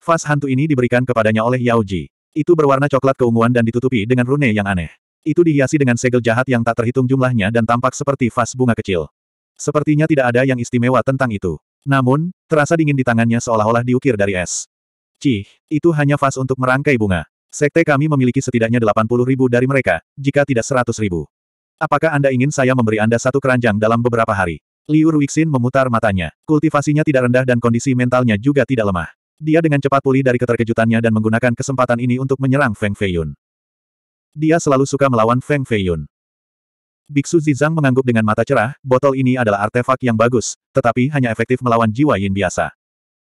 Vas hantu ini diberikan kepadanya oleh Yao Ji. Itu berwarna coklat keunguan dan ditutupi dengan rune yang aneh. Itu dihiasi dengan segel jahat yang tak terhitung jumlahnya dan tampak seperti vas bunga kecil. Sepertinya tidak ada yang istimewa tentang itu. Namun, terasa dingin di tangannya seolah-olah diukir dari es. Cih, itu hanya vas untuk merangkai bunga. Sekte kami memiliki setidaknya 80 ribu dari mereka, jika tidak 100 ribu. Apakah Anda ingin saya memberi Anda satu keranjang dalam beberapa hari? Liu Ruixin memutar matanya. Kultivasinya tidak rendah dan kondisi mentalnya juga tidak lemah. Dia dengan cepat pulih dari keterkejutannya dan menggunakan kesempatan ini untuk menyerang Feng Feiyun. Dia selalu suka melawan Feng Feiyun. Biksu Zizang mengangguk dengan mata cerah, botol ini adalah artefak yang bagus, tetapi hanya efektif melawan jiwa yin biasa.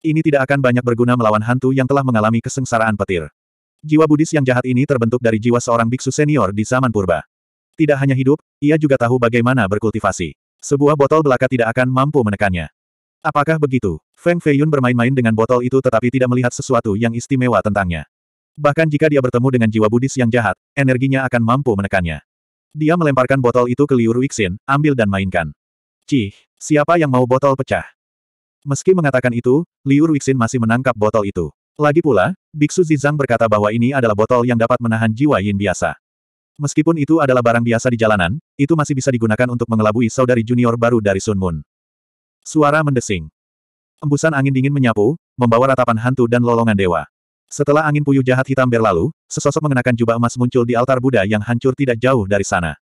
Ini tidak akan banyak berguna melawan hantu yang telah mengalami kesengsaraan petir. Jiwa Buddhis yang jahat ini terbentuk dari jiwa seorang biksu senior di zaman purba. Tidak hanya hidup, ia juga tahu bagaimana berkultivasi. Sebuah botol belaka tidak akan mampu menekannya. Apakah begitu? Feng Feiyun bermain-main dengan botol itu tetapi tidak melihat sesuatu yang istimewa tentangnya. Bahkan jika dia bertemu dengan jiwa Buddhis yang jahat, energinya akan mampu menekannya. Dia melemparkan botol itu ke Liu Ruixin, ambil dan mainkan. Cih, siapa yang mau botol pecah? Meski mengatakan itu, Liu Ruixin masih menangkap botol itu. Lagi pula, Biksu Zizang berkata bahwa ini adalah botol yang dapat menahan jiwa yin biasa. Meskipun itu adalah barang biasa di jalanan, itu masih bisa digunakan untuk mengelabui saudari junior baru dari Sun Moon. Suara mendesing. Embusan angin dingin menyapu, membawa ratapan hantu dan lolongan dewa. Setelah angin puyuh jahat hitam berlalu, sesosok mengenakan jubah emas muncul di altar Buddha yang hancur tidak jauh dari sana.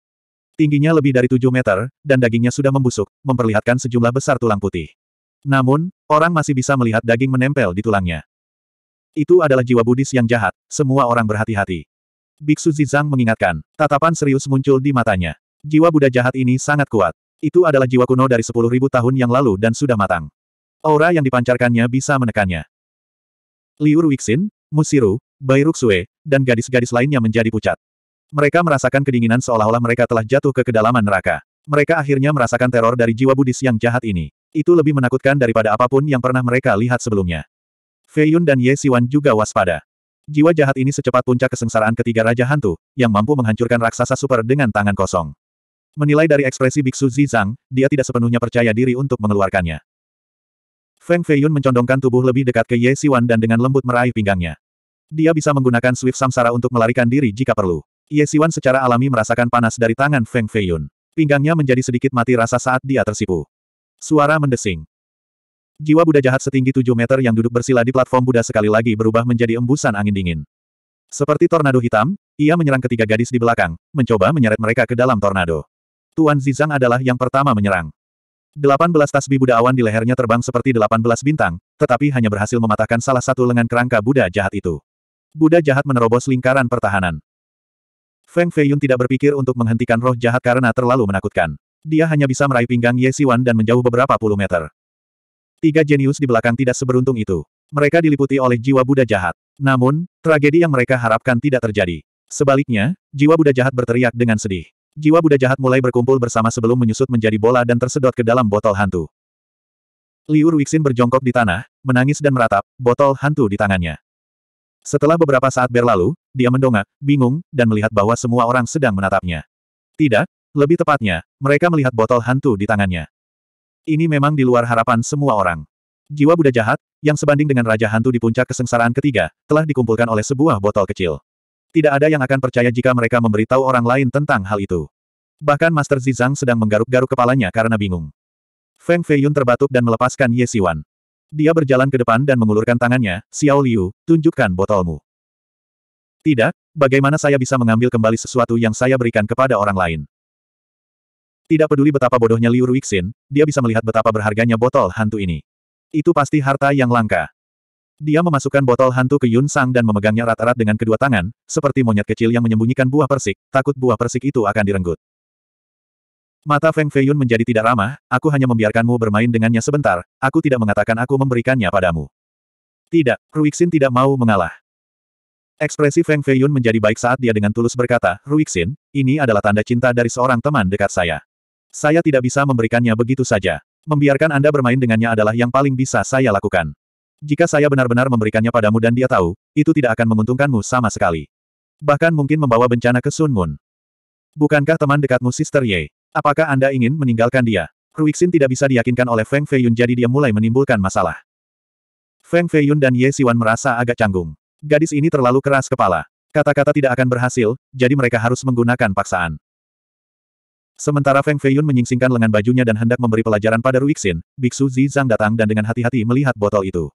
Tingginya lebih dari tujuh meter, dan dagingnya sudah membusuk, memperlihatkan sejumlah besar tulang putih. Namun, orang masih bisa melihat daging menempel di tulangnya. Itu adalah jiwa Buddhis yang jahat, semua orang berhati-hati. Biksu Zizang mengingatkan, tatapan serius muncul di matanya. Jiwa Buddha jahat ini sangat kuat. Itu adalah jiwa kuno dari sepuluh ribu tahun yang lalu dan sudah matang. Aura yang dipancarkannya bisa menekannya. Liur Wixin, Musiru, Bai Ruxue, dan gadis-gadis lainnya menjadi pucat. Mereka merasakan kedinginan seolah-olah mereka telah jatuh ke kedalaman neraka. Mereka akhirnya merasakan teror dari jiwa Buddhis yang jahat ini. Itu lebih menakutkan daripada apapun yang pernah mereka lihat sebelumnya. Fei Yun dan Ye Siwan juga waspada. Jiwa jahat ini secepat puncak kesengsaraan ketiga Raja Hantu, yang mampu menghancurkan raksasa super dengan tangan kosong. Menilai dari ekspresi biksu Zizang, dia tidak sepenuhnya percaya diri untuk mengeluarkannya. Feng Feiyun mencondongkan tubuh lebih dekat ke Ye Siwan dan dengan lembut meraih pinggangnya. Dia bisa menggunakan swift samsara untuk melarikan diri jika perlu. Ye Siwan secara alami merasakan panas dari tangan Feng Feiyun. Pinggangnya menjadi sedikit mati rasa saat dia tersipu. Suara mendesing. Jiwa Buddha jahat setinggi 7 meter yang duduk bersila di platform Buddha sekali lagi berubah menjadi embusan angin dingin. Seperti tornado hitam, ia menyerang ketiga gadis di belakang, mencoba menyeret mereka ke dalam tornado. Tuan Zizang adalah yang pertama menyerang. 18 tasbih Buddha awan di lehernya terbang seperti 18 bintang, tetapi hanya berhasil mematahkan salah satu lengan kerangka Buddha jahat itu. Buddha jahat menerobos lingkaran pertahanan. Feng Feiyun tidak berpikir untuk menghentikan roh jahat karena terlalu menakutkan. Dia hanya bisa meraih pinggang Ye Siwan dan menjauh beberapa puluh meter. Tiga jenius di belakang tidak seberuntung itu. Mereka diliputi oleh jiwa Buddha jahat. Namun, tragedi yang mereka harapkan tidak terjadi. Sebaliknya, jiwa Buddha jahat berteriak dengan sedih. Jiwa Buddha jahat mulai berkumpul bersama sebelum menyusut menjadi bola dan tersedot ke dalam botol hantu. Liu Ruixin berjongkok di tanah, menangis dan meratap, botol hantu di tangannya. Setelah beberapa saat berlalu, dia mendongak, bingung, dan melihat bahwa semua orang sedang menatapnya. Tidak, lebih tepatnya, mereka melihat botol hantu di tangannya. Ini memang di luar harapan semua orang. Jiwa Buddha jahat, yang sebanding dengan Raja Hantu di puncak kesengsaraan ketiga, telah dikumpulkan oleh sebuah botol kecil. Tidak ada yang akan percaya jika mereka memberitahu orang lain tentang hal itu. Bahkan Master Zizang sedang menggaruk-garuk kepalanya karena bingung. Feng Feiyun terbatuk dan melepaskan Ye Siwan. Dia berjalan ke depan dan mengulurkan tangannya, Xiao Liu, tunjukkan botolmu. Tidak, bagaimana saya bisa mengambil kembali sesuatu yang saya berikan kepada orang lain? Tidak peduli betapa bodohnya Liu Ruixin, dia bisa melihat betapa berharganya botol hantu ini. Itu pasti harta yang langka. Dia memasukkan botol hantu ke Yun Sang dan memegangnya rata-rata dengan kedua tangan, seperti monyet kecil yang menyembunyikan buah persik, takut buah persik itu akan direnggut. Mata Feng Feiyun menjadi tidak ramah, aku hanya membiarkanmu bermain dengannya sebentar, aku tidak mengatakan aku memberikannya padamu. Tidak, Ruixin tidak mau mengalah. Ekspresi Feng Feiyun menjadi baik saat dia dengan tulus berkata, Ruixin, ini adalah tanda cinta dari seorang teman dekat saya. Saya tidak bisa memberikannya begitu saja. Membiarkan Anda bermain dengannya adalah yang paling bisa saya lakukan. Jika saya benar-benar memberikannya padamu dan dia tahu, itu tidak akan menguntungkanmu sama sekali. Bahkan mungkin membawa bencana ke Sun Moon. Bukankah teman dekatmu Sister Ye? Apakah Anda ingin meninggalkan dia? Ruixin tidak bisa diyakinkan oleh Feng Feiyun jadi dia mulai menimbulkan masalah. Feng Feiyun dan Ye Siwan merasa agak canggung. Gadis ini terlalu keras kepala. Kata-kata tidak akan berhasil, jadi mereka harus menggunakan paksaan. Sementara Feng Feiyun menyingsingkan lengan bajunya dan hendak memberi pelajaran pada Ruixin, Biksu Zizang datang dan dengan hati-hati melihat botol itu.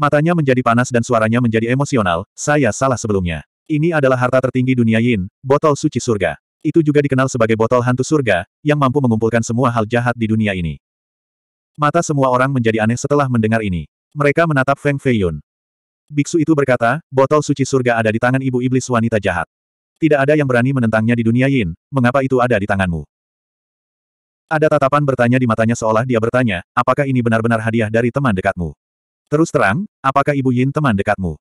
Matanya menjadi panas dan suaranya menjadi emosional, saya salah sebelumnya. Ini adalah harta tertinggi dunia Yin, botol suci surga. Itu juga dikenal sebagai botol hantu surga, yang mampu mengumpulkan semua hal jahat di dunia ini. Mata semua orang menjadi aneh setelah mendengar ini. Mereka menatap Feng Feiyun. Biksu itu berkata, botol suci surga ada di tangan ibu iblis wanita jahat. Tidak ada yang berani menentangnya di dunia Yin, mengapa itu ada di tanganmu? Ada tatapan bertanya di matanya seolah dia bertanya, apakah ini benar-benar hadiah dari teman dekatmu? Terus terang, apakah Ibu Yin teman dekatmu?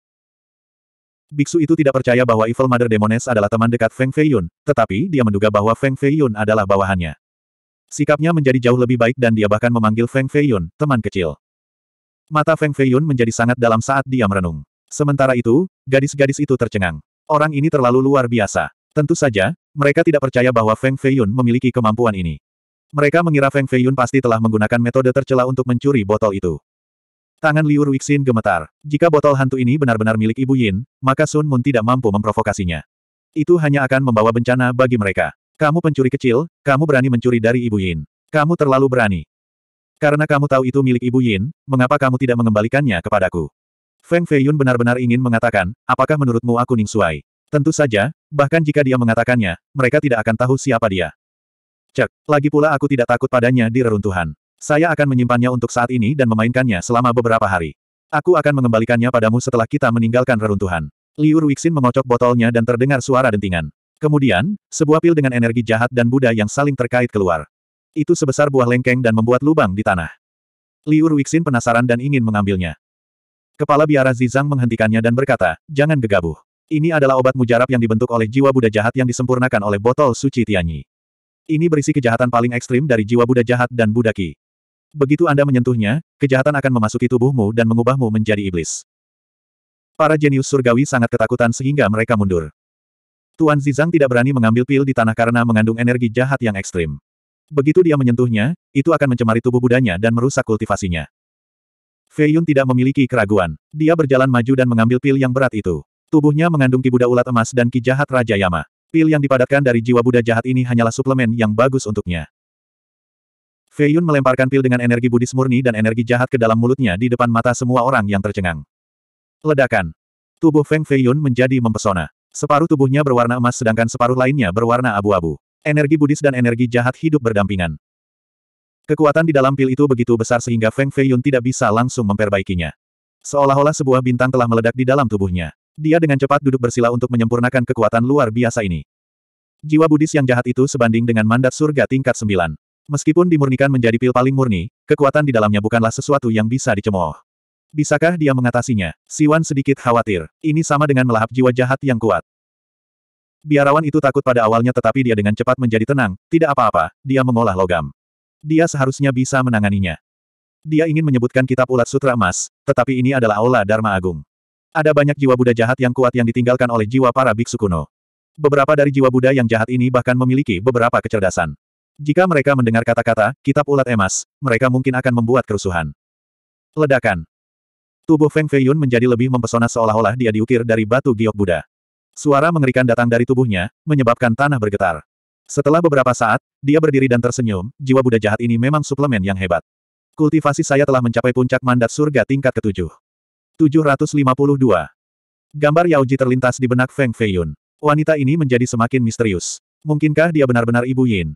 Biksu itu tidak percaya bahwa Evil Mother Demoness adalah teman dekat Feng Feiyun, tetapi dia menduga bahwa Feng Feiyun adalah bawahannya. Sikapnya menjadi jauh lebih baik dan dia bahkan memanggil Feng Feiyun, teman kecil. Mata Feng Feiyun menjadi sangat dalam saat dia merenung. Sementara itu, gadis-gadis itu tercengang. Orang ini terlalu luar biasa. Tentu saja, mereka tidak percaya bahwa Feng Feiyun memiliki kemampuan ini. Mereka mengira Feng Feiyun pasti telah menggunakan metode tercela untuk mencuri botol itu. Tangan Liu Ruixin gemetar. Jika botol hantu ini benar-benar milik Ibu Yin, maka Sun Mun tidak mampu memprovokasinya. Itu hanya akan membawa bencana bagi mereka. Kamu pencuri kecil, kamu berani mencuri dari Ibu Yin. Kamu terlalu berani. Karena kamu tahu itu milik Ibu Yin, mengapa kamu tidak mengembalikannya kepadaku? Feng Feiyun benar-benar ingin mengatakan, apakah menurutmu aku Ning Suai? Tentu saja, bahkan jika dia mengatakannya, mereka tidak akan tahu siapa dia. Cek, lagi pula aku tidak takut padanya di reruntuhan. Saya akan menyimpannya untuk saat ini dan memainkannya selama beberapa hari. Aku akan mengembalikannya padamu setelah kita meninggalkan reruntuhan. Liu Ruixin mengocok botolnya dan terdengar suara dentingan. Kemudian, sebuah pil dengan energi jahat dan Buddha yang saling terkait keluar. Itu sebesar buah lengkeng dan membuat lubang di tanah. Liu Ruixin penasaran dan ingin mengambilnya. Kepala biara Zizang menghentikannya dan berkata, jangan gegabah. Ini adalah obat mujarab yang dibentuk oleh jiwa Buddha jahat yang disempurnakan oleh botol suci Tianyi. Ini berisi kejahatan paling ekstrim dari jiwa Buddha jahat dan Buddha Ki. Begitu Anda menyentuhnya, kejahatan akan memasuki tubuhmu dan mengubahmu menjadi iblis. Para jenius surgawi sangat ketakutan sehingga mereka mundur. Tuan Zizang tidak berani mengambil pil di tanah karena mengandung energi jahat yang ekstrim. Begitu dia menyentuhnya, itu akan mencemari tubuh budanya dan merusak kultivasinya. Fei Yun tidak memiliki keraguan. Dia berjalan maju dan mengambil pil yang berat itu. Tubuhnya mengandung ki Buddha ulat emas dan ki jahat Raja Yama. Pil yang dipadatkan dari jiwa Buddha jahat ini hanyalah suplemen yang bagus untuknya. Fei Yun melemparkan pil dengan energi Buddhis murni dan energi jahat ke dalam mulutnya di depan mata semua orang yang tercengang. Ledakan. Tubuh Feng Fei Yun menjadi mempesona. Separuh tubuhnya berwarna emas sedangkan separuh lainnya berwarna abu-abu. Energi Buddhis dan energi jahat hidup berdampingan. Kekuatan di dalam pil itu begitu besar sehingga Feng Fei Yun tidak bisa langsung memperbaikinya. Seolah-olah sebuah bintang telah meledak di dalam tubuhnya. Dia dengan cepat duduk bersila untuk menyempurnakan kekuatan luar biasa ini. Jiwa Buddhis yang jahat itu sebanding dengan mandat surga tingkat 9. Meskipun dimurnikan menjadi pil paling murni, kekuatan di dalamnya bukanlah sesuatu yang bisa dicemooh. Bisakah dia mengatasinya? Siwan sedikit khawatir. Ini sama dengan melahap jiwa jahat yang kuat. Biarawan itu takut pada awalnya tetapi dia dengan cepat menjadi tenang, tidak apa-apa, dia mengolah logam. Dia seharusnya bisa menanganinya. Dia ingin menyebutkan kitab ulat sutra emas, tetapi ini adalah aula Dharma Agung. Ada banyak jiwa Buddha jahat yang kuat yang ditinggalkan oleh jiwa para biksu kuno. Beberapa dari jiwa Buddha yang jahat ini bahkan memiliki beberapa kecerdasan. Jika mereka mendengar kata-kata, kitab ulat emas, mereka mungkin akan membuat kerusuhan. Ledakan. Tubuh Feng Feiyun menjadi lebih mempesona seolah-olah dia diukir dari batu giok Buddha. Suara mengerikan datang dari tubuhnya, menyebabkan tanah bergetar. Setelah beberapa saat, dia berdiri dan tersenyum, jiwa Buddha jahat ini memang suplemen yang hebat. Kultivasi saya telah mencapai puncak mandat surga tingkat ketujuh. 752. Gambar Yao Yaoji terlintas di benak Feng Feiyun. Wanita ini menjadi semakin misterius. Mungkinkah dia benar-benar Ibu Yin?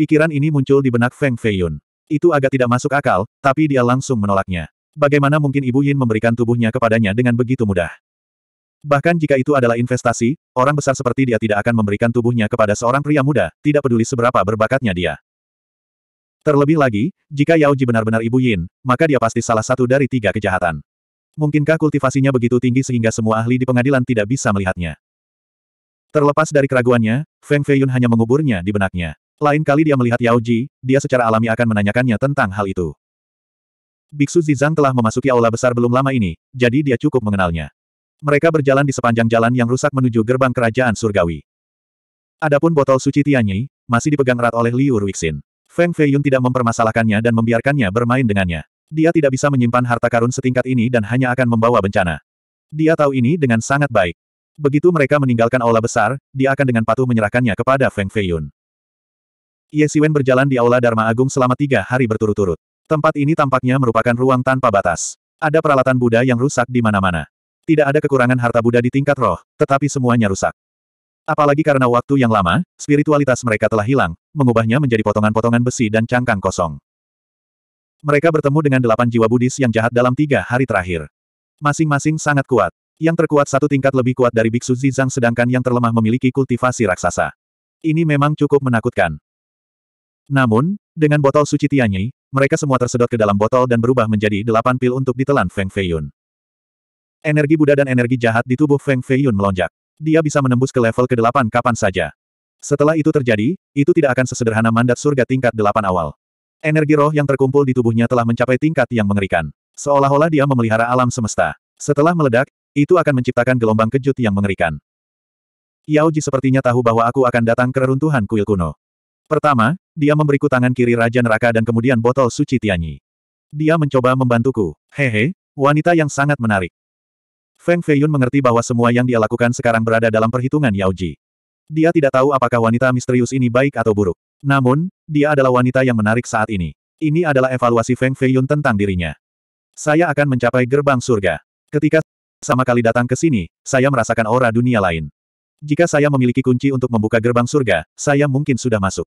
Pikiran ini muncul di benak Feng Feiyun. Itu agak tidak masuk akal, tapi dia langsung menolaknya. Bagaimana mungkin Ibu Yin memberikan tubuhnya kepadanya dengan begitu mudah? Bahkan jika itu adalah investasi, orang besar seperti dia tidak akan memberikan tubuhnya kepada seorang pria muda, tidak peduli seberapa berbakatnya dia. Terlebih lagi, jika Yao Ji benar-benar Ibu Yin, maka dia pasti salah satu dari tiga kejahatan. Mungkinkah kultivasinya begitu tinggi sehingga semua ahli di pengadilan tidak bisa melihatnya? Terlepas dari keraguannya, Feng Feiyun hanya menguburnya di benaknya. Lain kali dia melihat Yao Ji, dia secara alami akan menanyakannya tentang hal itu. Biksu Zizang telah memasuki aula besar belum lama ini, jadi dia cukup mengenalnya. Mereka berjalan di sepanjang jalan yang rusak menuju gerbang kerajaan surgawi. Adapun botol suci Tianyi, masih dipegang erat oleh Liu Ruixin. Feng Feiyun tidak mempermasalahkannya dan membiarkannya bermain dengannya. Dia tidak bisa menyimpan harta karun setingkat ini dan hanya akan membawa bencana. Dia tahu ini dengan sangat baik. Begitu mereka meninggalkan aula besar, dia akan dengan patuh menyerahkannya kepada Feng Feiyun. Ye Siwen berjalan di Aula Dharma Agung selama tiga hari berturut-turut. Tempat ini tampaknya merupakan ruang tanpa batas. Ada peralatan Buddha yang rusak di mana-mana. Tidak ada kekurangan harta Buddha di tingkat roh, tetapi semuanya rusak. Apalagi karena waktu yang lama, spiritualitas mereka telah hilang, mengubahnya menjadi potongan-potongan besi dan cangkang kosong. Mereka bertemu dengan delapan jiwa Buddhis yang jahat dalam tiga hari terakhir. Masing-masing sangat kuat. Yang terkuat satu tingkat lebih kuat dari Biksu Zizang sedangkan yang terlemah memiliki kultivasi raksasa. Ini memang cukup menakutkan. Namun, dengan botol suci Tianyi, mereka semua tersedot ke dalam botol dan berubah menjadi delapan pil untuk ditelan Feng Feiyun. Energi Buddha dan energi jahat di tubuh Feng Feiyun melonjak. Dia bisa menembus ke level ke-8 kapan saja. Setelah itu terjadi, itu tidak akan sesederhana mandat surga tingkat 8 awal. Energi roh yang terkumpul di tubuhnya telah mencapai tingkat yang mengerikan. Seolah-olah dia memelihara alam semesta. Setelah meledak, itu akan menciptakan gelombang kejut yang mengerikan. Yao Ji sepertinya tahu bahwa aku akan datang ke reruntuhan kuil kuno. Pertama, dia memberiku tangan kiri Raja Neraka dan kemudian botol suci Tianyi. Dia mencoba membantuku. Hehe, wanita yang sangat menarik. Feng Feiyun mengerti bahwa semua yang dia lakukan sekarang berada dalam perhitungan Yao Ji. Dia tidak tahu apakah wanita misterius ini baik atau buruk. Namun, dia adalah wanita yang menarik saat ini. Ini adalah evaluasi Feng Feiyun tentang dirinya. Saya akan mencapai gerbang surga. Ketika sama kali datang ke sini, saya merasakan aura dunia lain. Jika saya memiliki kunci untuk membuka gerbang surga, saya mungkin sudah masuk.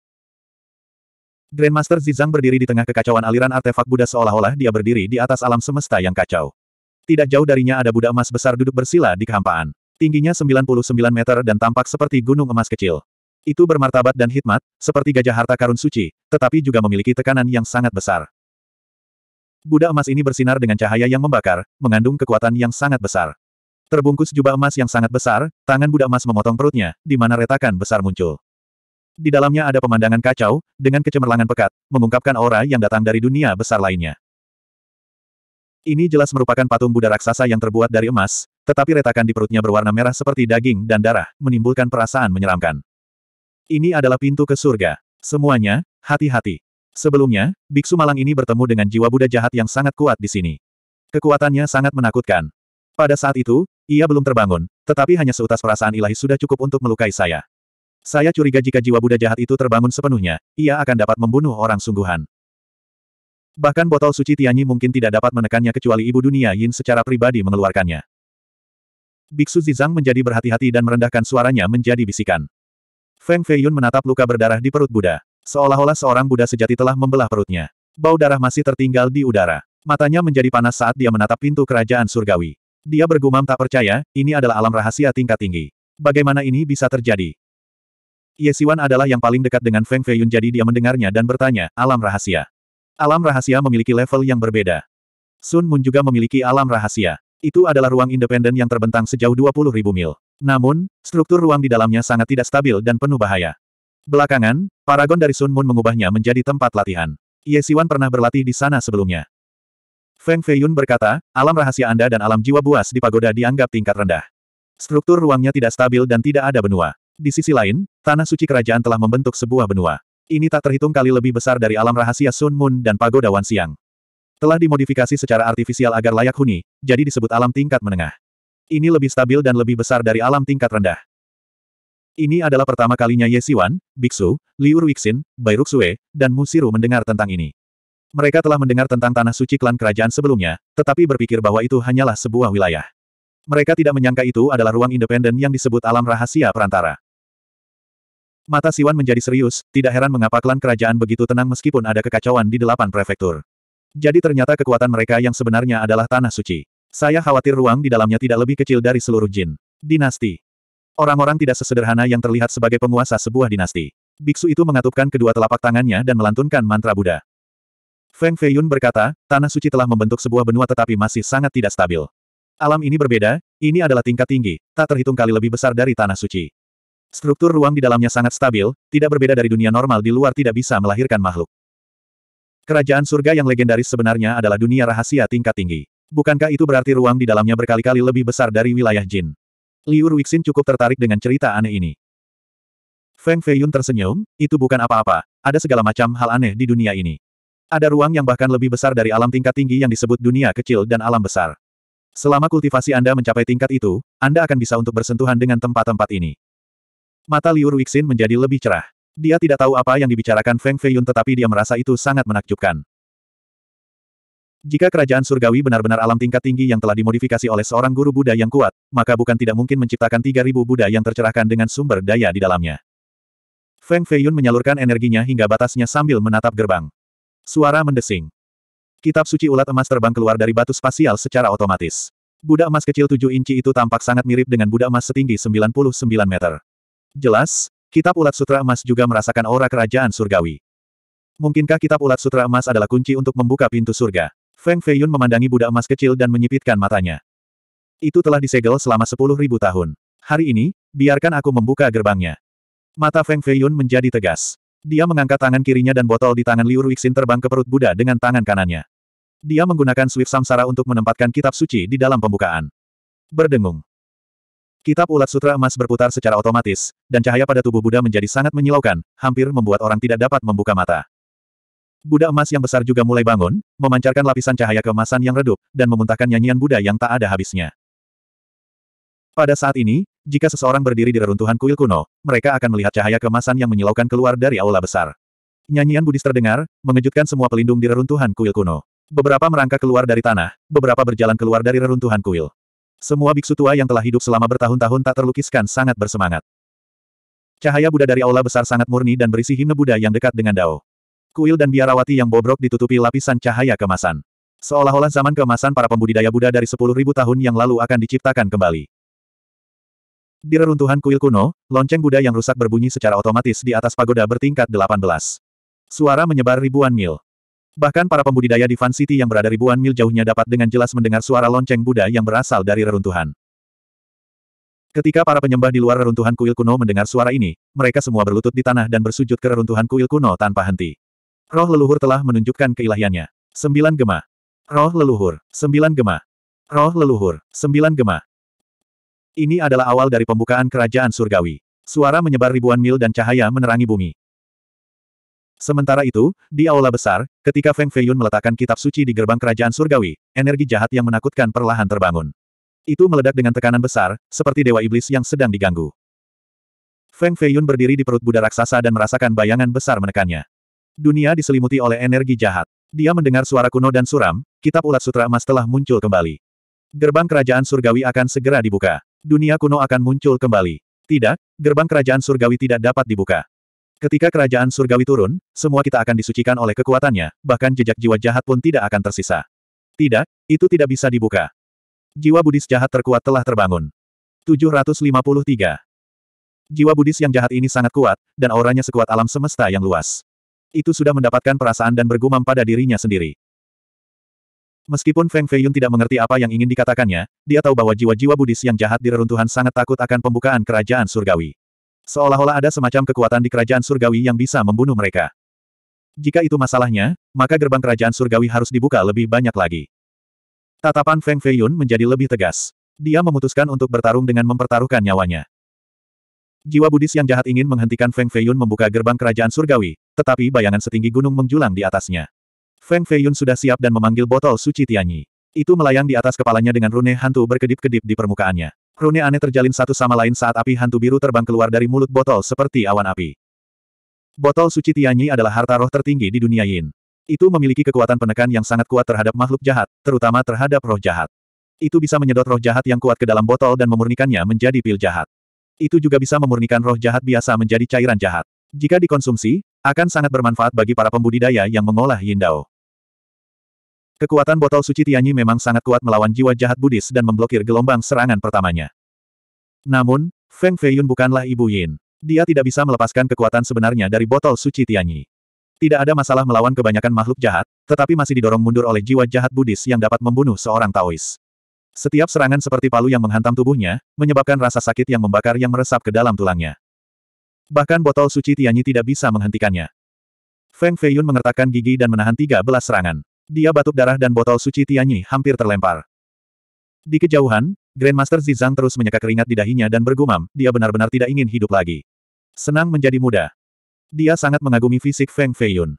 Grandmaster Zizang berdiri di tengah kekacauan aliran artefak Buddha seolah-olah dia berdiri di atas alam semesta yang kacau. Tidak jauh darinya ada Buddha emas besar duduk bersila di kehampaan. Tingginya 99 meter dan tampak seperti gunung emas kecil. Itu bermartabat dan hikmat, seperti gajah harta karun suci, tetapi juga memiliki tekanan yang sangat besar. Buddha emas ini bersinar dengan cahaya yang membakar, mengandung kekuatan yang sangat besar. Terbungkus jubah emas yang sangat besar, tangan Buddha emas memotong perutnya, di mana retakan besar muncul. Di dalamnya ada pemandangan kacau, dengan kecemerlangan pekat, mengungkapkan aura yang datang dari dunia besar lainnya. Ini jelas merupakan patung Buddha raksasa yang terbuat dari emas, tetapi retakan di perutnya berwarna merah seperti daging dan darah, menimbulkan perasaan menyeramkan. Ini adalah pintu ke surga. Semuanya, hati-hati. Sebelumnya, Biksu Malang ini bertemu dengan jiwa Buddha jahat yang sangat kuat di sini. Kekuatannya sangat menakutkan. Pada saat itu, ia belum terbangun, tetapi hanya seutas perasaan ilahi sudah cukup untuk melukai saya. Saya curiga jika jiwa Buddha jahat itu terbangun sepenuhnya, ia akan dapat membunuh orang sungguhan. Bahkan botol suci Tianyi mungkin tidak dapat menekannya kecuali ibu dunia Yin secara pribadi mengeluarkannya. Biksu Zizang menjadi berhati-hati dan merendahkan suaranya menjadi bisikan. Feng Feiyun menatap luka berdarah di perut Buddha. Seolah-olah seorang Buddha sejati telah membelah perutnya. Bau darah masih tertinggal di udara. Matanya menjadi panas saat dia menatap pintu kerajaan surgawi. Dia bergumam tak percaya, ini adalah alam rahasia tingkat tinggi. Bagaimana ini bisa terjadi? Ye Siwan adalah yang paling dekat dengan Feng Feiyun jadi dia mendengarnya dan bertanya, alam rahasia. Alam rahasia memiliki level yang berbeda. Sun Moon juga memiliki alam rahasia. Itu adalah ruang independen yang terbentang sejauh 20 ribu mil. Namun, struktur ruang di dalamnya sangat tidak stabil dan penuh bahaya. Belakangan, paragon dari Sun Moon mengubahnya menjadi tempat latihan. Ye Siwan pernah berlatih di sana sebelumnya. Feng Feiyun berkata, alam rahasia Anda dan alam jiwa buas di pagoda dianggap tingkat rendah. Struktur ruangnya tidak stabil dan tidak ada benua. Di sisi lain, tanah suci kerajaan telah membentuk sebuah benua. Ini tak terhitung kali lebih besar dari alam rahasia Sun Moon dan pagoda Wan Siang. Telah dimodifikasi secara artifisial agar layak huni, jadi disebut alam tingkat menengah. Ini lebih stabil dan lebih besar dari alam tingkat rendah. Ini adalah pertama kalinya Ye Siwan, Biksu, Liu Ruixin, Bai Ruxue, dan Musiru mendengar tentang ini. Mereka telah mendengar tentang tanah suci klan kerajaan sebelumnya, tetapi berpikir bahwa itu hanyalah sebuah wilayah. Mereka tidak menyangka itu adalah ruang independen yang disebut alam rahasia perantara. Mata Siwan menjadi serius, tidak heran mengapa klan kerajaan begitu tenang meskipun ada kekacauan di delapan prefektur. Jadi ternyata kekuatan mereka yang sebenarnya adalah tanah suci. Saya khawatir ruang di dalamnya tidak lebih kecil dari seluruh jin. Dinasti. Orang-orang tidak sesederhana yang terlihat sebagai penguasa sebuah dinasti. Biksu itu mengatupkan kedua telapak tangannya dan melantunkan mantra Buddha. Feng Feiyun berkata, tanah suci telah membentuk sebuah benua tetapi masih sangat tidak stabil. Alam ini berbeda, ini adalah tingkat tinggi, tak terhitung kali lebih besar dari tanah suci. Struktur ruang di dalamnya sangat stabil, tidak berbeda dari dunia normal di luar tidak bisa melahirkan makhluk. Kerajaan surga yang legendaris sebenarnya adalah dunia rahasia tingkat tinggi. Bukankah itu berarti ruang di dalamnya berkali-kali lebih besar dari wilayah jin? Liu Ruixin cukup tertarik dengan cerita aneh ini. Feng Feiyun tersenyum, itu bukan apa-apa, ada segala macam hal aneh di dunia ini. Ada ruang yang bahkan lebih besar dari alam tingkat tinggi yang disebut dunia kecil dan alam besar. Selama kultivasi Anda mencapai tingkat itu, Anda akan bisa untuk bersentuhan dengan tempat-tempat ini. Mata Liu Ruixin menjadi lebih cerah. Dia tidak tahu apa yang dibicarakan Feng Feiyun tetapi dia merasa itu sangat menakjubkan. Jika kerajaan surgawi benar-benar alam tingkat tinggi yang telah dimodifikasi oleh seorang guru Buddha yang kuat, maka bukan tidak mungkin menciptakan 3.000 Buddha yang tercerahkan dengan sumber daya di dalamnya. Feng Feiyun menyalurkan energinya hingga batasnya sambil menatap gerbang. Suara mendesing. Kitab suci ulat emas terbang keluar dari batu spasial secara otomatis. Buddha emas kecil 7 inci itu tampak sangat mirip dengan Buddha emas setinggi 99 meter. Jelas, Kitab Ulat Sutra Emas juga merasakan aura kerajaan surgawi. Mungkinkah Kitab Ulat Sutra Emas adalah kunci untuk membuka pintu surga? Feng Feiyun memandangi buddha emas kecil dan menyipitkan matanya. Itu telah disegel selama sepuluh ribu tahun. Hari ini, biarkan aku membuka gerbangnya. Mata Feng Feiyun menjadi tegas. Dia mengangkat tangan kirinya dan botol di tangan Liu Ruixin terbang ke perut Buddha dengan tangan kanannya. Dia menggunakan swift samsara untuk menempatkan kitab suci di dalam pembukaan. Berdengung. Kitab ulat sutra emas berputar secara otomatis, dan cahaya pada tubuh Buddha menjadi sangat menyilaukan, hampir membuat orang tidak dapat membuka mata. Buddha emas yang besar juga mulai bangun, memancarkan lapisan cahaya keemasan yang redup, dan memuntahkan nyanyian Buddha yang tak ada habisnya. Pada saat ini, jika seseorang berdiri di reruntuhan kuil kuno, mereka akan melihat cahaya kemasan yang menyilaukan keluar dari aula besar. Nyanyian Buddhis terdengar, mengejutkan semua pelindung di reruntuhan kuil kuno. Beberapa merangkak keluar dari tanah, beberapa berjalan keluar dari reruntuhan kuil. Semua biksu tua yang telah hidup selama bertahun-tahun tak terlukiskan sangat bersemangat. Cahaya Buddha dari aula besar sangat murni dan berisi himne Buddha yang dekat dengan Dao. Kuil dan biarawati yang bobrok ditutupi lapisan cahaya kemasan. Seolah-olah zaman kemasan para pembudidaya Buddha dari sepuluh ribu tahun yang lalu akan diciptakan kembali. Di reruntuhan kuil kuno, lonceng Buddha yang rusak berbunyi secara otomatis di atas pagoda bertingkat 18. Suara menyebar ribuan mil. Bahkan para pembudidaya di Van City yang berada ribuan mil jauhnya dapat dengan jelas mendengar suara lonceng Buddha yang berasal dari reruntuhan. Ketika para penyembah di luar reruntuhan kuil kuno mendengar suara ini, mereka semua berlutut di tanah dan bersujud ke reruntuhan kuil kuno tanpa henti. Roh leluhur telah menunjukkan keilahiannya. Sembilan gemah, Roh leluhur. Sembilan gemah, Roh leluhur. Sembilan gemah. Ini adalah awal dari pembukaan kerajaan surgawi. Suara menyebar ribuan mil dan cahaya menerangi bumi. Sementara itu, di aula besar, ketika Feng Feiyun meletakkan kitab suci di gerbang kerajaan surgawi, energi jahat yang menakutkan perlahan terbangun. Itu meledak dengan tekanan besar, seperti dewa iblis yang sedang diganggu. Feng Feiyun berdiri di perut Buddha raksasa dan merasakan bayangan besar menekannya. Dunia diselimuti oleh energi jahat. Dia mendengar suara kuno dan suram, kitab ulat sutra emas telah muncul kembali. Gerbang kerajaan surgawi akan segera dibuka. Dunia kuno akan muncul kembali. Tidak, gerbang kerajaan surgawi tidak dapat dibuka. Ketika kerajaan surgawi turun, semua kita akan disucikan oleh kekuatannya, bahkan jejak jiwa jahat pun tidak akan tersisa. Tidak, itu tidak bisa dibuka. Jiwa Buddhis jahat terkuat telah terbangun. 753. Jiwa Buddhis yang jahat ini sangat kuat, dan auranya sekuat alam semesta yang luas. Itu sudah mendapatkan perasaan dan bergumam pada dirinya sendiri. Meskipun Feng Feiyun tidak mengerti apa yang ingin dikatakannya, dia tahu bahwa jiwa-jiwa Buddhis yang jahat di reruntuhan sangat takut akan pembukaan kerajaan surgawi. Seolah-olah ada semacam kekuatan di kerajaan surgawi yang bisa membunuh mereka. Jika itu masalahnya, maka gerbang kerajaan surgawi harus dibuka lebih banyak lagi. Tatapan Feng Feiyun menjadi lebih tegas. Dia memutuskan untuk bertarung dengan mempertaruhkan nyawanya. Jiwa Budis yang jahat ingin menghentikan Feng Feiyun membuka gerbang kerajaan surgawi, tetapi bayangan setinggi gunung menjulang di atasnya. Feng Feiyun sudah siap dan memanggil botol suci Tianyi. Itu melayang di atas kepalanya dengan rune hantu berkedip-kedip di permukaannya. Rune aneh terjalin satu sama lain saat api hantu biru terbang keluar dari mulut botol seperti awan api. Botol suci Tianyi adalah harta roh tertinggi di dunia Yin. Itu memiliki kekuatan penekan yang sangat kuat terhadap makhluk jahat, terutama terhadap roh jahat. Itu bisa menyedot roh jahat yang kuat ke dalam botol dan memurnikannya menjadi pil jahat. Itu juga bisa memurnikan roh jahat biasa menjadi cairan jahat. Jika dikonsumsi, akan sangat bermanfaat bagi para pembudidaya yang mengolah Yindao. Kekuatan botol suci Tianyi memang sangat kuat melawan jiwa jahat Buddhis dan memblokir gelombang serangan pertamanya. Namun, Feng Feiyun bukanlah Ibu Yin. Dia tidak bisa melepaskan kekuatan sebenarnya dari botol suci Tianyi. Tidak ada masalah melawan kebanyakan makhluk jahat, tetapi masih didorong mundur oleh jiwa jahat Buddhis yang dapat membunuh seorang Taois. Setiap serangan seperti palu yang menghantam tubuhnya, menyebabkan rasa sakit yang membakar yang meresap ke dalam tulangnya. Bahkan botol suci Tianyi tidak bisa menghentikannya. Feng Feiyun mengertakkan gigi dan menahan tiga belas serangan. Dia batuk darah dan botol suci Tianyi hampir terlempar. Di kejauhan, Grandmaster Zizang terus menyeka keringat di dahinya dan bergumam, dia benar-benar tidak ingin hidup lagi. Senang menjadi muda. Dia sangat mengagumi fisik Feng Feiyun.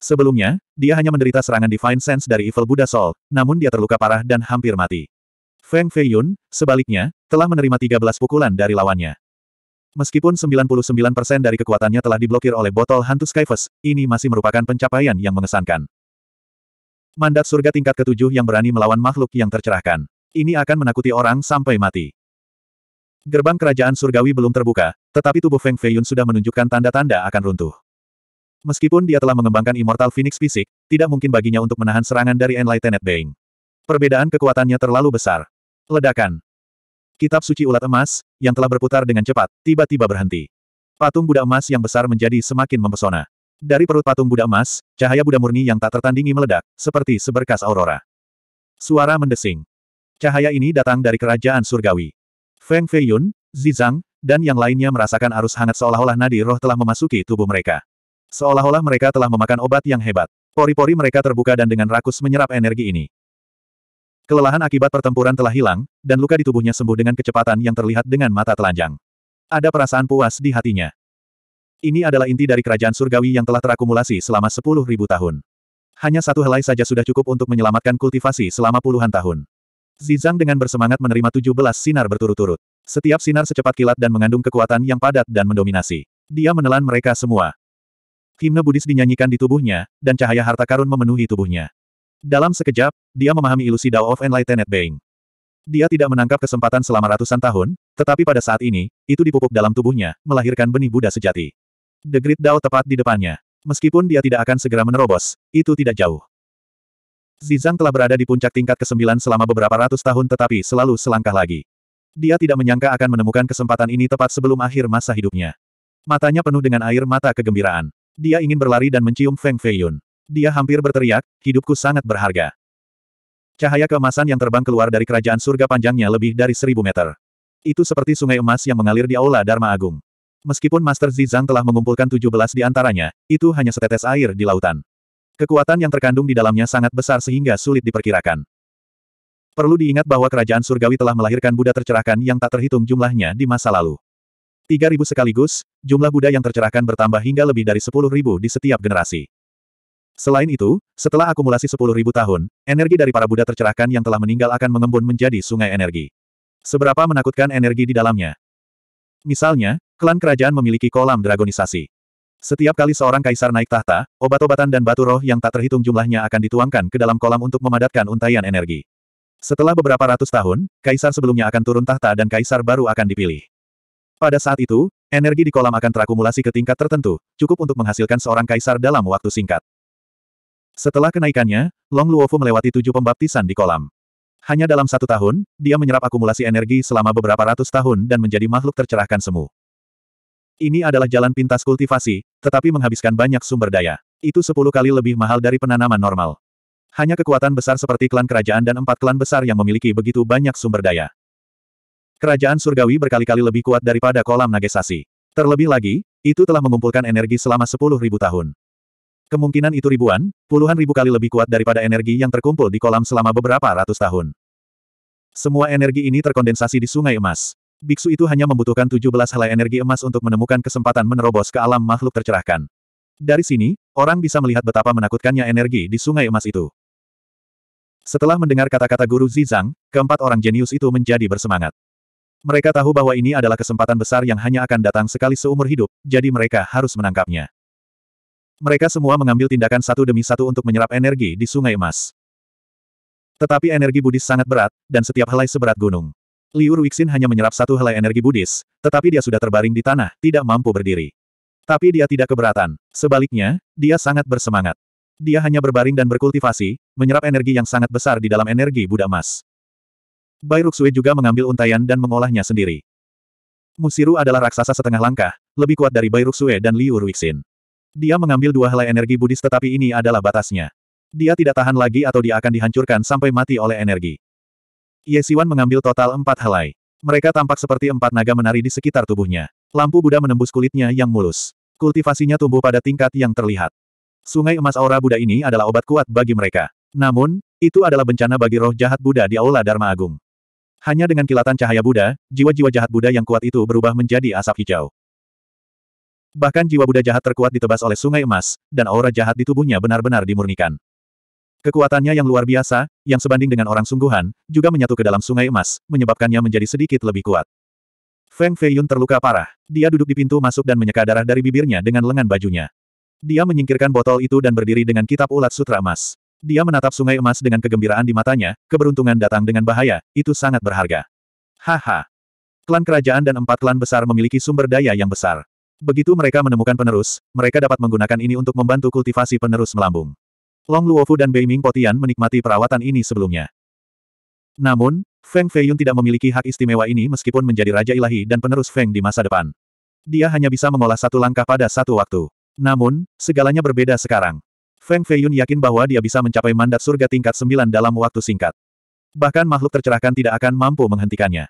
Sebelumnya, dia hanya menderita serangan Divine Sense dari Evil Buddha Soul, namun dia terluka parah dan hampir mati. Feng Feiyun, sebaliknya, telah menerima 13 pukulan dari lawannya. Meskipun 99% dari kekuatannya telah diblokir oleh botol hantu Skyfus, ini masih merupakan pencapaian yang mengesankan. Mandat surga tingkat ketujuh yang berani melawan makhluk yang tercerahkan. Ini akan menakuti orang sampai mati. Gerbang kerajaan surgawi belum terbuka, tetapi tubuh Feng Feiyun sudah menunjukkan tanda-tanda akan runtuh. Meskipun dia telah mengembangkan Immortal Phoenix fisik, tidak mungkin baginya untuk menahan serangan dari Enlightened Being. Perbedaan kekuatannya terlalu besar. Ledakan. Kitab suci ulat emas, yang telah berputar dengan cepat, tiba-tiba berhenti. Patung Buddha emas yang besar menjadi semakin mempesona. Dari perut patung Buddha emas, cahaya Buddha murni yang tak tertandingi meledak, seperti seberkas aurora. Suara mendesing. Cahaya ini datang dari kerajaan surgawi. Feng Feiyun, Zizang, dan yang lainnya merasakan arus hangat seolah-olah nadi roh telah memasuki tubuh mereka. Seolah-olah mereka telah memakan obat yang hebat. Pori-pori mereka terbuka dan dengan rakus menyerap energi ini. Kelelahan akibat pertempuran telah hilang, dan luka di tubuhnya sembuh dengan kecepatan yang terlihat dengan mata telanjang. Ada perasaan puas di hatinya. Ini adalah inti dari kerajaan surgawi yang telah terakumulasi selama sepuluh ribu tahun. Hanya satu helai saja sudah cukup untuk menyelamatkan kultivasi selama puluhan tahun. Zizang dengan bersemangat menerima tujuh belas sinar berturut-turut. Setiap sinar secepat kilat dan mengandung kekuatan yang padat dan mendominasi. Dia menelan mereka semua. Himne Buddhis dinyanyikan di tubuhnya, dan cahaya harta karun memenuhi tubuhnya. Dalam sekejap, dia memahami ilusi Dao of Enlightened Being. Dia tidak menangkap kesempatan selama ratusan tahun, tetapi pada saat ini, itu dipupuk dalam tubuhnya, melahirkan benih Buddha sejati. The Great Dao tepat di depannya. Meskipun dia tidak akan segera menerobos, itu tidak jauh. Zizang telah berada di puncak tingkat ke-9 selama beberapa ratus tahun tetapi selalu selangkah lagi. Dia tidak menyangka akan menemukan kesempatan ini tepat sebelum akhir masa hidupnya. Matanya penuh dengan air mata kegembiraan. Dia ingin berlari dan mencium Feng Feiyun. Dia hampir berteriak, hidupku sangat berharga. Cahaya keemasan yang terbang keluar dari kerajaan surga panjangnya lebih dari seribu meter. Itu seperti sungai emas yang mengalir di aula Dharma Agung. Meskipun Master Zizang telah mengumpulkan 17 di antaranya, itu hanya setetes air di lautan. Kekuatan yang terkandung di dalamnya sangat besar sehingga sulit diperkirakan. Perlu diingat bahwa kerajaan surgawi telah melahirkan Buddha tercerahkan yang tak terhitung jumlahnya di masa lalu. 3.000 sekaligus, jumlah Buddha yang tercerahkan bertambah hingga lebih dari 10.000 di setiap generasi. Selain itu, setelah akumulasi 10.000 tahun, energi dari para Buddha tercerahkan yang telah meninggal akan mengembun menjadi sungai energi. Seberapa menakutkan energi di dalamnya? Misalnya, Klan kerajaan memiliki kolam dragonisasi. Setiap kali seorang kaisar naik tahta, obat-obatan dan batu roh yang tak terhitung jumlahnya akan dituangkan ke dalam kolam untuk memadatkan untaian energi. Setelah beberapa ratus tahun, kaisar sebelumnya akan turun tahta dan kaisar baru akan dipilih. Pada saat itu, energi di kolam akan terakumulasi ke tingkat tertentu, cukup untuk menghasilkan seorang kaisar dalam waktu singkat. Setelah kenaikannya, Long Luofu melewati tujuh pembaptisan di kolam. Hanya dalam satu tahun, dia menyerap akumulasi energi selama beberapa ratus tahun dan menjadi makhluk tercerahkan semu. Ini adalah jalan pintas kultivasi, tetapi menghabiskan banyak sumber daya. Itu sepuluh kali lebih mahal dari penanaman normal. Hanya kekuatan besar seperti klan kerajaan dan empat klan besar yang memiliki begitu banyak sumber daya. Kerajaan surgawi berkali-kali lebih kuat daripada kolam nagesasi. Terlebih lagi, itu telah mengumpulkan energi selama sepuluh ribu tahun. Kemungkinan itu ribuan, puluhan ribu kali lebih kuat daripada energi yang terkumpul di kolam selama beberapa ratus tahun. Semua energi ini terkondensasi di sungai emas. Biksu itu hanya membutuhkan 17 helai energi emas untuk menemukan kesempatan menerobos ke alam makhluk tercerahkan. Dari sini, orang bisa melihat betapa menakutkannya energi di sungai emas itu. Setelah mendengar kata-kata guru Zizang, keempat orang jenius itu menjadi bersemangat. Mereka tahu bahwa ini adalah kesempatan besar yang hanya akan datang sekali seumur hidup, jadi mereka harus menangkapnya. Mereka semua mengambil tindakan satu demi satu untuk menyerap energi di sungai emas. Tetapi energi Buddhis sangat berat, dan setiap helai seberat gunung. Liu Ruixin hanya menyerap satu helai energi Buddhis, tetapi dia sudah terbaring di tanah, tidak mampu berdiri. Tapi dia tidak keberatan. Sebaliknya, dia sangat bersemangat. Dia hanya berbaring dan berkultivasi, menyerap energi yang sangat besar di dalam energi Buddha emas. Bai Ruxue juga mengambil untayan dan mengolahnya sendiri. Musiru adalah raksasa setengah langkah, lebih kuat dari Bai Ruxue dan Liu Ruixin. Dia mengambil dua helai energi Buddhis tetapi ini adalah batasnya. Dia tidak tahan lagi atau dia akan dihancurkan sampai mati oleh energi. Ye Siwan mengambil total empat helai. Mereka tampak seperti empat naga menari di sekitar tubuhnya. Lampu Buddha menembus kulitnya yang mulus. Kultivasinya tumbuh pada tingkat yang terlihat. Sungai emas aura Buddha ini adalah obat kuat bagi mereka. Namun, itu adalah bencana bagi roh jahat Buddha di Aula Dharma Agung. Hanya dengan kilatan cahaya Buddha, jiwa-jiwa jahat Buddha yang kuat itu berubah menjadi asap hijau. Bahkan jiwa Buddha jahat terkuat ditebas oleh sungai emas, dan aura jahat di tubuhnya benar-benar dimurnikan. Kekuatannya yang luar biasa, yang sebanding dengan orang sungguhan, juga menyatu ke dalam sungai emas, menyebabkannya menjadi sedikit lebih kuat. Feng Feiyun terluka parah. Dia duduk di pintu masuk dan menyeka darah dari bibirnya dengan lengan bajunya. Dia menyingkirkan botol itu dan berdiri dengan kitab ulat sutra emas. Dia menatap sungai emas dengan kegembiraan di matanya, keberuntungan datang dengan bahaya, itu sangat berharga. Haha. Klan kerajaan dan empat klan besar memiliki sumber daya yang besar. Begitu mereka menemukan penerus, mereka dapat menggunakan ini untuk membantu kultivasi penerus melambung. Long Luofu dan Beiming Potian menikmati perawatan ini sebelumnya. Namun, Feng Feiyun tidak memiliki hak istimewa ini meskipun menjadi Raja Ilahi dan penerus Feng di masa depan. Dia hanya bisa mengolah satu langkah pada satu waktu. Namun, segalanya berbeda sekarang. Feng Feiyun yakin bahwa dia bisa mencapai mandat surga tingkat 9 dalam waktu singkat. Bahkan makhluk tercerahkan tidak akan mampu menghentikannya.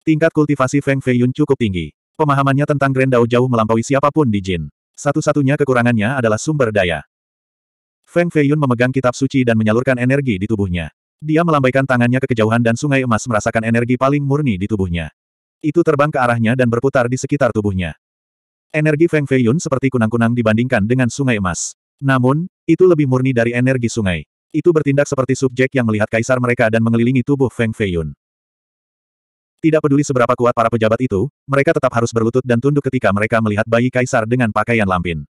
Tingkat kultivasi Feng Feiyun cukup tinggi. Pemahamannya tentang Grand Dao jauh melampaui siapapun di Jin. Satu-satunya kekurangannya adalah sumber daya. Feng Feiyun memegang kitab suci dan menyalurkan energi di tubuhnya. Dia melambaikan tangannya ke kejauhan dan sungai emas merasakan energi paling murni di tubuhnya. Itu terbang ke arahnya dan berputar di sekitar tubuhnya. Energi Feng Feiyun seperti kunang-kunang dibandingkan dengan sungai emas. Namun, itu lebih murni dari energi sungai. Itu bertindak seperti subjek yang melihat kaisar mereka dan mengelilingi tubuh Feng Feiyun. Tidak peduli seberapa kuat para pejabat itu, mereka tetap harus berlutut dan tunduk ketika mereka melihat bayi kaisar dengan pakaian lampin.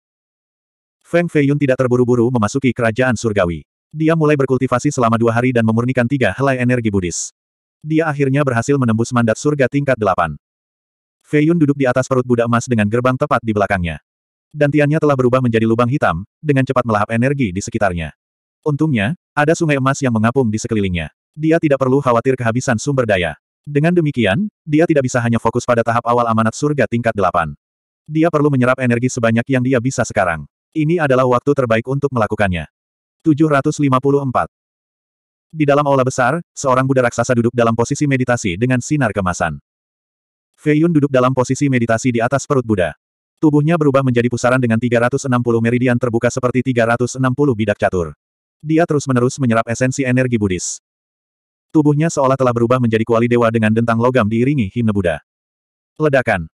Feng Feiyun tidak terburu-buru memasuki kerajaan surgawi. Dia mulai berkultivasi selama dua hari dan memurnikan tiga helai energi Buddhis. Dia akhirnya berhasil menembus mandat surga tingkat delapan. Feiyun duduk di atas perut Buddha emas dengan gerbang tepat di belakangnya. Dantiannya telah berubah menjadi lubang hitam, dengan cepat melahap energi di sekitarnya. Untungnya, ada sungai emas yang mengapung di sekelilingnya. Dia tidak perlu khawatir kehabisan sumber daya. Dengan demikian, dia tidak bisa hanya fokus pada tahap awal amanat surga tingkat delapan. Dia perlu menyerap energi sebanyak yang dia bisa sekarang. Ini adalah waktu terbaik untuk melakukannya. 754. Di dalam aula besar, seorang Buddha raksasa duduk dalam posisi meditasi dengan sinar kemasan. Fei Yun duduk dalam posisi meditasi di atas perut Buddha. Tubuhnya berubah menjadi pusaran dengan 360 meridian terbuka seperti 360 bidak catur. Dia terus-menerus menyerap esensi energi Buddhis. Tubuhnya seolah telah berubah menjadi kuali dewa dengan dentang logam diiringi himne Buddha. Ledakan.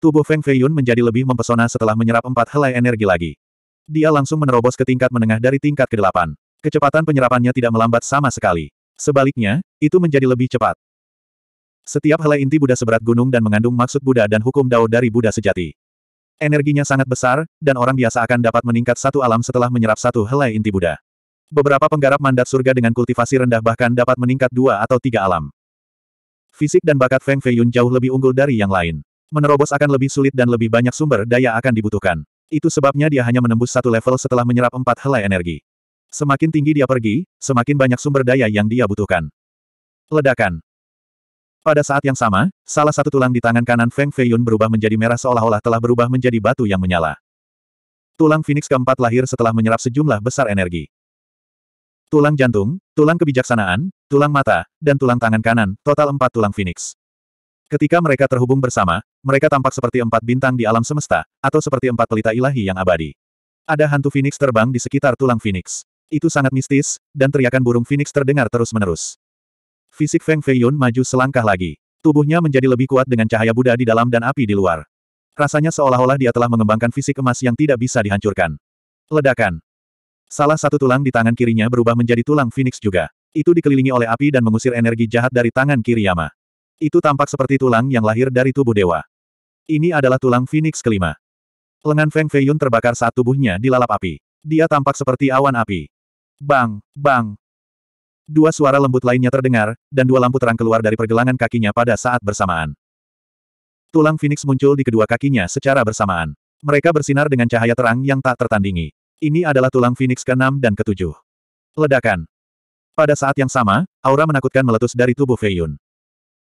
Tubuh Feng Feiyun menjadi lebih mempesona setelah menyerap empat helai energi lagi. Dia langsung menerobos ke tingkat menengah dari tingkat ke-8. Kecepatan penyerapannya tidak melambat sama sekali. Sebaliknya, itu menjadi lebih cepat. Setiap helai inti Buddha seberat gunung dan mengandung maksud Buddha dan hukum Dao dari Buddha sejati. Energinya sangat besar, dan orang biasa akan dapat meningkat satu alam setelah menyerap satu helai inti Buddha. Beberapa penggarap mandat surga dengan kultivasi rendah bahkan dapat meningkat dua atau tiga alam. Fisik dan bakat Feng Feiyun jauh lebih unggul dari yang lain. Menerobos akan lebih sulit dan lebih banyak sumber daya akan dibutuhkan. Itu sebabnya dia hanya menembus satu level setelah menyerap empat helai energi. Semakin tinggi dia pergi, semakin banyak sumber daya yang dia butuhkan. Ledakan. Pada saat yang sama, salah satu tulang di tangan kanan Feng Feiyun berubah menjadi merah seolah-olah telah berubah menjadi batu yang menyala. Tulang Phoenix keempat lahir setelah menyerap sejumlah besar energi. Tulang jantung, tulang kebijaksanaan, tulang mata, dan tulang tangan kanan, total empat tulang Phoenix. Ketika mereka terhubung bersama, mereka tampak seperti empat bintang di alam semesta, atau seperti empat pelita ilahi yang abadi. Ada hantu Phoenix terbang di sekitar tulang Phoenix. Itu sangat mistis, dan teriakan burung Phoenix terdengar terus-menerus. Fisik Feng Feiyun maju selangkah lagi. Tubuhnya menjadi lebih kuat dengan cahaya Buddha di dalam dan api di luar. Rasanya seolah-olah dia telah mengembangkan fisik emas yang tidak bisa dihancurkan. Ledakan. Salah satu tulang di tangan kirinya berubah menjadi tulang Phoenix juga. Itu dikelilingi oleh api dan mengusir energi jahat dari tangan kiri Yama. Itu tampak seperti tulang yang lahir dari tubuh dewa. Ini adalah tulang Phoenix kelima. Lengan Feng Feiyun terbakar saat tubuhnya dilalap api. Dia tampak seperti awan api. Bang, bang. Dua suara lembut lainnya terdengar, dan dua lampu terang keluar dari pergelangan kakinya pada saat bersamaan. Tulang Phoenix muncul di kedua kakinya secara bersamaan. Mereka bersinar dengan cahaya terang yang tak tertandingi. Ini adalah tulang Phoenix ke-6 dan ke-7. Ledakan. Pada saat yang sama, aura menakutkan meletus dari tubuh Feiyun.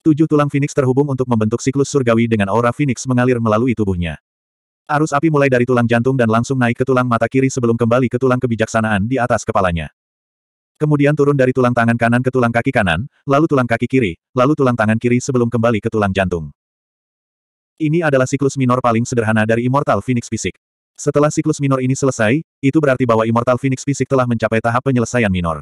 Tujuh tulang Phoenix terhubung untuk membentuk siklus surgawi dengan aura Phoenix mengalir melalui tubuhnya. Arus api mulai dari tulang jantung dan langsung naik ke tulang mata kiri sebelum kembali ke tulang kebijaksanaan di atas kepalanya. Kemudian turun dari tulang tangan kanan ke tulang kaki kanan, lalu tulang kaki kiri, lalu tulang tangan kiri sebelum kembali ke tulang jantung. Ini adalah siklus minor paling sederhana dari Immortal Phoenix Fisik. Setelah siklus minor ini selesai, itu berarti bahwa Immortal Phoenix Fisik telah mencapai tahap penyelesaian minor.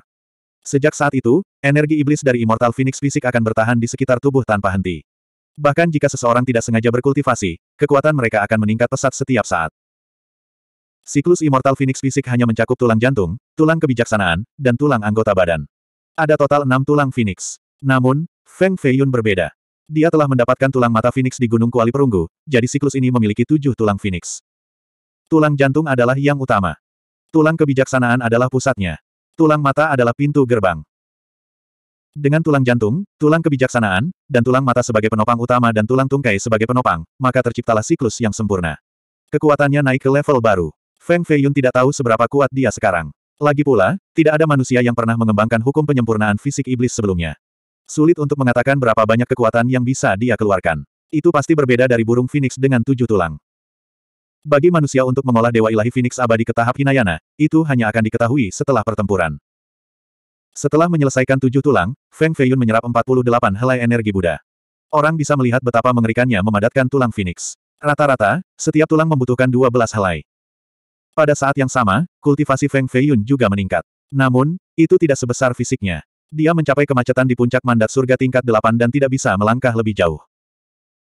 Sejak saat itu, energi iblis dari Immortal Phoenix fisik akan bertahan di sekitar tubuh tanpa henti. Bahkan jika seseorang tidak sengaja berkultivasi, kekuatan mereka akan meningkat pesat setiap saat. Siklus Immortal Phoenix fisik hanya mencakup tulang jantung, tulang kebijaksanaan, dan tulang anggota badan. Ada total enam tulang Phoenix. Namun, Feng Feiyun berbeda. Dia telah mendapatkan tulang mata Phoenix di Gunung Kuali Perunggu, jadi siklus ini memiliki tujuh tulang Phoenix. Tulang jantung adalah yang utama. Tulang kebijaksanaan adalah pusatnya. Tulang mata adalah pintu gerbang. Dengan tulang jantung, tulang kebijaksanaan, dan tulang mata sebagai penopang utama dan tulang tungkai sebagai penopang, maka terciptalah siklus yang sempurna. Kekuatannya naik ke level baru. Feng Feiyun tidak tahu seberapa kuat dia sekarang. Lagi pula, tidak ada manusia yang pernah mengembangkan hukum penyempurnaan fisik iblis sebelumnya. Sulit untuk mengatakan berapa banyak kekuatan yang bisa dia keluarkan. Itu pasti berbeda dari burung phoenix dengan tujuh tulang. Bagi manusia untuk mengolah Dewa Ilahi Phoenix abadi ke tahap Hinayana, itu hanya akan diketahui setelah pertempuran. Setelah menyelesaikan tujuh tulang, Feng Feiyun menyerap 48 helai energi Buddha. Orang bisa melihat betapa mengerikannya memadatkan tulang Phoenix. Rata-rata, setiap tulang membutuhkan 12 helai. Pada saat yang sama, kultivasi Feng Feiyun juga meningkat. Namun, itu tidak sebesar fisiknya. Dia mencapai kemacetan di puncak mandat surga tingkat 8 dan tidak bisa melangkah lebih jauh.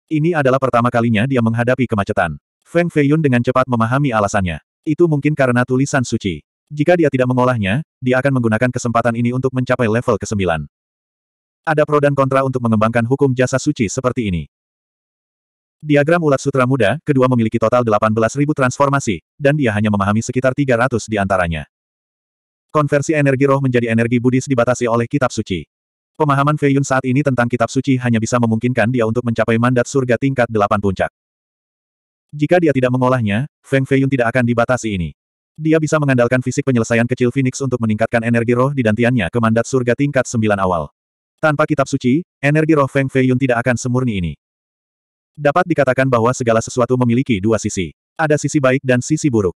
Ini adalah pertama kalinya dia menghadapi kemacetan. Feng Feiyun dengan cepat memahami alasannya. Itu mungkin karena tulisan suci. Jika dia tidak mengolahnya, dia akan menggunakan kesempatan ini untuk mencapai level ke-9. Ada pro dan kontra untuk mengembangkan hukum jasa suci seperti ini. Diagram ulat sutra muda, kedua memiliki total 18.000 transformasi, dan dia hanya memahami sekitar 300 di antaranya. Konversi energi roh menjadi energi Buddhis dibatasi oleh kitab suci. Pemahaman Feiyun saat ini tentang kitab suci hanya bisa memungkinkan dia untuk mencapai mandat surga tingkat 8 puncak. Jika dia tidak mengolahnya, Feng Feiyun tidak akan dibatasi ini. Dia bisa mengandalkan fisik penyelesaian kecil Phoenix untuk meningkatkan energi roh di dantiannya ke mandat surga tingkat sembilan awal. Tanpa kitab suci, energi roh Feng Feiyun tidak akan semurni ini. Dapat dikatakan bahwa segala sesuatu memiliki dua sisi. Ada sisi baik dan sisi buruk.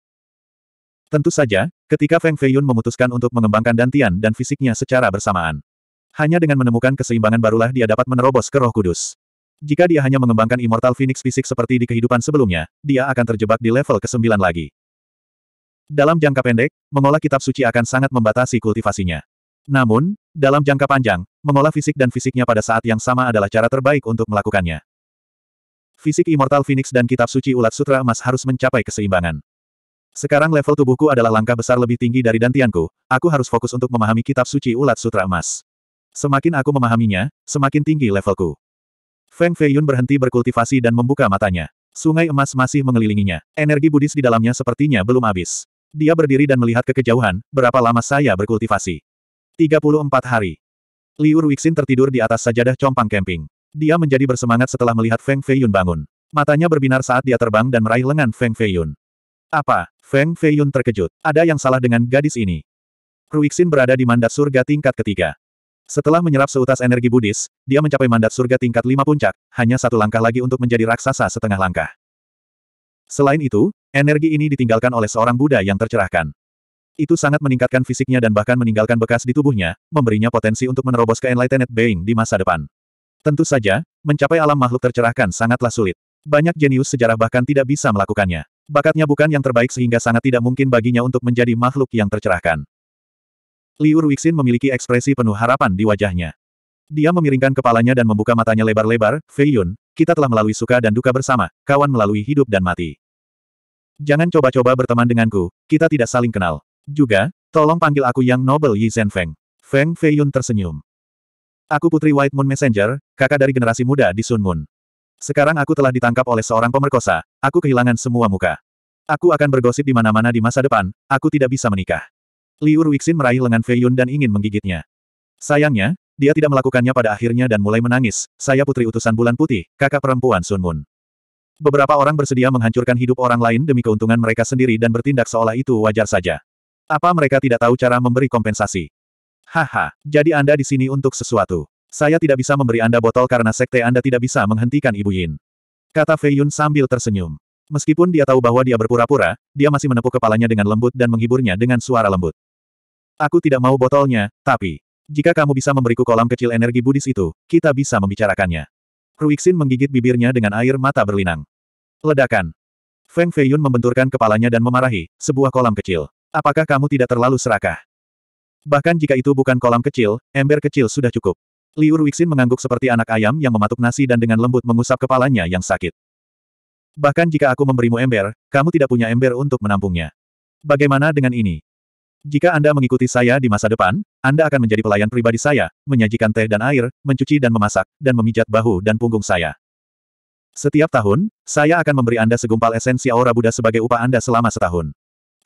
Tentu saja, ketika Feng Feiyun memutuskan untuk mengembangkan dantian dan fisiknya secara bersamaan. Hanya dengan menemukan keseimbangan barulah dia dapat menerobos ke roh kudus. Jika dia hanya mengembangkan Immortal Phoenix fisik seperti di kehidupan sebelumnya, dia akan terjebak di level ke-9 lagi. Dalam jangka pendek, mengolah kitab suci akan sangat membatasi kultivasinya. Namun, dalam jangka panjang, mengolah fisik dan fisiknya pada saat yang sama adalah cara terbaik untuk melakukannya. Fisik Immortal Phoenix dan kitab suci ulat sutra emas harus mencapai keseimbangan. Sekarang level tubuhku adalah langkah besar lebih tinggi dari dantianku, aku harus fokus untuk memahami kitab suci ulat sutra emas. Semakin aku memahaminya, semakin tinggi levelku. Feng Feiyun berhenti berkultivasi dan membuka matanya. Sungai emas masih mengelilinginya. Energi Buddhis di dalamnya sepertinya belum habis. Dia berdiri dan melihat ke kejauhan, berapa lama saya berkultivasi. 34 hari. Liu Ruixin tertidur di atas sajadah compang camping. Dia menjadi bersemangat setelah melihat Feng Feiyun bangun. Matanya berbinar saat dia terbang dan meraih lengan Feng Feiyun. Apa? Feng Feiyun terkejut. Ada yang salah dengan gadis ini. Ruixin berada di mandat surga tingkat ketiga. Setelah menyerap seutas energi Buddhis, dia mencapai mandat surga tingkat lima puncak, hanya satu langkah lagi untuk menjadi raksasa setengah langkah. Selain itu, energi ini ditinggalkan oleh seorang Buddha yang tercerahkan. Itu sangat meningkatkan fisiknya dan bahkan meninggalkan bekas di tubuhnya, memberinya potensi untuk menerobos ke Enlightened Being di masa depan. Tentu saja, mencapai alam makhluk tercerahkan sangatlah sulit. Banyak jenius sejarah bahkan tidak bisa melakukannya. Bakatnya bukan yang terbaik sehingga sangat tidak mungkin baginya untuk menjadi makhluk yang tercerahkan. Liu Ruixin memiliki ekspresi penuh harapan di wajahnya. Dia memiringkan kepalanya dan membuka matanya lebar-lebar, Fei Yun, kita telah melalui suka dan duka bersama, kawan melalui hidup dan mati. Jangan coba-coba berteman denganku, kita tidak saling kenal. Juga, tolong panggil aku yang Nobel Yi Zhenfeng. Feng Fei Yun tersenyum. Aku putri White Moon Messenger, kakak dari generasi muda di Sun Moon. Sekarang aku telah ditangkap oleh seorang pemerkosa, aku kehilangan semua muka. Aku akan bergosip di mana-mana di masa depan, aku tidak bisa menikah. Liu Ruixin meraih lengan Fei Yun dan ingin menggigitnya. Sayangnya, dia tidak melakukannya pada akhirnya dan mulai menangis, saya putri utusan bulan putih, kakak perempuan Sun Moon. Beberapa orang bersedia menghancurkan hidup orang lain demi keuntungan mereka sendiri dan bertindak seolah itu wajar saja. Apa mereka tidak tahu cara memberi kompensasi? Haha, jadi Anda di sini untuk sesuatu. Saya tidak bisa memberi Anda botol karena sekte Anda tidak bisa menghentikan Ibu Yin. Kata Fei Yun sambil tersenyum. Meskipun dia tahu bahwa dia berpura-pura, dia masih menepuk kepalanya dengan lembut dan menghiburnya dengan suara lembut. Aku tidak mau botolnya, tapi... Jika kamu bisa memberiku kolam kecil energi Buddhis itu, kita bisa membicarakannya. Ruixin menggigit bibirnya dengan air mata berlinang. Ledakan. Feng Feiyun membenturkan kepalanya dan memarahi, sebuah kolam kecil. Apakah kamu tidak terlalu serakah? Bahkan jika itu bukan kolam kecil, ember kecil sudah cukup. Liu Ruixin mengangguk seperti anak ayam yang mematuk nasi dan dengan lembut mengusap kepalanya yang sakit. Bahkan jika aku memberimu ember, kamu tidak punya ember untuk menampungnya. Bagaimana dengan ini? Jika Anda mengikuti saya di masa depan, Anda akan menjadi pelayan pribadi saya, menyajikan teh dan air, mencuci dan memasak, dan memijat bahu dan punggung saya. Setiap tahun, saya akan memberi Anda segumpal esensi aura Buddha sebagai upah Anda selama setahun.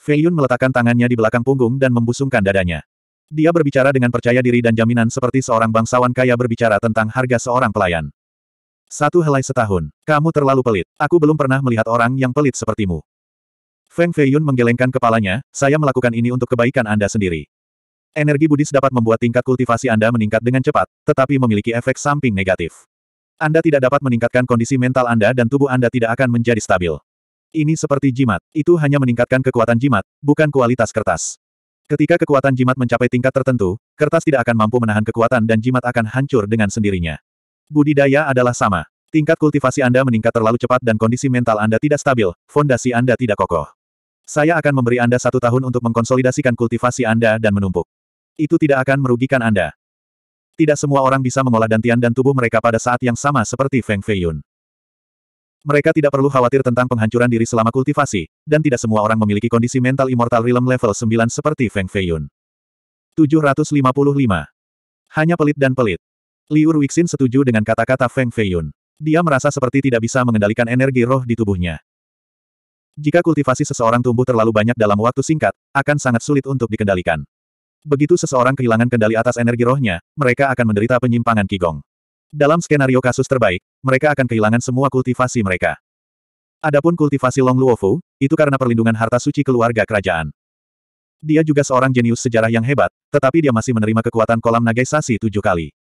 Feiyun meletakkan tangannya di belakang punggung dan membusungkan dadanya. Dia berbicara dengan percaya diri dan jaminan seperti seorang bangsawan kaya berbicara tentang harga seorang pelayan. Satu helai setahun. Kamu terlalu pelit. Aku belum pernah melihat orang yang pelit sepertimu. Feng Feiyun menggelengkan kepalanya, saya melakukan ini untuk kebaikan Anda sendiri. Energi Buddhis dapat membuat tingkat kultivasi Anda meningkat dengan cepat, tetapi memiliki efek samping negatif. Anda tidak dapat meningkatkan kondisi mental Anda dan tubuh Anda tidak akan menjadi stabil. Ini seperti jimat, itu hanya meningkatkan kekuatan jimat, bukan kualitas kertas. Ketika kekuatan jimat mencapai tingkat tertentu, kertas tidak akan mampu menahan kekuatan dan jimat akan hancur dengan sendirinya. Budidaya adalah sama. Tingkat kultivasi Anda meningkat terlalu cepat dan kondisi mental Anda tidak stabil, fondasi Anda tidak kokoh. Saya akan memberi Anda satu tahun untuk mengkonsolidasikan kultivasi Anda dan menumpuk. Itu tidak akan merugikan Anda. Tidak semua orang bisa mengolah dantian dan tubuh mereka pada saat yang sama seperti Feng Feiyun. Mereka tidak perlu khawatir tentang penghancuran diri selama kultivasi, dan tidak semua orang memiliki kondisi mental immortal realm level 9 seperti Feng Feiyun. 755. Hanya pelit dan pelit. Liu Ruixin setuju dengan kata-kata Feng Feiyun. Dia merasa seperti tidak bisa mengendalikan energi roh di tubuhnya. Jika kultivasi seseorang tumbuh terlalu banyak dalam waktu singkat, akan sangat sulit untuk dikendalikan. Begitu seseorang kehilangan kendali atas energi rohnya, mereka akan menderita penyimpangan kigong. Dalam skenario kasus terbaik, mereka akan kehilangan semua kultivasi mereka. Adapun kultivasi Long Luofu, itu karena perlindungan harta suci keluarga kerajaan. Dia juga seorang jenius sejarah yang hebat, tetapi dia masih menerima kekuatan kolam nagai sasi tujuh kali.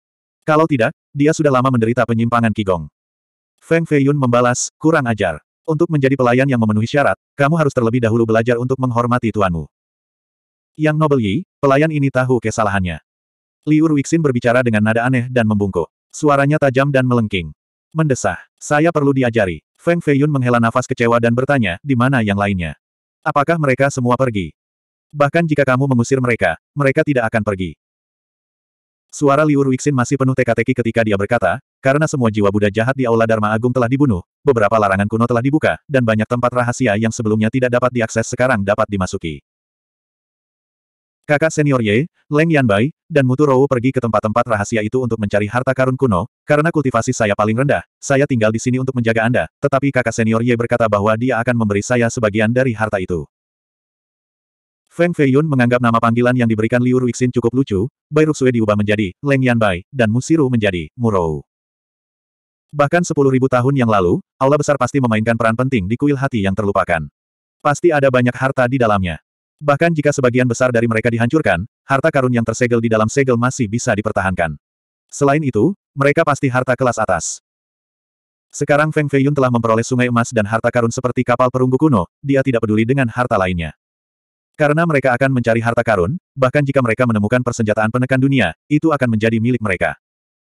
Kalau tidak, dia sudah lama menderita penyimpangan kigong. Feng Feiyun membalas, kurang ajar. Untuk menjadi pelayan yang memenuhi syarat, kamu harus terlebih dahulu belajar untuk menghormati tuanmu. Yang Nobel Yi, pelayan ini tahu kesalahannya. Liu Ruixin berbicara dengan nada aneh dan membungkuk. Suaranya tajam dan melengking. Mendesah. Saya perlu diajari. Feng Feiyun menghela nafas kecewa dan bertanya, di mana yang lainnya? Apakah mereka semua pergi? Bahkan jika kamu mengusir mereka, mereka tidak akan pergi. Suara Liu Ruixin masih penuh teka-teki ketika dia berkata, karena semua jiwa Buddha jahat di Aula Dharma Agung telah dibunuh, beberapa larangan kuno telah dibuka, dan banyak tempat rahasia yang sebelumnya tidak dapat diakses sekarang dapat dimasuki. Kakak senior Ye, Leng Yanbai, dan Mutu Rou pergi ke tempat-tempat rahasia itu untuk mencari harta karun kuno, karena kultivasi saya paling rendah, saya tinggal di sini untuk menjaga Anda, tetapi kakak senior Ye berkata bahwa dia akan memberi saya sebagian dari harta itu. Feng Feiyun menganggap nama panggilan yang diberikan Liu Ruixin cukup lucu, Bai Ruxue diubah menjadi Leng Yanbai, dan Musiru menjadi Murou. Bahkan sepuluh ribu tahun yang lalu, Allah besar pasti memainkan peran penting di kuil hati yang terlupakan. Pasti ada banyak harta di dalamnya. Bahkan jika sebagian besar dari mereka dihancurkan, harta karun yang tersegel di dalam segel masih bisa dipertahankan. Selain itu, mereka pasti harta kelas atas. Sekarang Feng Feiyun telah memperoleh sungai emas dan harta karun seperti kapal perunggu kuno, dia tidak peduli dengan harta lainnya. Karena mereka akan mencari harta karun, bahkan jika mereka menemukan persenjataan penekan dunia, itu akan menjadi milik mereka.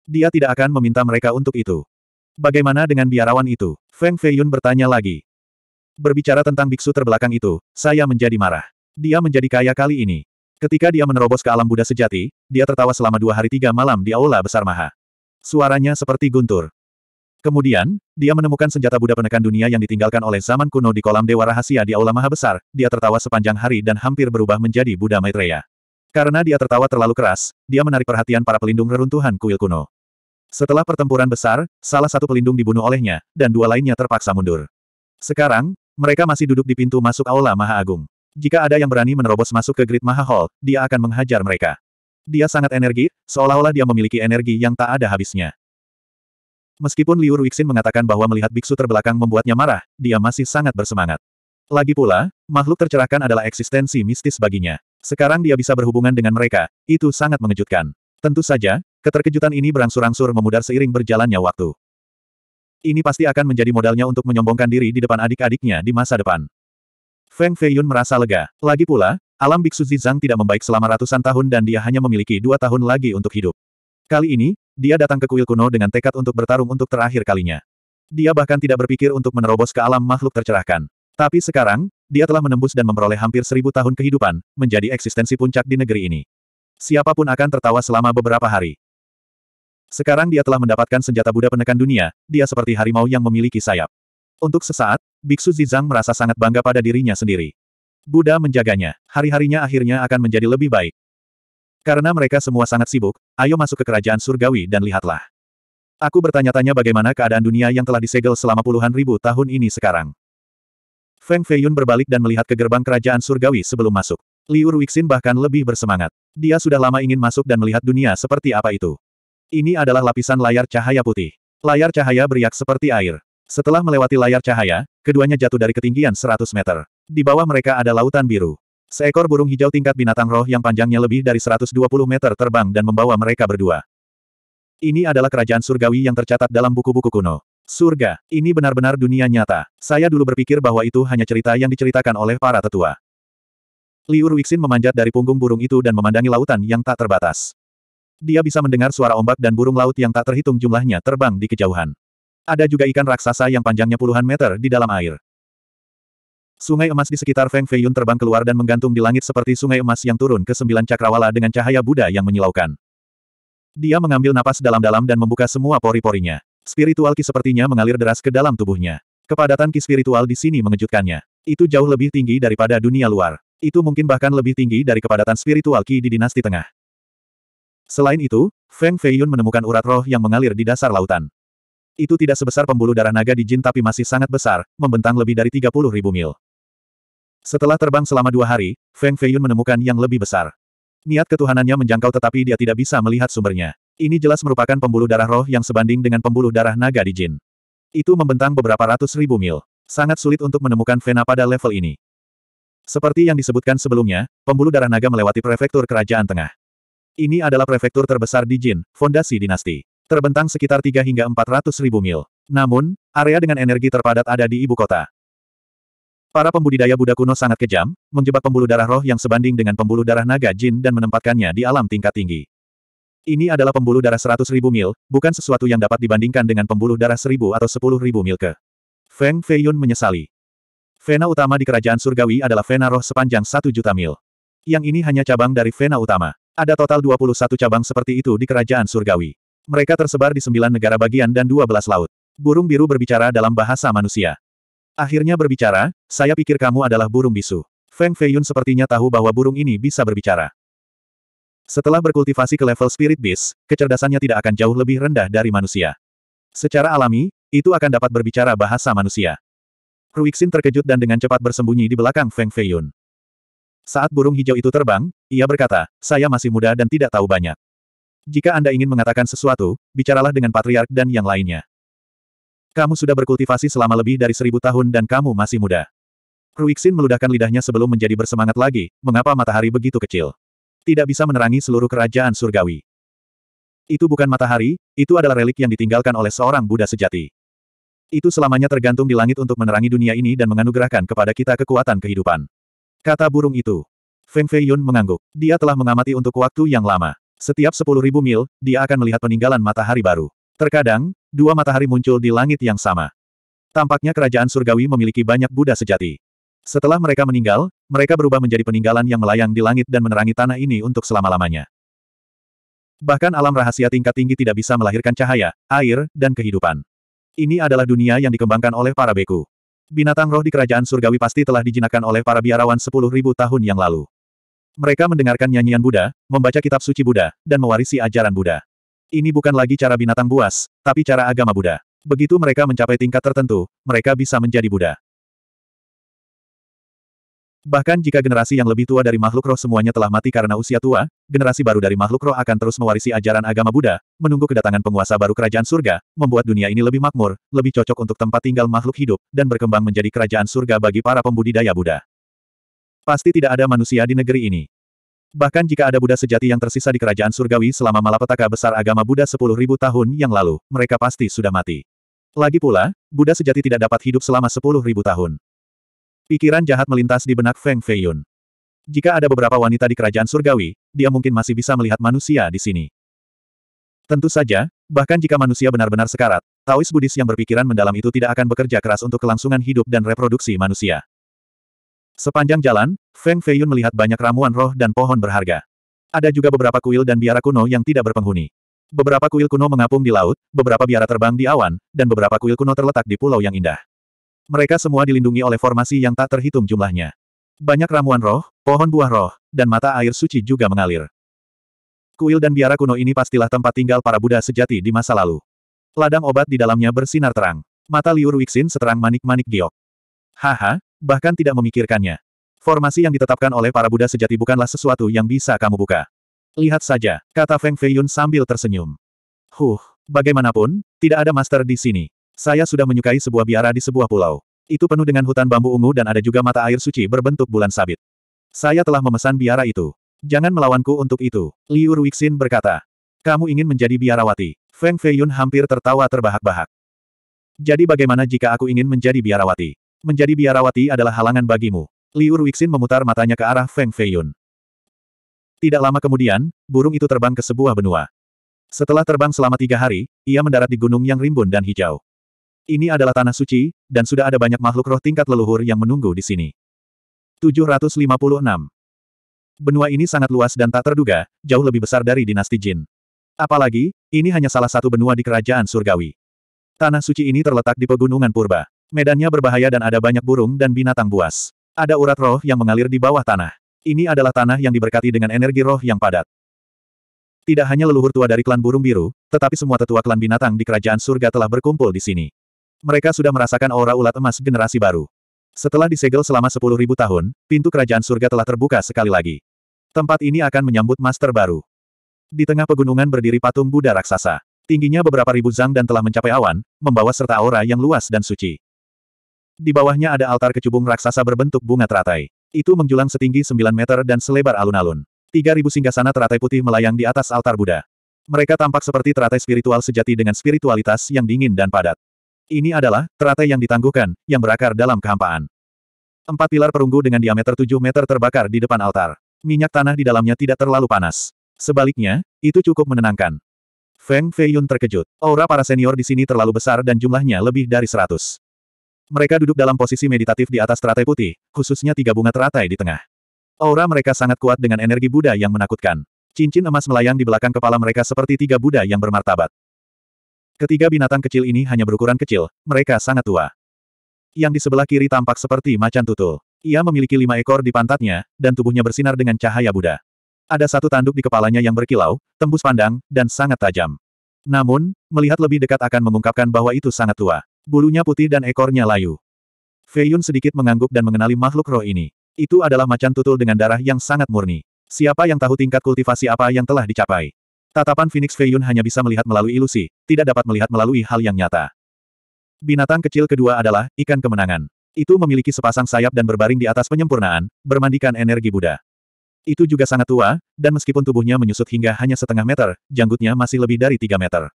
Dia tidak akan meminta mereka untuk itu. Bagaimana dengan biarawan itu? Feng Feiyun bertanya lagi. Berbicara tentang biksu terbelakang itu, saya menjadi marah. Dia menjadi kaya kali ini. Ketika dia menerobos ke alam Buddha sejati, dia tertawa selama dua hari tiga malam di Aula Besar Maha. Suaranya seperti guntur. Kemudian, dia menemukan senjata Buddha penekan dunia yang ditinggalkan oleh zaman kuno di kolam Dewa Rahasia di Aula Maha Besar, dia tertawa sepanjang hari dan hampir berubah menjadi Buddha Maitreya. Karena dia tertawa terlalu keras, dia menarik perhatian para pelindung reruntuhan kuil kuno. Setelah pertempuran besar, salah satu pelindung dibunuh olehnya, dan dua lainnya terpaksa mundur. Sekarang, mereka masih duduk di pintu masuk Aula Maha Agung. Jika ada yang berani menerobos masuk ke Grid Maha Hall, dia akan menghajar mereka. Dia sangat energi, seolah-olah dia memiliki energi yang tak ada habisnya. Meskipun Liu Ruixin mengatakan bahwa melihat biksu terbelakang membuatnya marah, dia masih sangat bersemangat. Lagi pula, makhluk tercerahkan adalah eksistensi mistis baginya. Sekarang dia bisa berhubungan dengan mereka, itu sangat mengejutkan. Tentu saja, Keterkejutan ini berangsur-angsur memudar seiring berjalannya waktu. Ini pasti akan menjadi modalnya untuk menyombongkan diri di depan adik-adiknya di masa depan. Feng Feiyun merasa lega. Lagi pula, alam biksu Zizang tidak membaik selama ratusan tahun dan dia hanya memiliki dua tahun lagi untuk hidup. Kali ini, dia datang ke kuil kuno dengan tekad untuk bertarung untuk terakhir kalinya. Dia bahkan tidak berpikir untuk menerobos ke alam makhluk tercerahkan. Tapi sekarang, dia telah menembus dan memperoleh hampir seribu tahun kehidupan, menjadi eksistensi puncak di negeri ini. Siapapun akan tertawa selama beberapa hari. Sekarang dia telah mendapatkan senjata Buddha penekan dunia, dia seperti harimau yang memiliki sayap. Untuk sesaat, Biksu Zizang merasa sangat bangga pada dirinya sendiri. Buddha menjaganya, hari-harinya akhirnya akan menjadi lebih baik. Karena mereka semua sangat sibuk, ayo masuk ke kerajaan surgawi dan lihatlah. Aku bertanya-tanya bagaimana keadaan dunia yang telah disegel selama puluhan ribu tahun ini sekarang. Feng Feiyun berbalik dan melihat ke gerbang kerajaan surgawi sebelum masuk. Liu Ruixin bahkan lebih bersemangat. Dia sudah lama ingin masuk dan melihat dunia seperti apa itu. Ini adalah lapisan layar cahaya putih. Layar cahaya beriak seperti air. Setelah melewati layar cahaya, keduanya jatuh dari ketinggian 100 meter. Di bawah mereka ada lautan biru. Seekor burung hijau tingkat binatang roh yang panjangnya lebih dari 120 meter terbang dan membawa mereka berdua. Ini adalah kerajaan surgawi yang tercatat dalam buku-buku kuno. Surga, ini benar-benar dunia nyata. Saya dulu berpikir bahwa itu hanya cerita yang diceritakan oleh para tetua. Liur Wixin memanjat dari punggung burung itu dan memandangi lautan yang tak terbatas. Dia bisa mendengar suara ombak dan burung laut yang tak terhitung jumlahnya terbang di kejauhan. Ada juga ikan raksasa yang panjangnya puluhan meter di dalam air. Sungai emas di sekitar Feng Feiyun terbang keluar dan menggantung di langit seperti sungai emas yang turun ke sembilan cakrawala dengan cahaya Buddha yang menyilaukan. Dia mengambil napas dalam-dalam dan membuka semua pori-porinya. Spiritual ki sepertinya mengalir deras ke dalam tubuhnya. Kepadatan ki spiritual di sini mengejutkannya. Itu jauh lebih tinggi daripada dunia luar. Itu mungkin bahkan lebih tinggi dari kepadatan spiritual ki di dinasti tengah. Selain itu, Feng Feiyun menemukan urat roh yang mengalir di dasar lautan. Itu tidak sebesar pembuluh darah naga di jin tapi masih sangat besar, membentang lebih dari 30 ribu mil. Setelah terbang selama dua hari, Feng Feiyun menemukan yang lebih besar. Niat ketuhanannya menjangkau tetapi dia tidak bisa melihat sumbernya. Ini jelas merupakan pembuluh darah roh yang sebanding dengan pembuluh darah naga di jin. Itu membentang beberapa ratus ribu mil. Sangat sulit untuk menemukan Vena pada level ini. Seperti yang disebutkan sebelumnya, pembuluh darah naga melewati prefektur kerajaan tengah. Ini adalah prefektur terbesar di Jin, fondasi dinasti. Terbentang sekitar 3 hingga 400 ribu mil. Namun, area dengan energi terpadat ada di ibu kota. Para pembudidaya Buddha kuno sangat kejam, menjebak pembuluh darah roh yang sebanding dengan pembuluh darah naga Jin dan menempatkannya di alam tingkat tinggi. Ini adalah pembuluh darah 100 ribu mil, bukan sesuatu yang dapat dibandingkan dengan pembuluh darah 1000 atau 10 ribu mil ke. Feng Feiyun menyesali. Vena utama di kerajaan surgawi adalah vena roh sepanjang 1 juta mil. Yang ini hanya cabang dari vena utama. Ada total 21 cabang seperti itu di kerajaan surgawi. Mereka tersebar di sembilan negara bagian dan dua belas laut. Burung biru berbicara dalam bahasa manusia. Akhirnya berbicara, saya pikir kamu adalah burung bisu. Feng Feiyun sepertinya tahu bahwa burung ini bisa berbicara. Setelah berkultivasi ke level Spirit Beast, kecerdasannya tidak akan jauh lebih rendah dari manusia. Secara alami, itu akan dapat berbicara bahasa manusia. Ruixin terkejut dan dengan cepat bersembunyi di belakang Feng Feiyun. Saat burung hijau itu terbang, ia berkata, saya masih muda dan tidak tahu banyak. Jika Anda ingin mengatakan sesuatu, bicaralah dengan patriark dan yang lainnya. Kamu sudah berkultivasi selama lebih dari seribu tahun dan kamu masih muda. Ruixin meludahkan lidahnya sebelum menjadi bersemangat lagi, mengapa matahari begitu kecil? Tidak bisa menerangi seluruh kerajaan surgawi. Itu bukan matahari, itu adalah relik yang ditinggalkan oleh seorang Buddha sejati. Itu selamanya tergantung di langit untuk menerangi dunia ini dan menganugerahkan kepada kita kekuatan kehidupan. Kata burung itu. Feng Fei Yun mengangguk. Dia telah mengamati untuk waktu yang lama. Setiap sepuluh ribu mil, dia akan melihat peninggalan matahari baru. Terkadang, dua matahari muncul di langit yang sama. Tampaknya kerajaan surgawi memiliki banyak Buddha sejati. Setelah mereka meninggal, mereka berubah menjadi peninggalan yang melayang di langit dan menerangi tanah ini untuk selama-lamanya. Bahkan alam rahasia tingkat tinggi tidak bisa melahirkan cahaya, air, dan kehidupan. Ini adalah dunia yang dikembangkan oleh para beku. Binatang roh di kerajaan surgawi pasti telah dijinakkan oleh para biarawan sepuluh ribu tahun yang lalu. Mereka mendengarkan nyanyian Buddha, membaca kitab suci Buddha, dan mewarisi ajaran Buddha. Ini bukan lagi cara binatang buas, tapi cara agama Buddha. Begitu mereka mencapai tingkat tertentu, mereka bisa menjadi Buddha. Bahkan jika generasi yang lebih tua dari makhluk roh semuanya telah mati karena usia tua, generasi baru dari makhluk roh akan terus mewarisi ajaran agama Buddha, menunggu kedatangan penguasa baru kerajaan surga, membuat dunia ini lebih makmur, lebih cocok untuk tempat tinggal makhluk hidup, dan berkembang menjadi kerajaan surga bagi para pembudidaya Buddha. Pasti tidak ada manusia di negeri ini. Bahkan jika ada Buddha sejati yang tersisa di kerajaan surgawi selama malapetaka besar agama Buddha 10.000 tahun yang lalu, mereka pasti sudah mati. Lagi pula, Buddha sejati tidak dapat hidup selama sepuluh ribu tahun. Pikiran jahat melintas di benak Feng Feiyun. Jika ada beberapa wanita di kerajaan surgawi, dia mungkin masih bisa melihat manusia di sini. Tentu saja, bahkan jika manusia benar-benar sekarat, Taois Buddhis yang berpikiran mendalam itu tidak akan bekerja keras untuk kelangsungan hidup dan reproduksi manusia. Sepanjang jalan, Feng Feiyun melihat banyak ramuan roh dan pohon berharga. Ada juga beberapa kuil dan biara kuno yang tidak berpenghuni. Beberapa kuil kuno mengapung di laut, beberapa biara terbang di awan, dan beberapa kuil kuno terletak di pulau yang indah. Mereka semua dilindungi oleh formasi yang tak terhitung jumlahnya. Banyak ramuan roh, pohon buah roh, dan mata air suci juga mengalir. Kuil dan biara kuno ini pastilah tempat tinggal para Buddha sejati di masa lalu. Ladang obat di dalamnya bersinar terang. Mata liur Wixin seterang manik-manik giok. Haha, bahkan tidak memikirkannya. Formasi yang ditetapkan oleh para Buddha sejati bukanlah sesuatu yang bisa kamu buka. Lihat saja, kata Feng Feiyun sambil tersenyum. Huh, bagaimanapun, tidak ada master di sini. Saya sudah menyukai sebuah biara di sebuah pulau. Itu penuh dengan hutan bambu ungu dan ada juga mata air suci berbentuk bulan sabit. Saya telah memesan biara itu. Jangan melawanku untuk itu, Liu Ruixin berkata. Kamu ingin menjadi biarawati. Feng Feiyun hampir tertawa terbahak-bahak. Jadi bagaimana jika aku ingin menjadi biarawati? Menjadi biarawati adalah halangan bagimu. Liu Ruixin memutar matanya ke arah Feng Feiyun. Tidak lama kemudian, burung itu terbang ke sebuah benua. Setelah terbang selama tiga hari, ia mendarat di gunung yang rimbun dan hijau. Ini adalah tanah suci, dan sudah ada banyak makhluk roh tingkat leluhur yang menunggu di sini. 756. Benua ini sangat luas dan tak terduga, jauh lebih besar dari dinasti Jin. Apalagi, ini hanya salah satu benua di kerajaan surgawi. Tanah suci ini terletak di pegunungan purba. Medannya berbahaya dan ada banyak burung dan binatang buas. Ada urat roh yang mengalir di bawah tanah. Ini adalah tanah yang diberkati dengan energi roh yang padat. Tidak hanya leluhur tua dari klan burung biru, tetapi semua tetua klan binatang di kerajaan surga telah berkumpul di sini mereka sudah merasakan aura ulat emas generasi baru. Setelah disegel selama sepuluh ribu tahun, pintu kerajaan surga telah terbuka sekali lagi. Tempat ini akan menyambut master baru. Di tengah pegunungan berdiri patung Buddha raksasa. Tingginya beberapa ribu zang dan telah mencapai awan, membawa serta aura yang luas dan suci. Di bawahnya ada altar kecubung raksasa berbentuk bunga teratai. Itu menjulang setinggi 9 meter dan selebar alun-alun. Tiga ribu singgasana teratai putih melayang di atas altar Buddha. Mereka tampak seperti teratai spiritual sejati dengan spiritualitas yang dingin dan padat. Ini adalah teratai yang ditangguhkan, yang berakar dalam kehampaan. Empat pilar perunggu dengan diameter 7 meter terbakar di depan altar. Minyak tanah di dalamnya tidak terlalu panas. Sebaliknya, itu cukup menenangkan. Feng Feiyun terkejut. Aura para senior di sini terlalu besar dan jumlahnya lebih dari seratus. Mereka duduk dalam posisi meditatif di atas teratai putih, khususnya tiga bunga teratai di tengah. Aura mereka sangat kuat dengan energi Buddha yang menakutkan. Cincin emas melayang di belakang kepala mereka seperti tiga Buddha yang bermartabat. Ketiga binatang kecil ini hanya berukuran kecil, mereka sangat tua. Yang di sebelah kiri tampak seperti macan tutul. Ia memiliki lima ekor di pantatnya, dan tubuhnya bersinar dengan cahaya Buddha. Ada satu tanduk di kepalanya yang berkilau, tembus pandang, dan sangat tajam. Namun, melihat lebih dekat akan mengungkapkan bahwa itu sangat tua. Bulunya putih dan ekornya layu. Feiyun sedikit mengangguk dan mengenali makhluk roh ini. Itu adalah macan tutul dengan darah yang sangat murni. Siapa yang tahu tingkat kultivasi apa yang telah dicapai? Tatapan Phoenix Feiyun hanya bisa melihat melalui ilusi, tidak dapat melihat melalui hal yang nyata. Binatang kecil kedua adalah ikan kemenangan. Itu memiliki sepasang sayap dan berbaring di atas penyempurnaan, bermandikan energi Buddha. Itu juga sangat tua, dan meskipun tubuhnya menyusut hingga hanya setengah meter, janggutnya masih lebih dari tiga meter.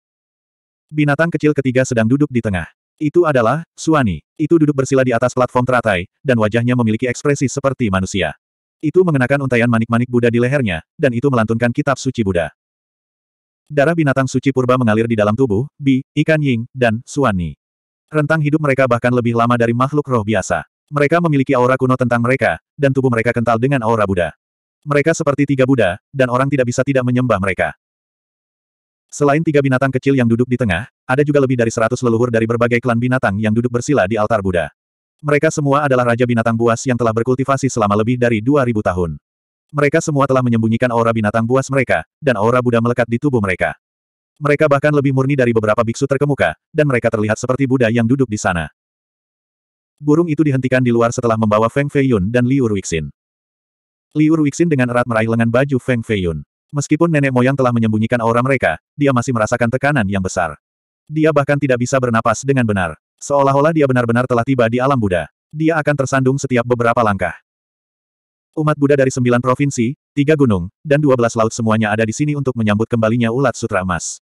Binatang kecil ketiga sedang duduk di tengah. Itu adalah, Suani. Itu duduk bersila di atas platform teratai, dan wajahnya memiliki ekspresi seperti manusia. Itu mengenakan untaian manik-manik Buddha di lehernya, dan itu melantunkan kitab suci Buddha. Darah binatang suci purba mengalir di dalam tubuh, Bi, Ikan Ying, dan Suani. Rentang hidup mereka bahkan lebih lama dari makhluk roh biasa. Mereka memiliki aura kuno tentang mereka, dan tubuh mereka kental dengan aura Buddha. Mereka seperti tiga Buddha, dan orang tidak bisa tidak menyembah mereka. Selain tiga binatang kecil yang duduk di tengah, ada juga lebih dari seratus leluhur dari berbagai klan binatang yang duduk bersila di altar Buddha. Mereka semua adalah raja binatang buas yang telah berkultivasi selama lebih dari dua ribu tahun. Mereka semua telah menyembunyikan aura binatang buas mereka, dan aura Buddha melekat di tubuh mereka. Mereka bahkan lebih murni dari beberapa biksu terkemuka, dan mereka terlihat seperti Buddha yang duduk di sana. Burung itu dihentikan di luar setelah membawa Feng Feiyun dan Liu Ruixin. Liu Ruixin dengan erat meraih lengan baju Feng Feiyun. Meskipun nenek moyang telah menyembunyikan aura mereka, dia masih merasakan tekanan yang besar. Dia bahkan tidak bisa bernapas dengan benar. Seolah-olah dia benar-benar telah tiba di alam Buddha. Dia akan tersandung setiap beberapa langkah. Umat Buddha dari sembilan provinsi, tiga gunung, dan dua belas laut semuanya ada di sini untuk menyambut kembalinya ulat sutra emas.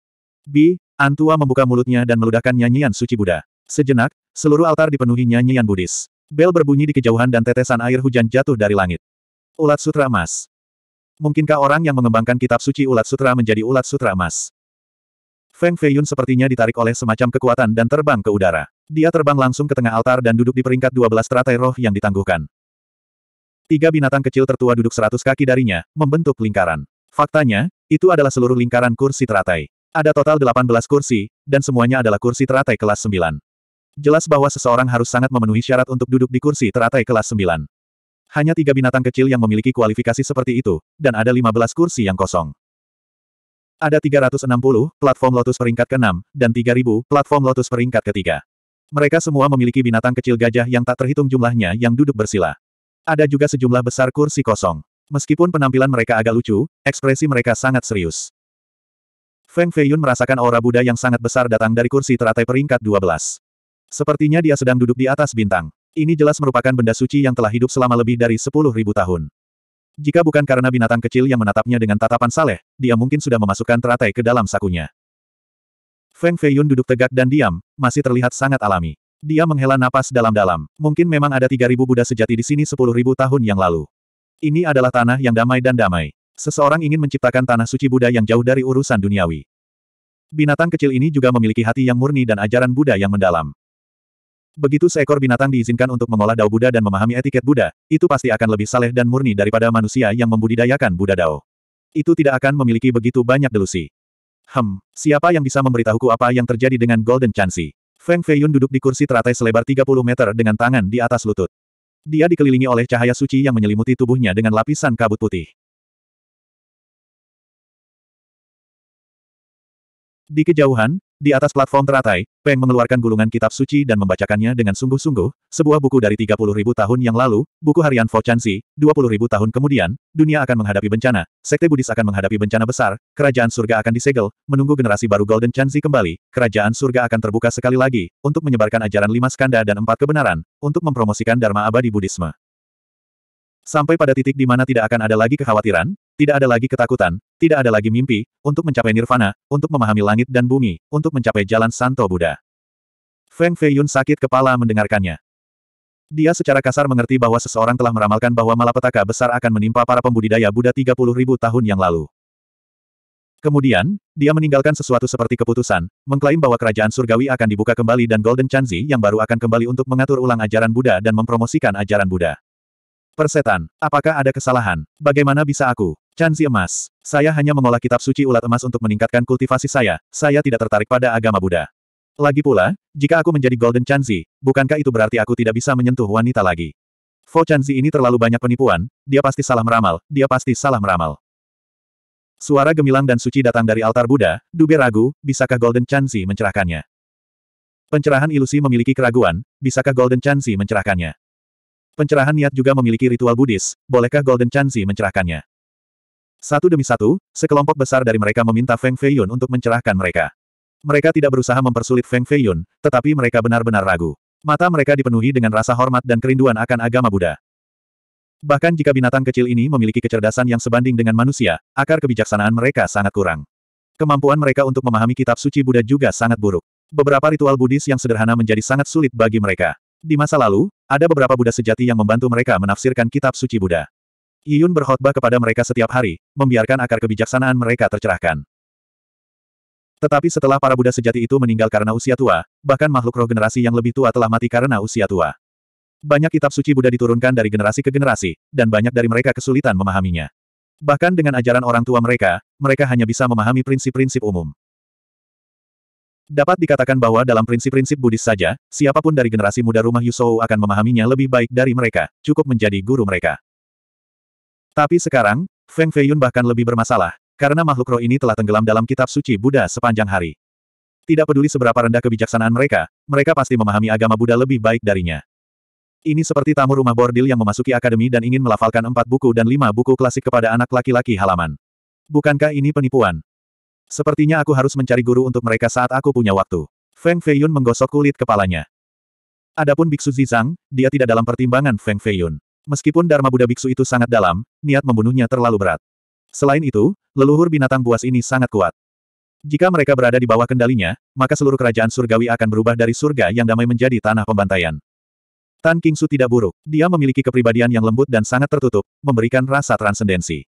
Bi, Antua membuka mulutnya dan meludahkan nyanyian suci Buddha. Sejenak, seluruh altar dipenuhi nyanyian Buddhis. Bel berbunyi di kejauhan dan tetesan air hujan jatuh dari langit. Ulat Sutra Emas Mungkinkah orang yang mengembangkan kitab suci ulat sutra menjadi ulat sutra emas? Feng Feiyun sepertinya ditarik oleh semacam kekuatan dan terbang ke udara. Dia terbang langsung ke tengah altar dan duduk di peringkat 12 teratai roh yang ditangguhkan. Tiga binatang kecil tertua duduk seratus kaki darinya, membentuk lingkaran. Faktanya, itu adalah seluruh lingkaran kursi teratai. Ada total 18 kursi, dan semuanya adalah kursi teratai kelas 9. Jelas bahwa seseorang harus sangat memenuhi syarat untuk duduk di kursi teratai kelas 9. Hanya tiga binatang kecil yang memiliki kualifikasi seperti itu, dan ada 15 kursi yang kosong. Ada 360, platform Lotus peringkat ke-6, dan 3000, platform Lotus peringkat ketiga. Mereka semua memiliki binatang kecil gajah yang tak terhitung jumlahnya yang duduk bersila. Ada juga sejumlah besar kursi kosong. Meskipun penampilan mereka agak lucu, ekspresi mereka sangat serius. Feng Feiyun merasakan aura Buddha yang sangat besar datang dari kursi teratai peringkat 12. Sepertinya dia sedang duduk di atas bintang. Ini jelas merupakan benda suci yang telah hidup selama lebih dari 10.000 tahun. Jika bukan karena binatang kecil yang menatapnya dengan tatapan saleh, dia mungkin sudah memasukkan teratai ke dalam sakunya. Feng Feiyun duduk tegak dan diam, masih terlihat sangat alami. Dia menghela napas dalam-dalam. Mungkin memang ada 3.000 Buddha sejati di sini 10.000 tahun yang lalu. Ini adalah tanah yang damai dan damai. Seseorang ingin menciptakan tanah suci Buddha yang jauh dari urusan duniawi. Binatang kecil ini juga memiliki hati yang murni dan ajaran Buddha yang mendalam. Begitu seekor binatang diizinkan untuk mengolah dao Buddha dan memahami etiket Buddha, itu pasti akan lebih saleh dan murni daripada manusia yang membudidayakan Buddha dao. Itu tidak akan memiliki begitu banyak delusi. Hem, siapa yang bisa memberitahuku apa yang terjadi dengan Golden Chansey? Feng Feiyun duduk di kursi teratai selebar 30 meter dengan tangan di atas lutut. Dia dikelilingi oleh cahaya suci yang menyelimuti tubuhnya dengan lapisan kabut putih. Di kejauhan, di atas platform teratai, Peng mengeluarkan gulungan kitab suci dan membacakannya dengan sungguh-sungguh, sebuah buku dari 30.000 tahun yang lalu, buku harian Fo Chansi, 20.000 tahun kemudian, dunia akan menghadapi bencana, sekte Buddhis akan menghadapi bencana besar, kerajaan surga akan disegel, menunggu generasi baru Golden Chansi kembali, kerajaan surga akan terbuka sekali lagi, untuk menyebarkan ajaran lima skanda dan empat kebenaran, untuk mempromosikan Dharma abadi Buddhisme. Sampai pada titik di mana tidak akan ada lagi kekhawatiran, tidak ada lagi ketakutan, tidak ada lagi mimpi, untuk mencapai nirvana, untuk memahami langit dan bumi, untuk mencapai jalan Santo Buddha. Feng Feiyun sakit kepala mendengarkannya. Dia secara kasar mengerti bahwa seseorang telah meramalkan bahwa malapetaka besar akan menimpa para pembudidaya Buddha 30 ribu tahun yang lalu. Kemudian, dia meninggalkan sesuatu seperti keputusan, mengklaim bahwa kerajaan surgawi akan dibuka kembali dan Golden Chanzi yang baru akan kembali untuk mengatur ulang ajaran Buddha dan mempromosikan ajaran Buddha. Persetan, apakah ada kesalahan? Bagaimana bisa aku? Chanzi emas. Saya hanya mengolah kitab suci ulat emas untuk meningkatkan kultivasi saya, saya tidak tertarik pada agama Buddha. Lagi pula, jika aku menjadi Golden Chanzi, bukankah itu berarti aku tidak bisa menyentuh wanita lagi? Fo Chanzi ini terlalu banyak penipuan, dia pasti salah meramal, dia pasti salah meramal. Suara gemilang dan suci datang dari altar Buddha, Dube ragu, bisakah Golden Chanzi mencerahkannya? Pencerahan ilusi memiliki keraguan, bisakah Golden Chanzi mencerahkannya? Pencerahan niat juga memiliki ritual Buddhis, bolehkah Golden Chanzi mencerahkannya? Satu demi satu, sekelompok besar dari mereka meminta Feng Feiyun untuk mencerahkan mereka. Mereka tidak berusaha mempersulit Feng Feiyun, tetapi mereka benar-benar ragu. Mata mereka dipenuhi dengan rasa hormat dan kerinduan akan agama Buddha. Bahkan jika binatang kecil ini memiliki kecerdasan yang sebanding dengan manusia, akar kebijaksanaan mereka sangat kurang. Kemampuan mereka untuk memahami kitab suci Buddha juga sangat buruk. Beberapa ritual Buddhis yang sederhana menjadi sangat sulit bagi mereka. Di masa lalu, ada beberapa Buddha sejati yang membantu mereka menafsirkan kitab suci Buddha. Yiyun berkhotbah kepada mereka setiap hari, membiarkan akar kebijaksanaan mereka tercerahkan. Tetapi setelah para Buddha sejati itu meninggal karena usia tua, bahkan makhluk roh generasi yang lebih tua telah mati karena usia tua. Banyak kitab suci Buddha diturunkan dari generasi ke generasi, dan banyak dari mereka kesulitan memahaminya. Bahkan dengan ajaran orang tua mereka, mereka hanya bisa memahami prinsip-prinsip umum. Dapat dikatakan bahwa dalam prinsip-prinsip Buddhis saja, siapapun dari generasi muda rumah Yusou akan memahaminya lebih baik dari mereka, cukup menjadi guru mereka. Tapi sekarang, Feng Feiyun bahkan lebih bermasalah, karena makhluk roh ini telah tenggelam dalam kitab suci Buddha sepanjang hari. Tidak peduli seberapa rendah kebijaksanaan mereka, mereka pasti memahami agama Buddha lebih baik darinya. Ini seperti tamu rumah bordil yang memasuki akademi dan ingin melafalkan empat buku dan lima buku klasik kepada anak laki-laki halaman. Bukankah ini penipuan? Sepertinya aku harus mencari guru untuk mereka saat aku punya waktu. Feng Feiyun menggosok kulit kepalanya. Adapun Biksu Zizang, dia tidak dalam pertimbangan Feng Feiyun. Meskipun Dharma Buddha Biksu itu sangat dalam, niat membunuhnya terlalu berat. Selain itu, leluhur binatang buas ini sangat kuat. Jika mereka berada di bawah kendalinya, maka seluruh kerajaan surgawi akan berubah dari surga yang damai menjadi tanah pembantaian. Tan Kingsu tidak buruk. Dia memiliki kepribadian yang lembut dan sangat tertutup, memberikan rasa transendensi.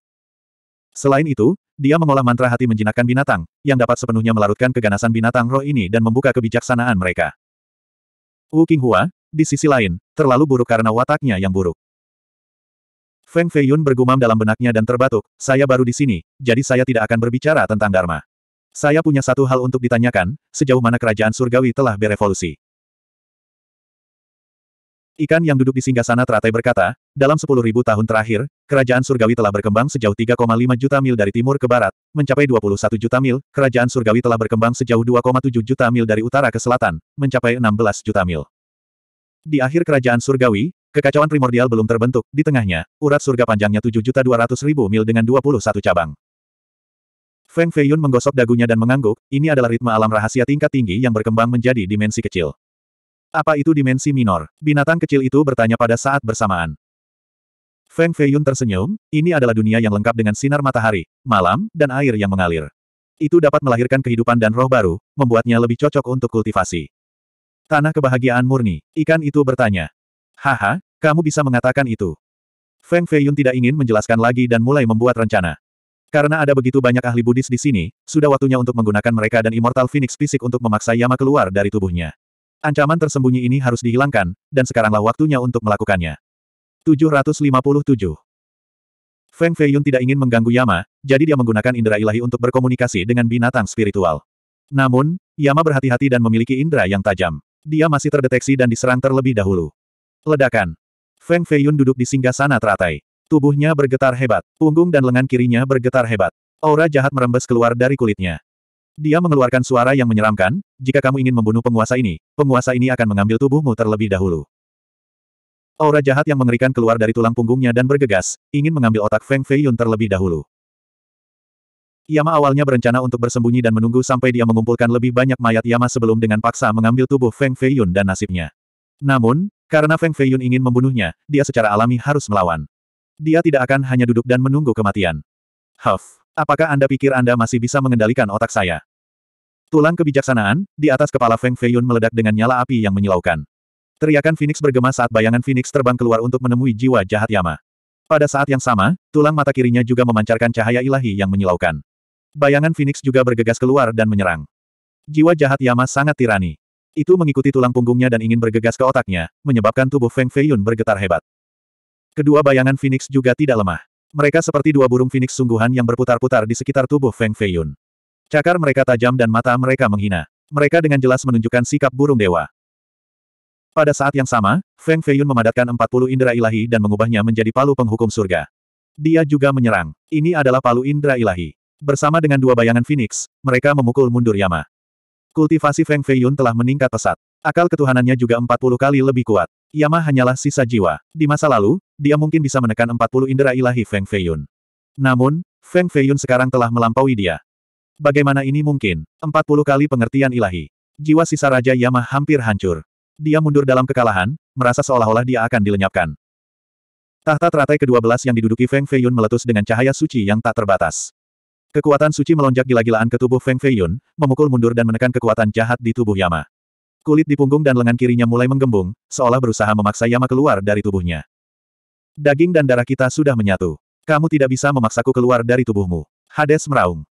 Selain itu, dia mengolah mantra hati menjinakkan binatang, yang dapat sepenuhnya melarutkan keganasan binatang roh ini dan membuka kebijaksanaan mereka. Wu Qinghua, di sisi lain, terlalu buruk karena wataknya yang buruk. Feng Feiyun bergumam dalam benaknya dan terbatuk, saya baru di sini, jadi saya tidak akan berbicara tentang Dharma. Saya punya satu hal untuk ditanyakan, sejauh mana kerajaan surgawi telah berevolusi. Ikan yang duduk di singgah sana teratai berkata, dalam sepuluh ribu tahun terakhir, kerajaan surgawi telah berkembang sejauh 3,5 juta mil dari timur ke barat, mencapai 21 juta mil, kerajaan surgawi telah berkembang sejauh 2,7 juta mil dari utara ke selatan, mencapai 16 juta mil. Di akhir kerajaan surgawi, Kekacauan primordial belum terbentuk, di tengahnya, urat surga panjangnya 7.200.000 mil dengan 21 cabang. Feng Feiyun menggosok dagunya dan mengangguk, ini adalah ritme alam rahasia tingkat tinggi yang berkembang menjadi dimensi kecil. Apa itu dimensi minor? Binatang kecil itu bertanya pada saat bersamaan. Feng Feiyun tersenyum, ini adalah dunia yang lengkap dengan sinar matahari, malam, dan air yang mengalir. Itu dapat melahirkan kehidupan dan roh baru, membuatnya lebih cocok untuk kultivasi. Tanah kebahagiaan murni, ikan itu bertanya. Haha, kamu bisa mengatakan itu. Feng Feiyun tidak ingin menjelaskan lagi dan mulai membuat rencana. Karena ada begitu banyak ahli Buddhis di sini, sudah waktunya untuk menggunakan mereka dan Immortal Phoenix Fisik untuk memaksa Yama keluar dari tubuhnya. Ancaman tersembunyi ini harus dihilangkan, dan sekaranglah waktunya untuk melakukannya. 757. Feng Feiyun tidak ingin mengganggu Yama, jadi dia menggunakan indera ilahi untuk berkomunikasi dengan binatang spiritual. Namun, Yama berhati-hati dan memiliki indera yang tajam. Dia masih terdeteksi dan diserang terlebih dahulu. Ledakan. Feng Feiyun duduk di singgah sana teratai. Tubuhnya bergetar hebat, punggung dan lengan kirinya bergetar hebat. Aura jahat merembes keluar dari kulitnya. Dia mengeluarkan suara yang menyeramkan, jika kamu ingin membunuh penguasa ini, penguasa ini akan mengambil tubuhmu terlebih dahulu. Aura jahat yang mengerikan keluar dari tulang punggungnya dan bergegas, ingin mengambil otak Feng Feiyun terlebih dahulu. Yama awalnya berencana untuk bersembunyi dan menunggu sampai dia mengumpulkan lebih banyak mayat Yama sebelum dengan paksa mengambil tubuh Feng Feiyun dan nasibnya. Namun, karena Feng Feiyun ingin membunuhnya, dia secara alami harus melawan. Dia tidak akan hanya duduk dan menunggu kematian. Huff. Apakah Anda pikir Anda masih bisa mengendalikan otak saya? Tulang kebijaksanaan, di atas kepala Feng Feiyun meledak dengan nyala api yang menyilaukan. Teriakan Phoenix bergema saat bayangan Phoenix terbang keluar untuk menemui jiwa jahat Yama. Pada saat yang sama, tulang mata kirinya juga memancarkan cahaya ilahi yang menyilaukan. Bayangan Phoenix juga bergegas keluar dan menyerang. Jiwa jahat Yama sangat tirani. Itu mengikuti tulang punggungnya dan ingin bergegas ke otaknya, menyebabkan tubuh Feng Feiyun bergetar hebat. Kedua bayangan Phoenix juga tidak lemah. Mereka seperti dua burung phoenix sungguhan yang berputar-putar di sekitar tubuh Feng Feiyun. Cakar mereka tajam dan mata mereka menghina. Mereka dengan jelas menunjukkan sikap burung dewa. Pada saat yang sama, Feng Feiyun memadatkan 40 indera ilahi dan mengubahnya menjadi palu penghukum surga. Dia juga menyerang. Ini adalah palu indera ilahi. Bersama dengan dua bayangan Phoenix, mereka memukul mundur Yama. Kultivasi Feng Feiyun telah meningkat pesat. Akal ketuhanannya juga 40 kali lebih kuat. Yama hanyalah sisa jiwa. Di masa lalu, dia mungkin bisa menekan 40 indera ilahi Feng Feiyun. Namun, Feng Feiyun sekarang telah melampaui dia. Bagaimana ini mungkin? 40 kali pengertian ilahi. Jiwa sisa Raja Yama hampir hancur. Dia mundur dalam kekalahan, merasa seolah-olah dia akan dilenyapkan. Tahta teratai ke-12 yang diduduki Feng Feiyun meletus dengan cahaya suci yang tak terbatas. Kekuatan suci melonjak gila-gilaan ke tubuh Feng Feiyun, memukul mundur dan menekan kekuatan jahat di tubuh Yama. Kulit di punggung dan lengan kirinya mulai menggembung, seolah berusaha memaksa Yama keluar dari tubuhnya. Daging dan darah kita sudah menyatu. Kamu tidak bisa memaksaku keluar dari tubuhmu. Hades meraung.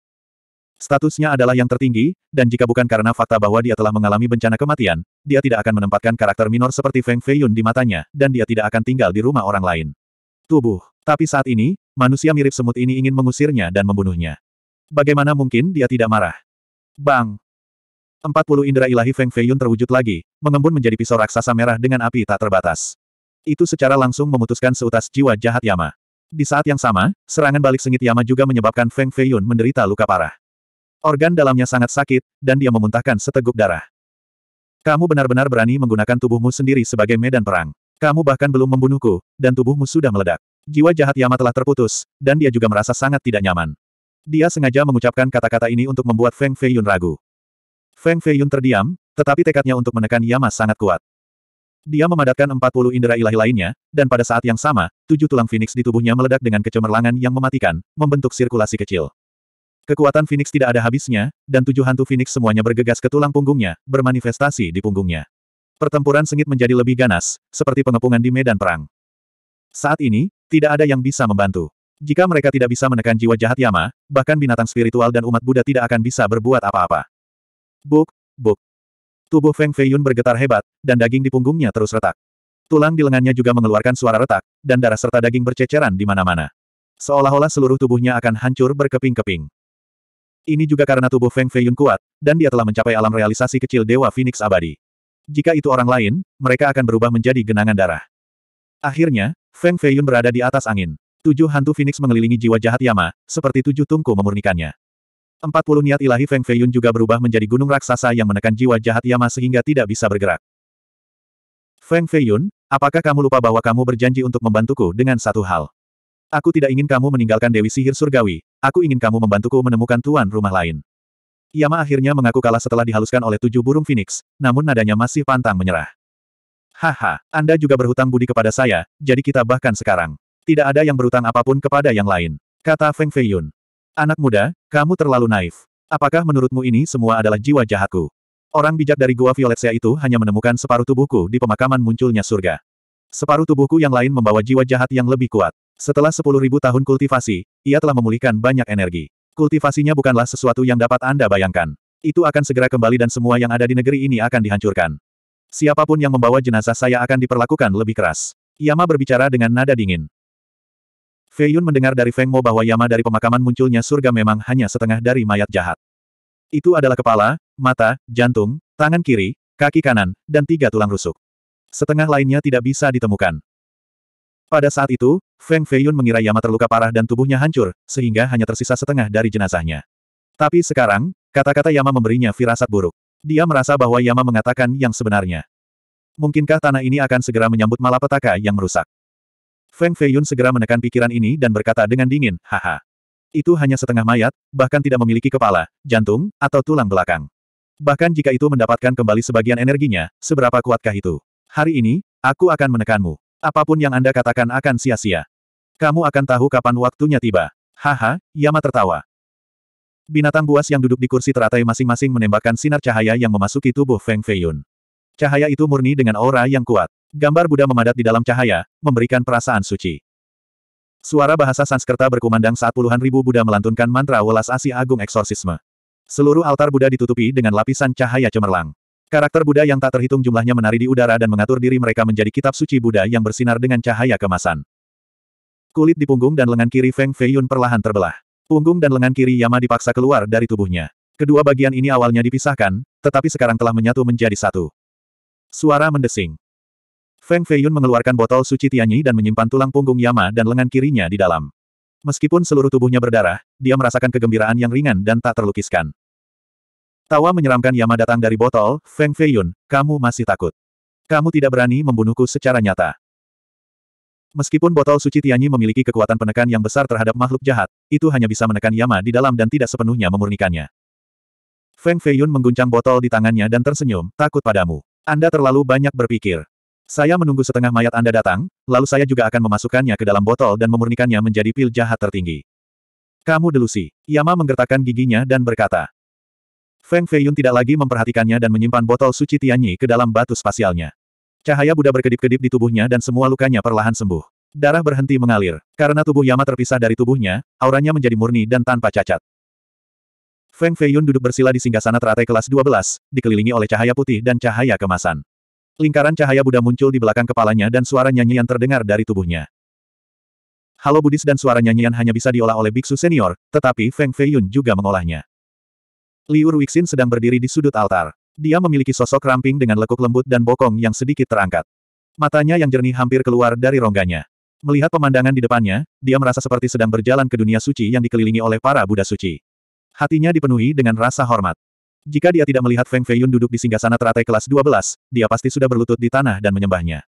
Statusnya adalah yang tertinggi, dan jika bukan karena fakta bahwa dia telah mengalami bencana kematian, dia tidak akan menempatkan karakter minor seperti Feng Feiyun di matanya, dan dia tidak akan tinggal di rumah orang lain. Tubuh. Tapi saat ini, manusia mirip semut ini ingin mengusirnya dan membunuhnya. Bagaimana mungkin dia tidak marah? Bang! 40 indera ilahi Feng Feiyun terwujud lagi, mengembun menjadi pisau raksasa merah dengan api tak terbatas. Itu secara langsung memutuskan seutas jiwa jahat Yama. Di saat yang sama, serangan balik sengit Yama juga menyebabkan Feng Feiyun menderita luka parah. Organ dalamnya sangat sakit, dan dia memuntahkan seteguk darah. Kamu benar-benar berani menggunakan tubuhmu sendiri sebagai medan perang. Kamu bahkan belum membunuhku, dan tubuhmu sudah meledak. Jiwa jahat Yama telah terputus, dan dia juga merasa sangat tidak nyaman. Dia sengaja mengucapkan kata-kata ini untuk membuat Feng Feiyun ragu. Feng Feiyun terdiam, tetapi tekadnya untuk menekan Yama sangat kuat. Dia memadatkan 40 indera ilahi lainnya, dan pada saat yang sama, tujuh tulang Phoenix di tubuhnya meledak dengan kecemerlangan yang mematikan, membentuk sirkulasi kecil. Kekuatan Phoenix tidak ada habisnya, dan tujuh hantu Phoenix semuanya bergegas ke tulang punggungnya, bermanifestasi di punggungnya. Pertempuran sengit menjadi lebih ganas, seperti pengepungan di medan perang. Saat ini, tidak ada yang bisa membantu. Jika mereka tidak bisa menekan jiwa jahat Yama, bahkan binatang spiritual dan umat Buddha tidak akan bisa berbuat apa-apa. Buk, buk. Tubuh Feng Feiyun bergetar hebat, dan daging di punggungnya terus retak. Tulang di lengannya juga mengeluarkan suara retak, dan darah serta daging berceceran di mana-mana. Seolah-olah seluruh tubuhnya akan hancur berkeping-keping. Ini juga karena tubuh Feng Feiyun kuat, dan dia telah mencapai alam realisasi kecil Dewa Phoenix Abadi. Jika itu orang lain, mereka akan berubah menjadi genangan darah. Akhirnya, Feng Feiyun berada di atas angin. Tujuh hantu Phoenix mengelilingi jiwa jahat Yama, seperti tujuh tungku memurnikannya empat puluh niat ilahi Feng Feiyun juga berubah menjadi gunung raksasa yang menekan jiwa jahat Yama sehingga tidak bisa bergerak. Feng Feiyun, apakah kamu lupa bahwa kamu berjanji untuk membantuku dengan satu hal? Aku tidak ingin kamu meninggalkan Dewi Sihir Surgawi, aku ingin kamu membantuku menemukan tuan rumah lain. Yama akhirnya mengaku kalah setelah dihaluskan oleh tujuh burung phoenix, namun nadanya masih pantang menyerah. Haha, Anda juga berhutang budi kepada saya, jadi kita bahkan sekarang. Tidak ada yang berhutang apapun kepada yang lain. Kata Feng Feiyun. Anak muda, kamu terlalu naif. Apakah menurutmu ini semua adalah jiwa jahatku? Orang bijak dari Gua Violetia itu hanya menemukan separuh tubuhku di pemakaman munculnya surga. Separuh tubuhku yang lain membawa jiwa jahat yang lebih kuat. Setelah 10.000 tahun kultivasi, ia telah memulihkan banyak energi. Kultivasinya bukanlah sesuatu yang dapat Anda bayangkan. Itu akan segera kembali dan semua yang ada di negeri ini akan dihancurkan. Siapapun yang membawa jenazah saya akan diperlakukan lebih keras. Yama berbicara dengan nada dingin. Fei Yun mendengar dari Feng Mo bahwa Yama dari pemakaman munculnya surga memang hanya setengah dari mayat jahat. Itu adalah kepala, mata, jantung, tangan kiri, kaki kanan, dan tiga tulang rusuk. Setengah lainnya tidak bisa ditemukan. Pada saat itu, Feng Fei Yun mengira Yama terluka parah dan tubuhnya hancur, sehingga hanya tersisa setengah dari jenazahnya. Tapi sekarang, kata-kata Yama memberinya firasat buruk. Dia merasa bahwa Yama mengatakan yang sebenarnya. Mungkinkah tanah ini akan segera menyambut malapetaka yang merusak? Feng Feiyun segera menekan pikiran ini dan berkata dengan dingin, haha. Itu hanya setengah mayat, bahkan tidak memiliki kepala, jantung, atau tulang belakang. Bahkan jika itu mendapatkan kembali sebagian energinya, seberapa kuatkah itu? Hari ini, aku akan menekanmu. Apapun yang Anda katakan akan sia-sia. Kamu akan tahu kapan waktunya tiba. Haha, Yama tertawa. Binatang buas yang duduk di kursi teratai masing-masing menembakkan sinar cahaya yang memasuki tubuh Feng Feiyun. Cahaya itu murni dengan aura yang kuat. Gambar Buddha memadat di dalam cahaya, memberikan perasaan suci. Suara bahasa Sanskerta berkumandang saat puluhan ribu Buddha melantunkan mantra welas asih agung eksorsisme. Seluruh altar Buddha ditutupi dengan lapisan cahaya cemerlang. Karakter Buddha yang tak terhitung jumlahnya menari di udara dan mengatur diri mereka menjadi kitab suci Buddha yang bersinar dengan cahaya kemasan. Kulit di punggung dan lengan kiri Feng Feiyun perlahan terbelah. Punggung dan lengan kiri Yama dipaksa keluar dari tubuhnya. Kedua bagian ini awalnya dipisahkan, tetapi sekarang telah menyatu menjadi satu. Suara mendesing. Feng Feiyun mengeluarkan botol suci Tianyi dan menyimpan tulang punggung Yama dan lengan kirinya di dalam. Meskipun seluruh tubuhnya berdarah, dia merasakan kegembiraan yang ringan dan tak terlukiskan. Tawa menyeramkan Yama datang dari botol, Feng Feiyun, kamu masih takut. Kamu tidak berani membunuhku secara nyata. Meskipun botol suci Tianyi memiliki kekuatan penekan yang besar terhadap makhluk jahat, itu hanya bisa menekan Yama di dalam dan tidak sepenuhnya memurnikannya. Feng Feiyun mengguncang botol di tangannya dan tersenyum, takut padamu. Anda terlalu banyak berpikir. Saya menunggu setengah mayat Anda datang, lalu saya juga akan memasukkannya ke dalam botol dan memurnikannya menjadi pil jahat tertinggi. Kamu delusi. Yama menggertakkan giginya dan berkata. Feng Feiyun tidak lagi memperhatikannya dan menyimpan botol suci Tianyi ke dalam batu spasialnya. Cahaya Buddha berkedip-kedip di tubuhnya dan semua lukanya perlahan sembuh. Darah berhenti mengalir. Karena tubuh Yama terpisah dari tubuhnya, auranya menjadi murni dan tanpa cacat. Feng Feiyun duduk bersila di singgasana teratai kelas 12, dikelilingi oleh cahaya putih dan cahaya kemasan. Lingkaran cahaya Buddha muncul di belakang kepalanya dan suara nyanyian terdengar dari tubuhnya. Halo Buddhis dan suara nyanyian hanya bisa diolah oleh biksu senior, tetapi Feng Feiyun juga mengolahnya. Liu Ruixin sedang berdiri di sudut altar. Dia memiliki sosok ramping dengan lekuk lembut dan bokong yang sedikit terangkat. Matanya yang jernih hampir keluar dari rongganya. Melihat pemandangan di depannya, dia merasa seperti sedang berjalan ke dunia suci yang dikelilingi oleh para Buddha suci. Hatinya dipenuhi dengan rasa hormat. Jika dia tidak melihat Feng Feiyun duduk di singgasana teratai kelas 12, dia pasti sudah berlutut di tanah dan menyembahnya.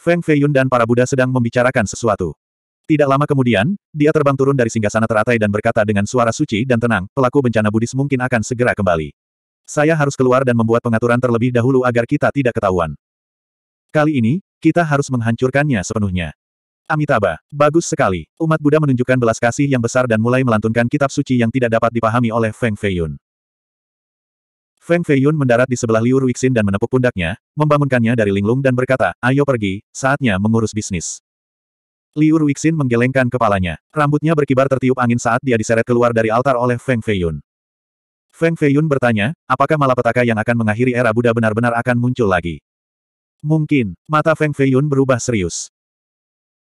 Feng Feiyun dan para Buddha sedang membicarakan sesuatu. Tidak lama kemudian, dia terbang turun dari singgasana teratai dan berkata dengan suara suci dan tenang, pelaku bencana Buddhis mungkin akan segera kembali. Saya harus keluar dan membuat pengaturan terlebih dahulu agar kita tidak ketahuan. Kali ini, kita harus menghancurkannya sepenuhnya. Amitabha, bagus sekali. Umat Buddha menunjukkan belas kasih yang besar dan mulai melantunkan kitab suci yang tidak dapat dipahami oleh Feng Feiyun. Feng Feiyun mendarat di sebelah Liu Ruixin dan menepuk pundaknya, membangunkannya dari linglung dan berkata, ayo pergi, saatnya mengurus bisnis. Liu Ruixin menggelengkan kepalanya. Rambutnya berkibar tertiup angin saat dia diseret keluar dari altar oleh Feng Feiyun. Feng Feiyun bertanya, apakah malapetaka yang akan mengakhiri era Buddha benar-benar akan muncul lagi? Mungkin, mata Feng Feiyun berubah serius.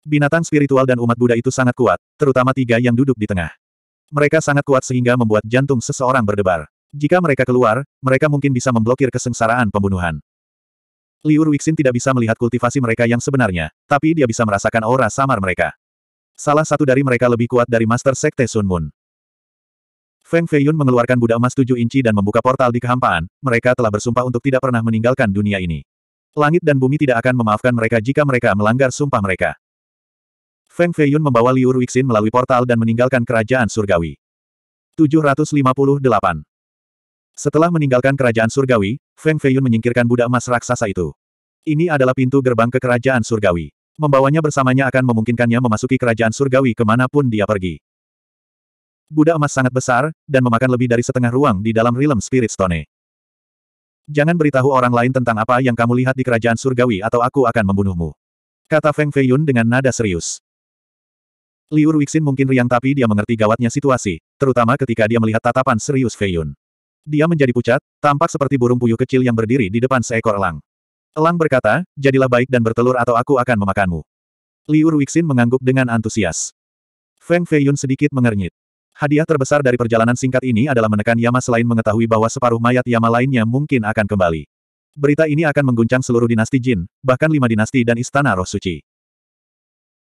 Binatang spiritual dan umat Buddha itu sangat kuat, terutama tiga yang duduk di tengah. Mereka sangat kuat sehingga membuat jantung seseorang berdebar. Jika mereka keluar, mereka mungkin bisa memblokir kesengsaraan pembunuhan. Liu Ruixin tidak bisa melihat kultivasi mereka yang sebenarnya, tapi dia bisa merasakan aura samar mereka. Salah satu dari mereka lebih kuat dari Master Sekte Sun Moon. Feng Feiyun mengeluarkan Buddha emas tujuh inci dan membuka portal di kehampaan, mereka telah bersumpah untuk tidak pernah meninggalkan dunia ini. Langit dan bumi tidak akan memaafkan mereka jika mereka melanggar sumpah mereka. Feng Feiyun membawa Liu Ruixin melalui portal dan meninggalkan kerajaan surgawi. 758 setelah meninggalkan kerajaan surgawi, Feng Feiyun menyingkirkan budak emas raksasa itu. Ini adalah pintu gerbang ke kerajaan surgawi. Membawanya bersamanya akan memungkinkannya memasuki kerajaan surgawi kemanapun dia pergi. Budak emas sangat besar, dan memakan lebih dari setengah ruang di dalam realm Spirit Stone. Jangan beritahu orang lain tentang apa yang kamu lihat di kerajaan surgawi atau aku akan membunuhmu. Kata Feng Feiyun dengan nada serius. Liu Wixin mungkin riang tapi dia mengerti gawatnya situasi, terutama ketika dia melihat tatapan serius Feiyun. Dia menjadi pucat, tampak seperti burung puyuh kecil yang berdiri di depan seekor elang. Elang berkata, jadilah baik dan bertelur atau aku akan memakanmu. Liu Ruixin mengangguk dengan antusias. Feng Feiyun sedikit mengernyit. Hadiah terbesar dari perjalanan singkat ini adalah menekan Yama selain mengetahui bahwa separuh mayat Yama lainnya mungkin akan kembali. Berita ini akan mengguncang seluruh dinasti Jin, bahkan lima dinasti dan istana roh suci.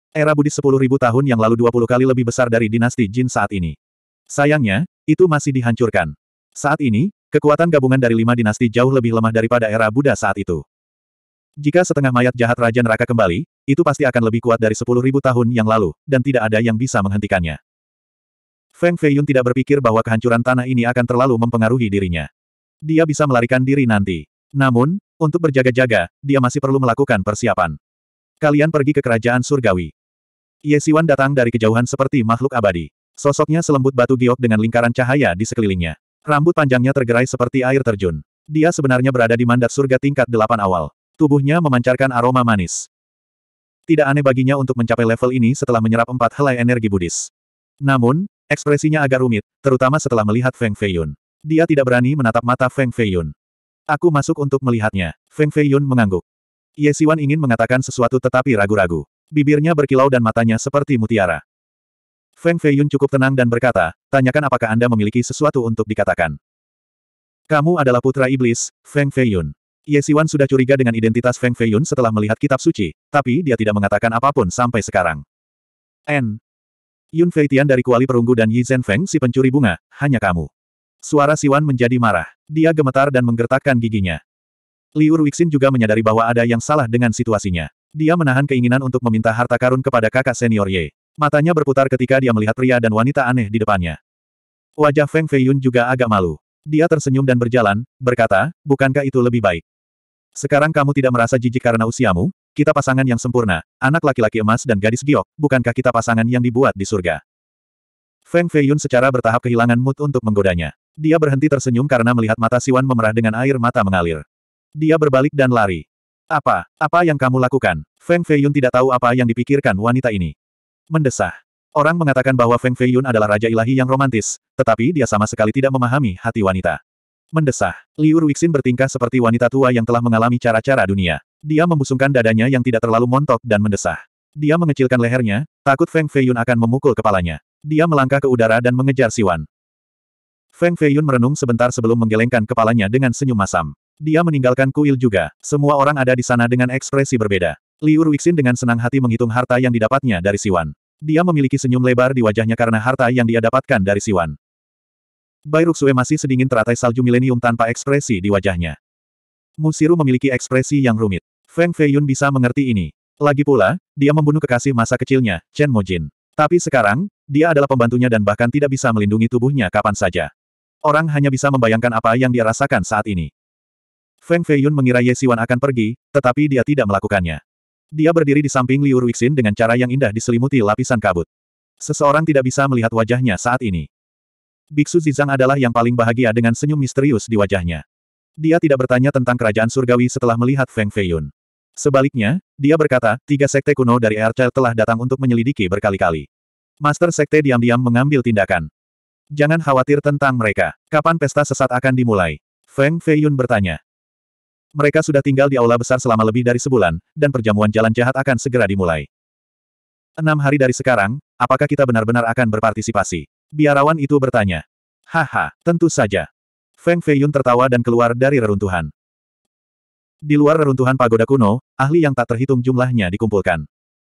Era Buddhis 10.000 tahun yang lalu 20 kali lebih besar dari dinasti Jin saat ini. Sayangnya, itu masih dihancurkan. Saat ini, kekuatan gabungan dari lima dinasti jauh lebih lemah daripada era Buddha saat itu. Jika setengah mayat jahat Raja Neraka kembali, itu pasti akan lebih kuat dari sepuluh ribu tahun yang lalu, dan tidak ada yang bisa menghentikannya. Feng Feiyun tidak berpikir bahwa kehancuran tanah ini akan terlalu mempengaruhi dirinya. Dia bisa melarikan diri nanti. Namun, untuk berjaga-jaga, dia masih perlu melakukan persiapan. Kalian pergi ke kerajaan surgawi. Ye Siwan datang dari kejauhan seperti makhluk abadi. Sosoknya selembut batu giok dengan lingkaran cahaya di sekelilingnya. Rambut panjangnya tergerai seperti air terjun. Dia sebenarnya berada di mandat surga tingkat delapan awal. Tubuhnya memancarkan aroma manis. Tidak aneh baginya untuk mencapai level ini setelah menyerap empat helai energi Buddhis. Namun, ekspresinya agak rumit, terutama setelah melihat Feng Feiyun. Dia tidak berani menatap mata Feng Feiyun. Aku masuk untuk melihatnya. Feng Feiyun mengangguk. Ye Siwan ingin mengatakan sesuatu tetapi ragu-ragu. Bibirnya berkilau dan matanya seperti mutiara. Feng Feiyun cukup tenang dan berkata, Tanyakan apakah Anda memiliki sesuatu untuk dikatakan. Kamu adalah putra iblis, Feng Feiyun. Ye Siwan sudah curiga dengan identitas Feng Feiyun setelah melihat kitab suci, tapi dia tidak mengatakan apapun sampai sekarang. N. Yun Feitian dari Kuali Perunggu dan Yi Feng si pencuri bunga, hanya kamu. Suara Siwan menjadi marah. Dia gemetar dan menggertakkan giginya. Liu Ruixin juga menyadari bahwa ada yang salah dengan situasinya. Dia menahan keinginan untuk meminta harta karun kepada kakak senior Ye. Matanya berputar ketika dia melihat pria dan wanita aneh di depannya. Wajah Feng Feiyun juga agak malu. Dia tersenyum dan berjalan, berkata, bukankah itu lebih baik? Sekarang kamu tidak merasa jijik karena usiamu, kita pasangan yang sempurna, anak laki-laki emas dan gadis giok, bukankah kita pasangan yang dibuat di surga? Feng Feiyun secara bertahap kehilangan mood untuk menggodanya. Dia berhenti tersenyum karena melihat mata Siwan memerah dengan air mata mengalir. Dia berbalik dan lari. Apa? Apa yang kamu lakukan? Feng Feiyun tidak tahu apa yang dipikirkan wanita ini mendesah. Orang mengatakan bahwa Feng Feiyun adalah raja ilahi yang romantis, tetapi dia sama sekali tidak memahami hati wanita. Mendesah, Liu Ruixin bertingkah seperti wanita tua yang telah mengalami cara-cara dunia. Dia membusungkan dadanya yang tidak terlalu montok dan mendesah. Dia mengecilkan lehernya, takut Feng Feiyun akan memukul kepalanya. Dia melangkah ke udara dan mengejar Si Wan. Feng Feiyun merenung sebentar sebelum menggelengkan kepalanya dengan senyum masam. Dia meninggalkan kuil juga. Semua orang ada di sana dengan ekspresi berbeda. Liur Wixin dengan senang hati menghitung harta yang didapatnya dari Siwan. Dia memiliki senyum lebar di wajahnya karena harta yang dia dapatkan dari Siwan. Bai Ruxue masih sedingin teratai salju milenium tanpa ekspresi di wajahnya. Musiru memiliki ekspresi yang rumit. Feng Feiyun bisa mengerti ini. Lagi pula, dia membunuh kekasih masa kecilnya, Chen Mojin. Tapi sekarang, dia adalah pembantunya dan bahkan tidak bisa melindungi tubuhnya kapan saja. Orang hanya bisa membayangkan apa yang dia rasakan saat ini. Feng Feiyun mengira Ye Siwan akan pergi, tetapi dia tidak melakukannya. Dia berdiri di samping Liu Ruixin dengan cara yang indah diselimuti lapisan kabut. Seseorang tidak bisa melihat wajahnya saat ini. Biksu Zizang adalah yang paling bahagia dengan senyum misterius di wajahnya. Dia tidak bertanya tentang kerajaan surgawi setelah melihat Feng Feiyun. Sebaliknya, dia berkata, tiga sekte kuno dari Erchel telah datang untuk menyelidiki berkali-kali. Master sekte diam-diam mengambil tindakan. Jangan khawatir tentang mereka. Kapan pesta sesat akan dimulai? Feng Feiyun bertanya. Mereka sudah tinggal di aula besar selama lebih dari sebulan, dan perjamuan jalan jahat akan segera dimulai. Enam hari dari sekarang, apakah kita benar-benar akan berpartisipasi? Biarawan itu bertanya. Haha, tentu saja. Feng Feiyun tertawa dan keluar dari reruntuhan. Di luar reruntuhan pagoda kuno, ahli yang tak terhitung jumlahnya dikumpulkan.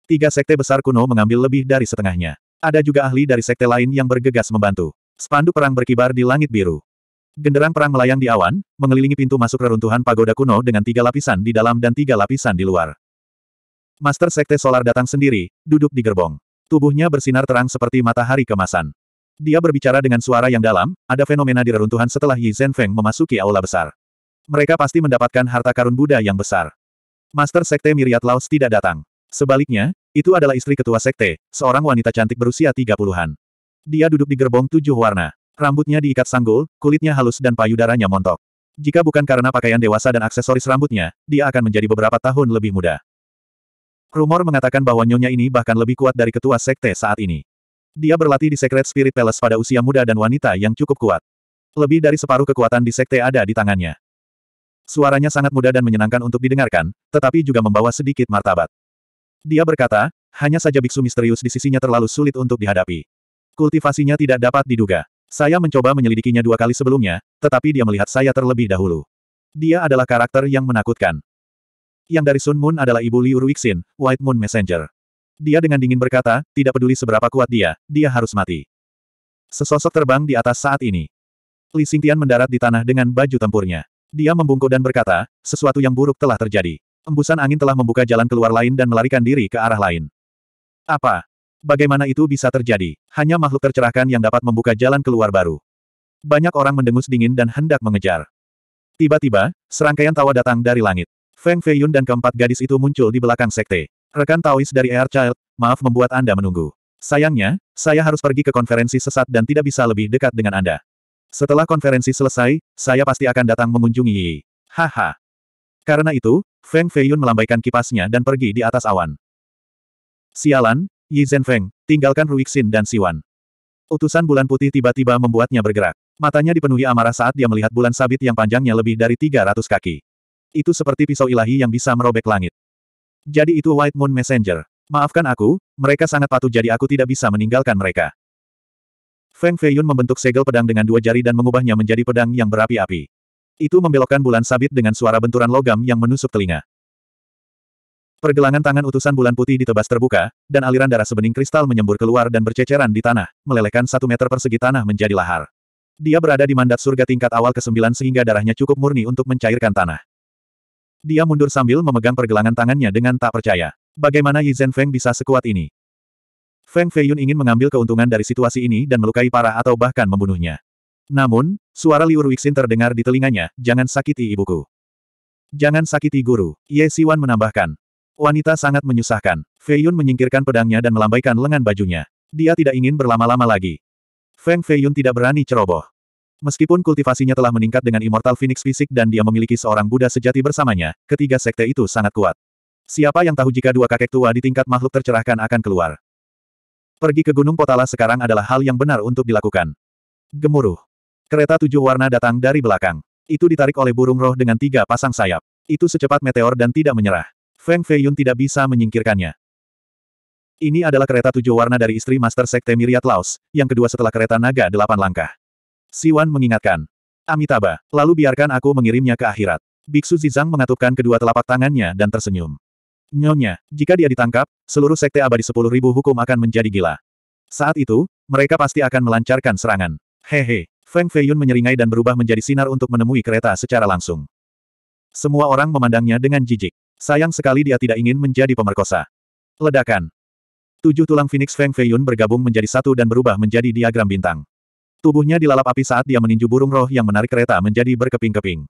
Tiga sekte besar kuno mengambil lebih dari setengahnya. Ada juga ahli dari sekte lain yang bergegas membantu. Spanduk perang berkibar di langit biru. Genderang perang melayang di awan, mengelilingi pintu masuk reruntuhan pagoda kuno dengan tiga lapisan di dalam dan tiga lapisan di luar. Master Sekte Solar datang sendiri, duduk di gerbong. Tubuhnya bersinar terang seperti matahari kemasan. Dia berbicara dengan suara yang dalam, ada fenomena di reruntuhan setelah Yi Zhenfeng memasuki aula besar. Mereka pasti mendapatkan harta karun Buddha yang besar. Master Sekte Miriat Laos tidak datang. Sebaliknya, itu adalah istri ketua sekte, seorang wanita cantik berusia 30-an. Dia duduk di gerbong tujuh warna. Rambutnya diikat sanggul, kulitnya halus dan payudaranya montok. Jika bukan karena pakaian dewasa dan aksesoris rambutnya, dia akan menjadi beberapa tahun lebih muda. Rumor mengatakan bahwa nyonya ini bahkan lebih kuat dari ketua sekte saat ini. Dia berlatih di Secret Spirit Palace pada usia muda dan wanita yang cukup kuat. Lebih dari separuh kekuatan di sekte ada di tangannya. Suaranya sangat muda dan menyenangkan untuk didengarkan, tetapi juga membawa sedikit martabat. Dia berkata, hanya saja biksu misterius di sisinya terlalu sulit untuk dihadapi. Kultivasinya tidak dapat diduga. Saya mencoba menyelidikinya dua kali sebelumnya, tetapi dia melihat saya terlebih dahulu. Dia adalah karakter yang menakutkan. Yang dari Sun Moon adalah ibu Liu Ruixin, White Moon Messenger. Dia dengan dingin berkata, tidak peduli seberapa kuat dia, dia harus mati. Sesosok terbang di atas saat ini. Li Xingtian mendarat di tanah dengan baju tempurnya. Dia membungkuk dan berkata, sesuatu yang buruk telah terjadi. Embusan angin telah membuka jalan keluar lain dan melarikan diri ke arah lain. Apa? Bagaimana itu bisa terjadi? Hanya makhluk tercerahkan yang dapat membuka jalan keluar baru. Banyak orang mendengus dingin dan hendak mengejar. Tiba-tiba, serangkaian tawa datang dari langit. Feng Feiyun dan keempat gadis itu muncul di belakang sekte. Rekan Taois dari Air Child, maaf membuat Anda menunggu. Sayangnya, saya harus pergi ke konferensi sesat dan tidak bisa lebih dekat dengan Anda. Setelah konferensi selesai, saya pasti akan datang mengunjungi Yi. Haha. Karena itu, Feng Feiyun melambaikan kipasnya dan pergi di atas awan. Sialan, Yi Zhenfeng, tinggalkan Ruixin dan Siwan. Utusan bulan putih tiba-tiba membuatnya bergerak. Matanya dipenuhi amarah saat dia melihat bulan sabit yang panjangnya lebih dari 300 kaki. Itu seperti pisau ilahi yang bisa merobek langit. Jadi itu White Moon Messenger. Maafkan aku, mereka sangat patuh jadi aku tidak bisa meninggalkan mereka. Feng Feiyun membentuk segel pedang dengan dua jari dan mengubahnya menjadi pedang yang berapi-api. Itu membelokkan bulan sabit dengan suara benturan logam yang menusuk telinga. Pergelangan tangan utusan bulan putih ditebas terbuka, dan aliran darah sebening kristal menyembur keluar dan berceceran di tanah, melelehkan satu meter persegi tanah menjadi lahar. Dia berada di mandat surga tingkat awal ke-9 sehingga darahnya cukup murni untuk mencairkan tanah. Dia mundur sambil memegang pergelangan tangannya dengan tak percaya. Bagaimana Yizhen Feng bisa sekuat ini? Feng Feiyun ingin mengambil keuntungan dari situasi ini dan melukai para atau bahkan membunuhnya. Namun, suara Liu Ruixin terdengar di telinganya, jangan sakiti ibuku. Jangan sakiti guru, Ye Siwan menambahkan, Wanita sangat menyusahkan. Fei Yun menyingkirkan pedangnya dan melambaikan lengan bajunya. Dia tidak ingin berlama-lama lagi. Feng Fei Yun tidak berani ceroboh. Meskipun kultivasinya telah meningkat dengan Immortal Phoenix fisik dan dia memiliki seorang Buddha sejati bersamanya, ketiga sekte itu sangat kuat. Siapa yang tahu jika dua kakek tua di tingkat makhluk tercerahkan akan keluar. Pergi ke Gunung Potala sekarang adalah hal yang benar untuk dilakukan. Gemuruh. Kereta tujuh warna datang dari belakang. Itu ditarik oleh burung roh dengan tiga pasang sayap. Itu secepat meteor dan tidak menyerah. Feng Feiyun tidak bisa menyingkirkannya. Ini adalah kereta tujuh warna dari istri Master Sekte Miriat Laos, yang kedua setelah kereta naga delapan langkah. Siwan mengingatkan. Amitabha, lalu biarkan aku mengirimnya ke akhirat. Biksu Zizang mengatupkan kedua telapak tangannya dan tersenyum. Nyonya, jika dia ditangkap, seluruh Sekte Abadi sepuluh ribu hukum akan menjadi gila. Saat itu, mereka pasti akan melancarkan serangan. Hehe, Feng Feiyun menyeringai dan berubah menjadi sinar untuk menemui kereta secara langsung. Semua orang memandangnya dengan jijik. Sayang sekali dia tidak ingin menjadi pemerkosa. Ledakan. Tujuh tulang Phoenix Feng Feiyun bergabung menjadi satu dan berubah menjadi diagram bintang. Tubuhnya dilalap api saat dia meninju burung roh yang menarik kereta menjadi berkeping-keping.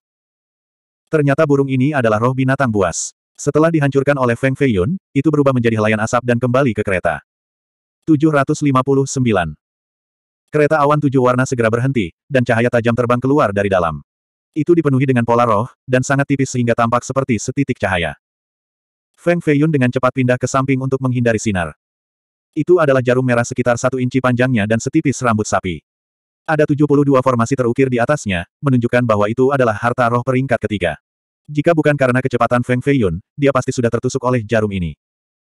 Ternyata burung ini adalah roh binatang buas. Setelah dihancurkan oleh Feng Feiyun, itu berubah menjadi helayan asap dan kembali ke kereta. 759. Kereta awan tujuh warna segera berhenti, dan cahaya tajam terbang keluar dari dalam. Itu dipenuhi dengan pola roh, dan sangat tipis sehingga tampak seperti setitik cahaya. Feng Feiyun dengan cepat pindah ke samping untuk menghindari sinar. Itu adalah jarum merah sekitar satu inci panjangnya dan setipis rambut sapi. Ada 72 formasi terukir di atasnya, menunjukkan bahwa itu adalah harta roh peringkat ketiga. Jika bukan karena kecepatan Feng Feiyun, dia pasti sudah tertusuk oleh jarum ini.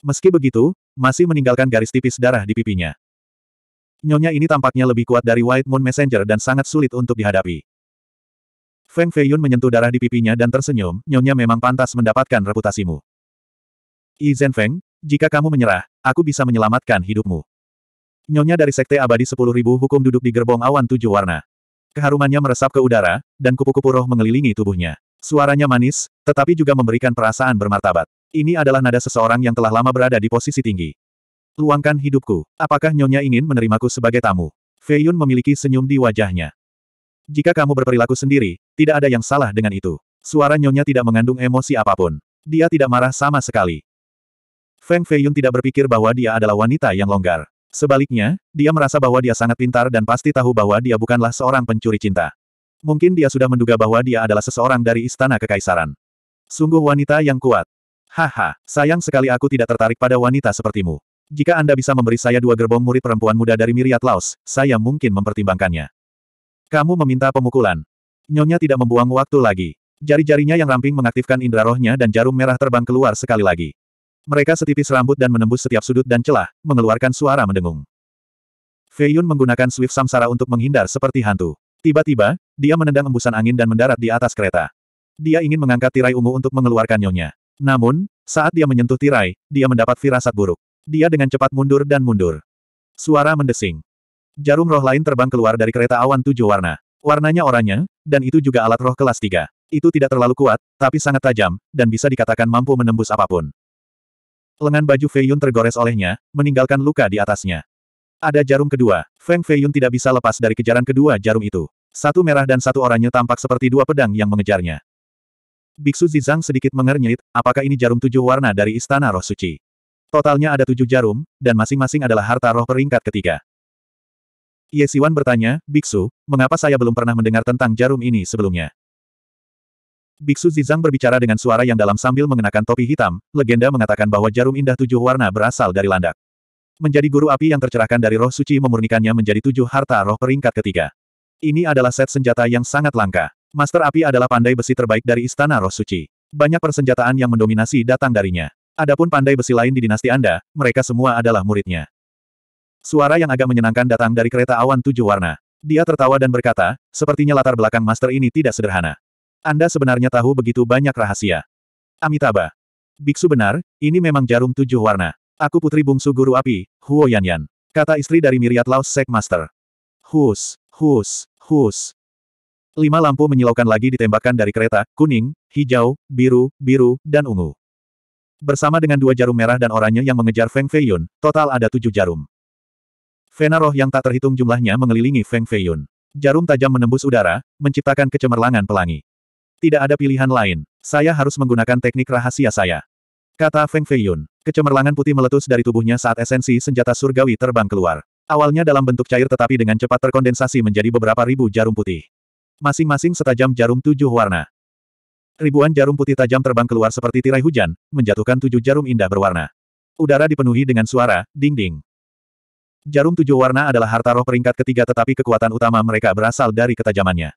Meski begitu, masih meninggalkan garis tipis darah di pipinya. Nyonya ini tampaknya lebih kuat dari White Moon Messenger dan sangat sulit untuk dihadapi. Feng Feiyun menyentuh darah di pipinya dan tersenyum, nyonya memang pantas mendapatkan reputasimu. I Zhen Feng, jika kamu menyerah, aku bisa menyelamatkan hidupmu. Nyonya dari Sekte Abadi 10.000 Hukum duduk di gerbong awan tujuh warna. Keharumannya meresap ke udara, dan kupu-kupu roh mengelilingi tubuhnya. Suaranya manis, tetapi juga memberikan perasaan bermartabat. Ini adalah nada seseorang yang telah lama berada di posisi tinggi. Luangkan hidupku. Apakah Nyonya ingin menerimaku sebagai tamu? Feiyun memiliki senyum di wajahnya. Jika kamu berperilaku sendiri, tidak ada yang salah dengan itu. Suara Nyonya tidak mengandung emosi apapun. Dia tidak marah sama sekali. Feng Feiyun tidak berpikir bahwa dia adalah wanita yang longgar. Sebaliknya, dia merasa bahwa dia sangat pintar dan pasti tahu bahwa dia bukanlah seorang pencuri cinta. Mungkin dia sudah menduga bahwa dia adalah seseorang dari istana kekaisaran. Sungguh wanita yang kuat. Haha, sayang sekali aku tidak tertarik pada wanita sepertimu. Jika Anda bisa memberi saya dua gerbong murid perempuan muda dari Miriat Laos, saya mungkin mempertimbangkannya. Kamu meminta pemukulan. Nyonya tidak membuang waktu lagi. Jari-jarinya yang ramping mengaktifkan indera rohnya dan jarum merah terbang keluar sekali lagi. Mereka setipis rambut dan menembus setiap sudut dan celah, mengeluarkan suara mendengung. Fei Yun menggunakan swift samsara untuk menghindar seperti hantu. Tiba-tiba, dia menendang embusan angin dan mendarat di atas kereta. Dia ingin mengangkat tirai ungu untuk mengeluarkan nyonya. Namun, saat dia menyentuh tirai, dia mendapat firasat buruk. Dia dengan cepat mundur dan mundur. Suara mendesing. Jarum roh lain terbang keluar dari kereta awan tujuh warna. Warnanya oranye, dan itu juga alat roh kelas tiga. Itu tidak terlalu kuat, tapi sangat tajam, dan bisa dikatakan mampu menembus apapun. Lengan baju Fei Yun tergores olehnya, meninggalkan luka di atasnya. Ada jarum kedua, Feng Fei Yun tidak bisa lepas dari kejaran kedua jarum itu. Satu merah dan satu oranye tampak seperti dua pedang yang mengejarnya. Biksu Zizang sedikit mengernyit, apakah ini jarum tujuh warna dari Istana Roh Suci? Totalnya ada tujuh jarum, dan masing-masing adalah harta roh peringkat ketiga. Ye Siwan bertanya, Biksu, mengapa saya belum pernah mendengar tentang jarum ini sebelumnya? Biksu Zizang berbicara dengan suara yang dalam sambil mengenakan topi hitam, legenda mengatakan bahwa jarum indah tujuh warna berasal dari landak. Menjadi guru api yang tercerahkan dari roh suci memurnikannya menjadi tujuh harta roh peringkat ketiga. Ini adalah set senjata yang sangat langka. Master api adalah pandai besi terbaik dari istana roh suci. Banyak persenjataan yang mendominasi datang darinya. Adapun pandai besi lain di dinasti Anda, mereka semua adalah muridnya. Suara yang agak menyenangkan datang dari kereta awan tujuh warna. Dia tertawa dan berkata, sepertinya latar belakang master ini tidak sederhana. Anda sebenarnya tahu begitu banyak rahasia. Amitabha. Biksu benar, ini memang jarum tujuh warna. Aku putri bungsu guru api, Huo Yan Yan. Kata istri dari Miriat Laos Sek Master. Hus, hus, hus. Lima lampu menyilaukan lagi ditembakkan dari kereta, kuning, hijau, biru, biru, dan ungu. Bersama dengan dua jarum merah dan oranye yang mengejar Feng Feiyun, total ada tujuh jarum. Vena roh yang tak terhitung jumlahnya mengelilingi Feng Feiyun. Jarum tajam menembus udara, menciptakan kecemerlangan pelangi. Tidak ada pilihan lain, saya harus menggunakan teknik rahasia saya. Kata Feng Feiyun, kecemerlangan putih meletus dari tubuhnya saat esensi senjata surgawi terbang keluar. Awalnya dalam bentuk cair tetapi dengan cepat terkondensasi menjadi beberapa ribu jarum putih. Masing-masing setajam jarum tujuh warna. Ribuan jarum putih tajam terbang keluar seperti tirai hujan, menjatuhkan tujuh jarum indah berwarna. Udara dipenuhi dengan suara, ding-ding. Jarum tujuh warna adalah harta roh peringkat ketiga tetapi kekuatan utama mereka berasal dari ketajamannya.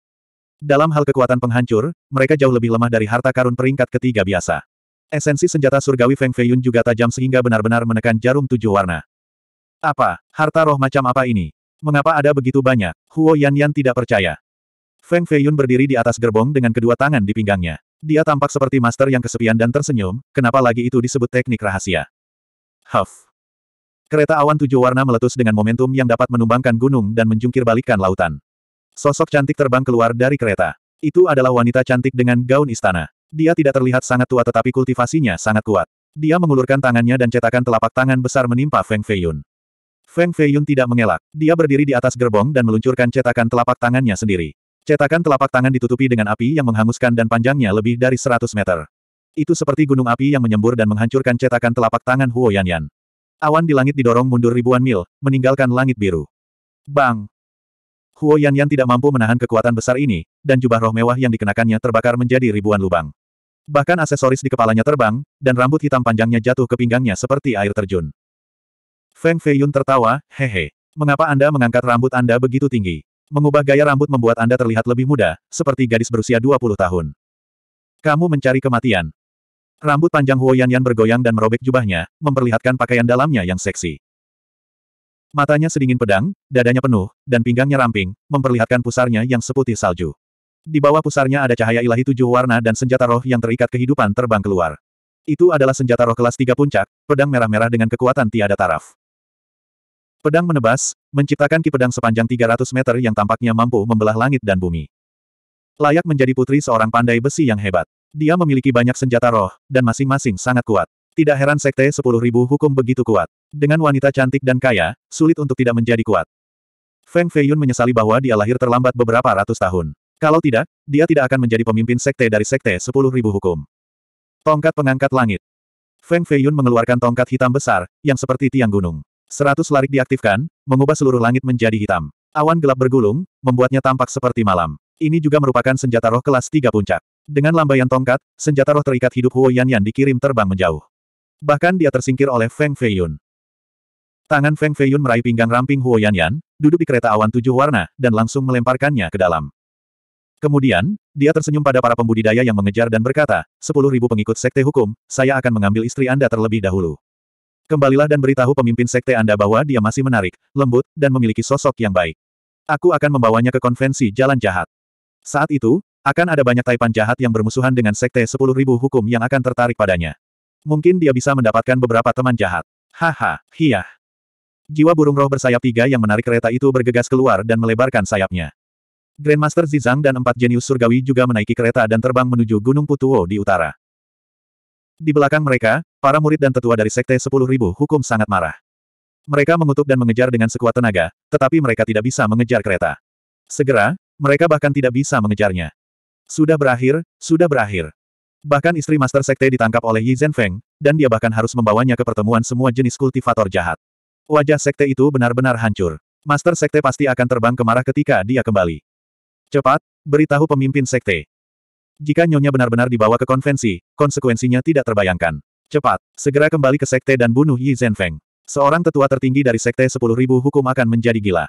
Dalam hal kekuatan penghancur, mereka jauh lebih lemah dari harta karun peringkat ketiga biasa. Esensi senjata surgawi Feng Feiyun juga tajam sehingga benar-benar menekan jarum tujuh warna. Apa, harta roh macam apa ini? Mengapa ada begitu banyak? Huo Yan Yan tidak percaya. Feng Feiyun berdiri di atas gerbong dengan kedua tangan di pinggangnya. Dia tampak seperti master yang kesepian dan tersenyum, kenapa lagi itu disebut teknik rahasia. Huff. Kereta awan tujuh warna meletus dengan momentum yang dapat menumbangkan gunung dan menjungkir lautan. Sosok cantik terbang keluar dari kereta. Itu adalah wanita cantik dengan gaun istana. Dia tidak terlihat sangat tua tetapi kultivasinya sangat kuat. Dia mengulurkan tangannya dan cetakan telapak tangan besar menimpa Feng Feiyun. Feng Feiyun tidak mengelak. Dia berdiri di atas gerbong dan meluncurkan cetakan telapak tangannya sendiri. Cetakan telapak tangan ditutupi dengan api yang menghanguskan dan panjangnya lebih dari 100 meter. Itu seperti gunung api yang menyembur dan menghancurkan cetakan telapak tangan Huo Yan Yan. Awan di langit didorong mundur ribuan mil, meninggalkan langit biru. Bang! Huo Yan tidak mampu menahan kekuatan besar ini, dan jubah roh mewah yang dikenakannya terbakar menjadi ribuan lubang. Bahkan aksesoris di kepalanya terbang, dan rambut hitam panjangnya jatuh ke pinggangnya seperti air terjun. Feng Feiyun tertawa, hehe. Mengapa Anda mengangkat rambut Anda begitu tinggi? Mengubah gaya rambut membuat Anda terlihat lebih muda, seperti gadis berusia 20 tahun. Kamu mencari kematian. Rambut panjang Huo Yan Yan bergoyang dan merobek jubahnya, memperlihatkan pakaian dalamnya yang seksi. Matanya sedingin pedang, dadanya penuh, dan pinggangnya ramping, memperlihatkan pusarnya yang seputih salju. Di bawah pusarnya ada cahaya ilahi tujuh warna dan senjata roh yang terikat kehidupan terbang keluar. Itu adalah senjata roh kelas tiga puncak, pedang merah-merah dengan kekuatan tiada taraf. Pedang menebas, menciptakan ki pedang sepanjang 300 meter yang tampaknya mampu membelah langit dan bumi. Layak menjadi putri seorang pandai besi yang hebat. Dia memiliki banyak senjata roh, dan masing-masing sangat kuat. Tidak heran Sekte 10.000 hukum begitu kuat. Dengan wanita cantik dan kaya, sulit untuk tidak menjadi kuat. Feng Feiyun menyesali bahwa dia lahir terlambat beberapa ratus tahun. Kalau tidak, dia tidak akan menjadi pemimpin Sekte dari Sekte 10.000 hukum. Tongkat pengangkat langit. Feng Feiyun mengeluarkan tongkat hitam besar, yang seperti tiang gunung. Seratus larik diaktifkan, mengubah seluruh langit menjadi hitam. Awan gelap bergulung, membuatnya tampak seperti malam. Ini juga merupakan senjata roh kelas tiga puncak. Dengan lambaian tongkat, senjata roh terikat hidup Huo Yan Yan dikirim terbang menjauh. Bahkan dia tersingkir oleh Feng Feiyun. Tangan Feng Feiyun meraih pinggang ramping Huo Yan Yan, duduk di kereta awan tujuh warna, dan langsung melemparkannya ke dalam. Kemudian, dia tersenyum pada para pembudidaya yang mengejar dan berkata, sepuluh ribu pengikut sekte hukum, saya akan mengambil istri Anda terlebih dahulu. Kembalilah dan beritahu pemimpin sekte Anda bahwa dia masih menarik, lembut, dan memiliki sosok yang baik. Aku akan membawanya ke konvensi jalan jahat. Saat itu, akan ada banyak taipan jahat yang bermusuhan dengan sekte sepuluh ribu hukum yang akan tertarik padanya. Mungkin dia bisa mendapatkan beberapa teman jahat. Haha, hiyah. Jiwa burung roh bersayap tiga yang menarik kereta itu bergegas keluar dan melebarkan sayapnya. Grandmaster Zizang dan empat jenius surgawi juga menaiki kereta dan terbang menuju Gunung Putuo di utara. Di belakang mereka, para murid dan tetua dari Sekte sepuluh ribu Hukum sangat marah. Mereka mengutuk dan mengejar dengan sekuat tenaga, tetapi mereka tidak bisa mengejar kereta. Segera, mereka bahkan tidak bisa mengejarnya. Sudah berakhir, sudah berakhir. Bahkan istri Master Sekte ditangkap oleh Yi Zhenfeng, dan dia bahkan harus membawanya ke pertemuan semua jenis kultivator jahat. Wajah Sekte itu benar-benar hancur. Master Sekte pasti akan terbang kemarah ketika dia kembali. Cepat, beritahu pemimpin Sekte. Jika Nyonya benar-benar dibawa ke konvensi, konsekuensinya tidak terbayangkan. Cepat, segera kembali ke Sekte dan bunuh Yi Zhenfeng. Seorang tetua tertinggi dari Sekte 10.000 hukum akan menjadi gila.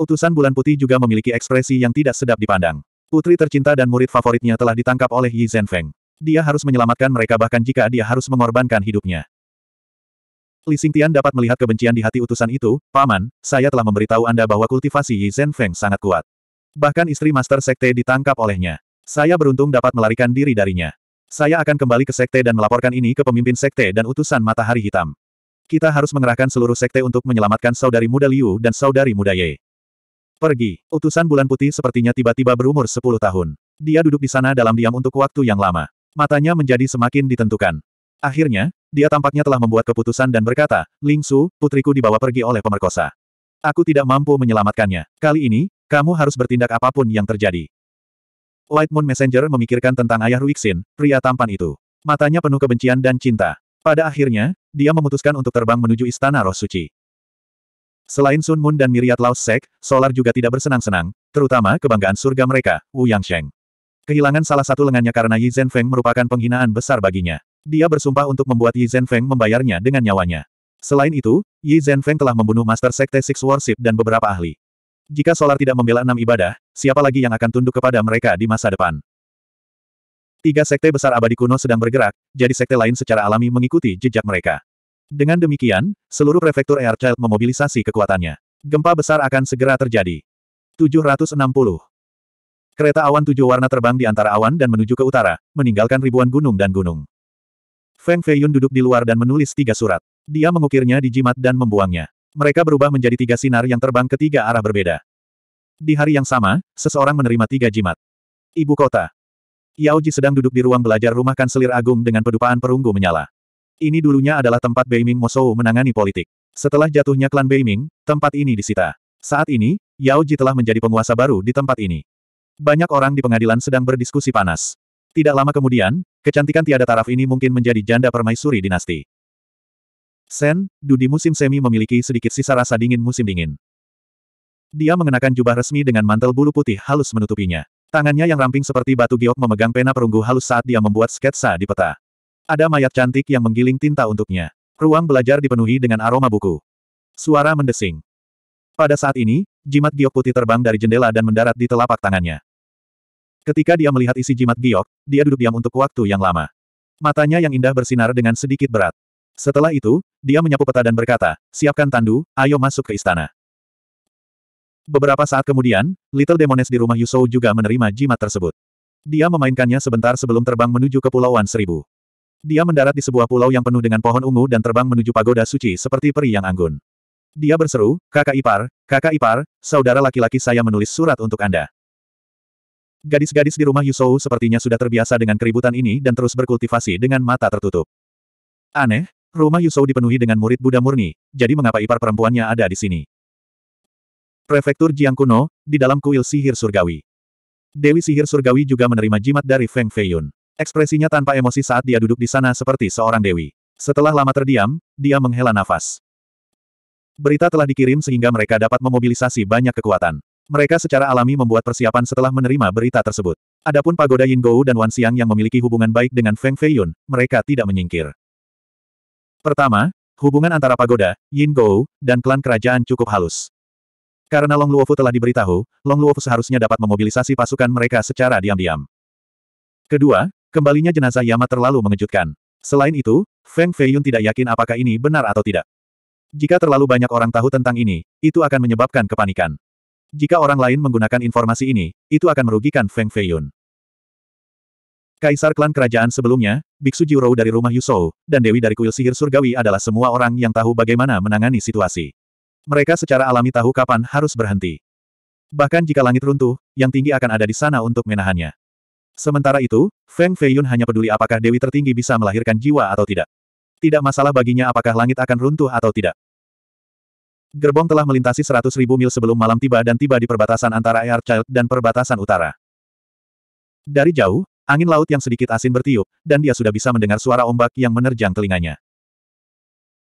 Utusan Bulan Putih juga memiliki ekspresi yang tidak sedap dipandang. Putri tercinta dan murid favoritnya telah ditangkap oleh Yi Zhenfeng. Dia harus menyelamatkan mereka bahkan jika dia harus mengorbankan hidupnya. Li Xingtian dapat melihat kebencian di hati utusan itu, Paman, saya telah memberitahu Anda bahwa kultivasi Yi Zhenfeng sangat kuat. Bahkan istri Master Sekte ditangkap olehnya. Saya beruntung dapat melarikan diri darinya. Saya akan kembali ke Sekte dan melaporkan ini ke pemimpin Sekte dan utusan Matahari Hitam. Kita harus mengerahkan seluruh Sekte untuk menyelamatkan saudari muda Liu dan saudari muda Ye. Pergi. Utusan bulan putih sepertinya tiba-tiba berumur 10 tahun. Dia duduk di sana dalam diam untuk waktu yang lama. Matanya menjadi semakin ditentukan. Akhirnya, dia tampaknya telah membuat keputusan dan berkata, Ling Su, putriku dibawa pergi oleh pemerkosa. Aku tidak mampu menyelamatkannya. Kali ini, kamu harus bertindak apapun yang terjadi. White Moon Messenger memikirkan tentang ayah Ruixin, pria tampan itu. Matanya penuh kebencian dan cinta. Pada akhirnya, dia memutuskan untuk terbang menuju Istana Roh Suci. Selain Sun Moon dan Miriat Laos Sek, Solar juga tidak bersenang-senang, terutama kebanggaan surga mereka, Wu Yang Sheng. Kehilangan salah satu lengannya karena Yi Zhen Feng merupakan penghinaan besar baginya. Dia bersumpah untuk membuat Yi Zhen Feng membayarnya dengan nyawanya. Selain itu, Yi Zhen Feng telah membunuh Master Sekte Six Worship dan beberapa ahli. Jika Solar tidak membela enam ibadah, siapa lagi yang akan tunduk kepada mereka di masa depan? Tiga sekte besar abadi kuno sedang bergerak, jadi sekte lain secara alami mengikuti jejak mereka. Dengan demikian, seluruh prefektur Air Child memobilisasi kekuatannya. Gempa besar akan segera terjadi. 760. Kereta awan tujuh warna terbang di antara awan dan menuju ke utara, meninggalkan ribuan gunung dan gunung. Feng Feiyun duduk di luar dan menulis tiga surat. Dia mengukirnya di jimat dan membuangnya. Mereka berubah menjadi tiga sinar yang terbang ke tiga arah berbeda. Di hari yang sama, seseorang menerima tiga jimat. Ibu kota. Yao Ji sedang duduk di ruang belajar rumah kanselir agung dengan pedupaan perunggu menyala. Ini dulunya adalah tempat Beiming Mosou menangani politik. Setelah jatuhnya klan Beiming, tempat ini disita. Saat ini, Yao Ji telah menjadi penguasa baru di tempat ini. Banyak orang di pengadilan sedang berdiskusi panas. Tidak lama kemudian, kecantikan tiada taraf ini mungkin menjadi janda permaisuri dinasti. Sen, Dudi musim semi memiliki sedikit sisa rasa dingin musim dingin. Dia mengenakan jubah resmi dengan mantel bulu putih halus menutupinya. Tangannya yang ramping seperti batu giok memegang pena perunggu halus saat dia membuat sketsa di peta. Ada mayat cantik yang menggiling tinta untuknya. Ruang belajar dipenuhi dengan aroma buku. Suara mendesing. Pada saat ini, jimat giok putih terbang dari jendela dan mendarat di telapak tangannya. Ketika dia melihat isi jimat giok, dia duduk diam untuk waktu yang lama. Matanya yang indah bersinar dengan sedikit berat. Setelah itu, dia menyapu peta dan berkata, siapkan tandu, ayo masuk ke istana. Beberapa saat kemudian, Little Demones di rumah Yusou juga menerima jimat tersebut. Dia memainkannya sebentar sebelum terbang menuju Kepulauan Seribu. Dia mendarat di sebuah pulau yang penuh dengan pohon ungu dan terbang menuju pagoda suci seperti peri yang anggun. Dia berseru, kakak ipar, kakak ipar, saudara laki-laki saya menulis surat untuk Anda. Gadis-gadis di rumah Yusou sepertinya sudah terbiasa dengan keributan ini dan terus berkultivasi dengan mata tertutup. Aneh, rumah Yusou dipenuhi dengan murid Buddha murni, jadi mengapa ipar perempuannya ada di sini? Prefektur Jiang Kuno, di dalam kuil sihir surgawi. Dewi sihir surgawi juga menerima jimat dari Feng Feiyun. Ekspresinya tanpa emosi saat dia duduk di sana seperti seorang dewi. Setelah lama terdiam, dia menghela nafas. Berita telah dikirim sehingga mereka dapat memobilisasi banyak kekuatan. Mereka secara alami membuat persiapan setelah menerima berita tersebut. Adapun pagoda Yin Gou dan Wan Xiang yang memiliki hubungan baik dengan Feng Feiyun, mereka tidak menyingkir. Pertama, hubungan antara pagoda, Yin Gou, dan klan kerajaan cukup halus. Karena Long Luofu telah diberitahu, Long Luofu seharusnya dapat memobilisasi pasukan mereka secara diam-diam. Kedua, Kembalinya jenazah Yama terlalu mengejutkan. Selain itu, Feng Feiyun tidak yakin apakah ini benar atau tidak. Jika terlalu banyak orang tahu tentang ini, itu akan menyebabkan kepanikan. Jika orang lain menggunakan informasi ini, itu akan merugikan Feng Feiyun. Kaisar klan kerajaan sebelumnya, Biksu Jiurou dari rumah Yusou, dan Dewi dari kuil sihir surgawi adalah semua orang yang tahu bagaimana menangani situasi. Mereka secara alami tahu kapan harus berhenti. Bahkan jika langit runtuh, yang tinggi akan ada di sana untuk menahannya. Sementara itu, Feng Feiyun hanya peduli apakah Dewi tertinggi bisa melahirkan jiwa atau tidak. Tidak masalah baginya apakah langit akan runtuh atau tidak. Gerbong telah melintasi seratus ribu mil sebelum malam tiba dan tiba di perbatasan antara Airchild dan perbatasan utara. Dari jauh, angin laut yang sedikit asin bertiup, dan dia sudah bisa mendengar suara ombak yang menerjang telinganya.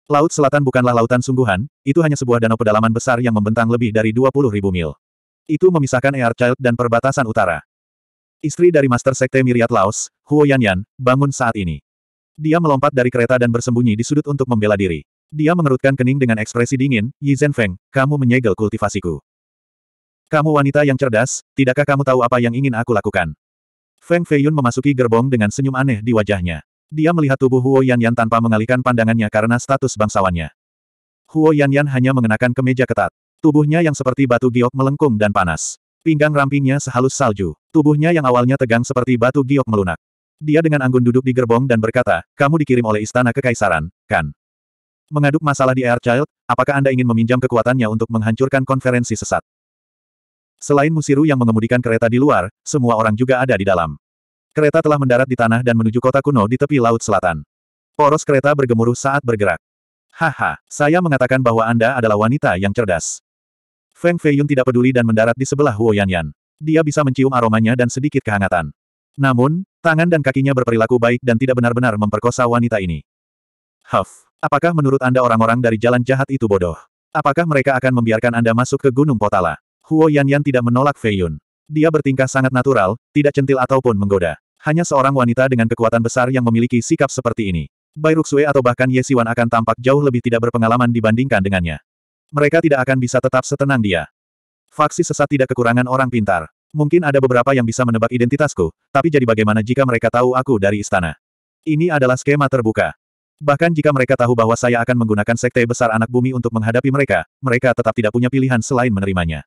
Laut selatan bukanlah lautan sungguhan, itu hanya sebuah danau pedalaman besar yang membentang lebih dari dua puluh ribu mil. Itu memisahkan Airchild dan perbatasan utara. Istri dari Master Sekte Miriat Laos, Huo Yanyan, bangun saat ini. Dia melompat dari kereta dan bersembunyi di sudut untuk membela diri. Dia mengerutkan kening dengan ekspresi dingin, Yi Zhenfeng, kamu menyegel kultivasiku. Kamu wanita yang cerdas, tidakkah kamu tahu apa yang ingin aku lakukan? Feng Feiyun memasuki gerbong dengan senyum aneh di wajahnya. Dia melihat tubuh Huo Yanyan tanpa mengalihkan pandangannya karena status bangsawannya. Huo Yanyan hanya mengenakan kemeja ketat. Tubuhnya yang seperti batu giok melengkung dan panas. Pinggang rampingnya sehalus salju. Tubuhnya yang awalnya tegang seperti batu giok melunak. Dia dengan anggun duduk di gerbong dan berkata, kamu dikirim oleh istana kekaisaran, kan? Mengaduk masalah di Air Child, apakah Anda ingin meminjam kekuatannya untuk menghancurkan konferensi sesat? Selain Musiru yang mengemudikan kereta di luar, semua orang juga ada di dalam. Kereta telah mendarat di tanah dan menuju kota kuno di tepi laut selatan. Poros kereta bergemuruh saat bergerak. Haha, saya mengatakan bahwa Anda adalah wanita yang cerdas. Feng Feiyun tidak peduli dan mendarat di sebelah Huo Yan Yan. Dia bisa mencium aromanya dan sedikit kehangatan. Namun, tangan dan kakinya berperilaku baik dan tidak benar-benar memperkosa wanita ini. Huff, apakah menurut Anda orang-orang dari jalan jahat itu bodoh? Apakah mereka akan membiarkan Anda masuk ke Gunung Potala? Huo Yan Yan tidak menolak Feiyun. Dia bertingkah sangat natural, tidak centil ataupun menggoda. Hanya seorang wanita dengan kekuatan besar yang memiliki sikap seperti ini. Bai Ruxue atau bahkan Ye Siwan akan tampak jauh lebih tidak berpengalaman dibandingkan dengannya. Mereka tidak akan bisa tetap setenang dia. Faksi sesat tidak kekurangan orang pintar. Mungkin ada beberapa yang bisa menebak identitasku, tapi jadi bagaimana jika mereka tahu aku dari istana? Ini adalah skema terbuka. Bahkan jika mereka tahu bahwa saya akan menggunakan sekte besar anak bumi untuk menghadapi mereka, mereka tetap tidak punya pilihan selain menerimanya.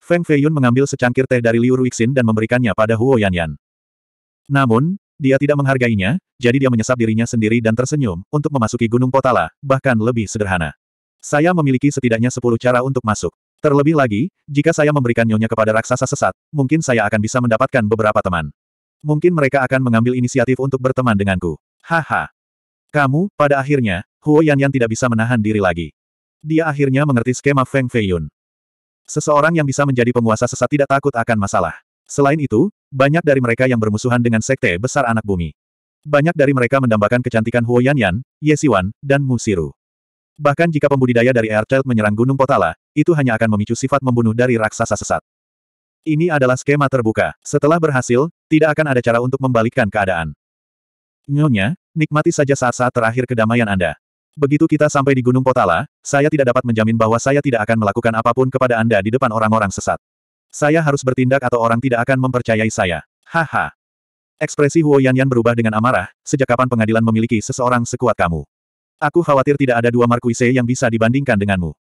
Feng Feiyun mengambil secangkir teh dari Liu Ruixin dan memberikannya pada Huo Yanyan. Namun, dia tidak menghargainya, jadi dia menyesap dirinya sendiri dan tersenyum, untuk memasuki Gunung Potala, bahkan lebih sederhana. Saya memiliki setidaknya sepuluh cara untuk masuk. Terlebih lagi, jika saya memberikan nyonya kepada raksasa sesat, mungkin saya akan bisa mendapatkan beberapa teman. Mungkin mereka akan mengambil inisiatif untuk berteman denganku. Haha. Kamu, pada akhirnya, Huo Yan Yan tidak bisa menahan diri lagi. Dia akhirnya mengerti skema Feng Feiyun. Seseorang yang bisa menjadi penguasa sesat tidak takut akan masalah. Selain itu, banyak dari mereka yang bermusuhan dengan sekte besar anak bumi. Banyak dari mereka mendambakan kecantikan Huo Yan Yan, Ye Siwan, dan Mu Siru. Bahkan jika pembudidaya dari Airchild menyerang Gunung Potala, itu hanya akan memicu sifat membunuh dari raksasa sesat. Ini adalah skema terbuka. Setelah berhasil, tidak akan ada cara untuk membalikkan keadaan. Nyonya, nikmati saja saat-saat terakhir kedamaian Anda. Begitu kita sampai di Gunung Potala, saya tidak dapat menjamin bahwa saya tidak akan melakukan apapun kepada Anda di depan orang-orang sesat. Saya harus bertindak atau orang tidak akan mempercayai saya. Haha. Ekspresi Huo Yan Yan berubah dengan amarah, sejak kapan pengadilan memiliki seseorang sekuat kamu? Aku khawatir tidak ada dua Markuise yang bisa dibandingkan denganmu.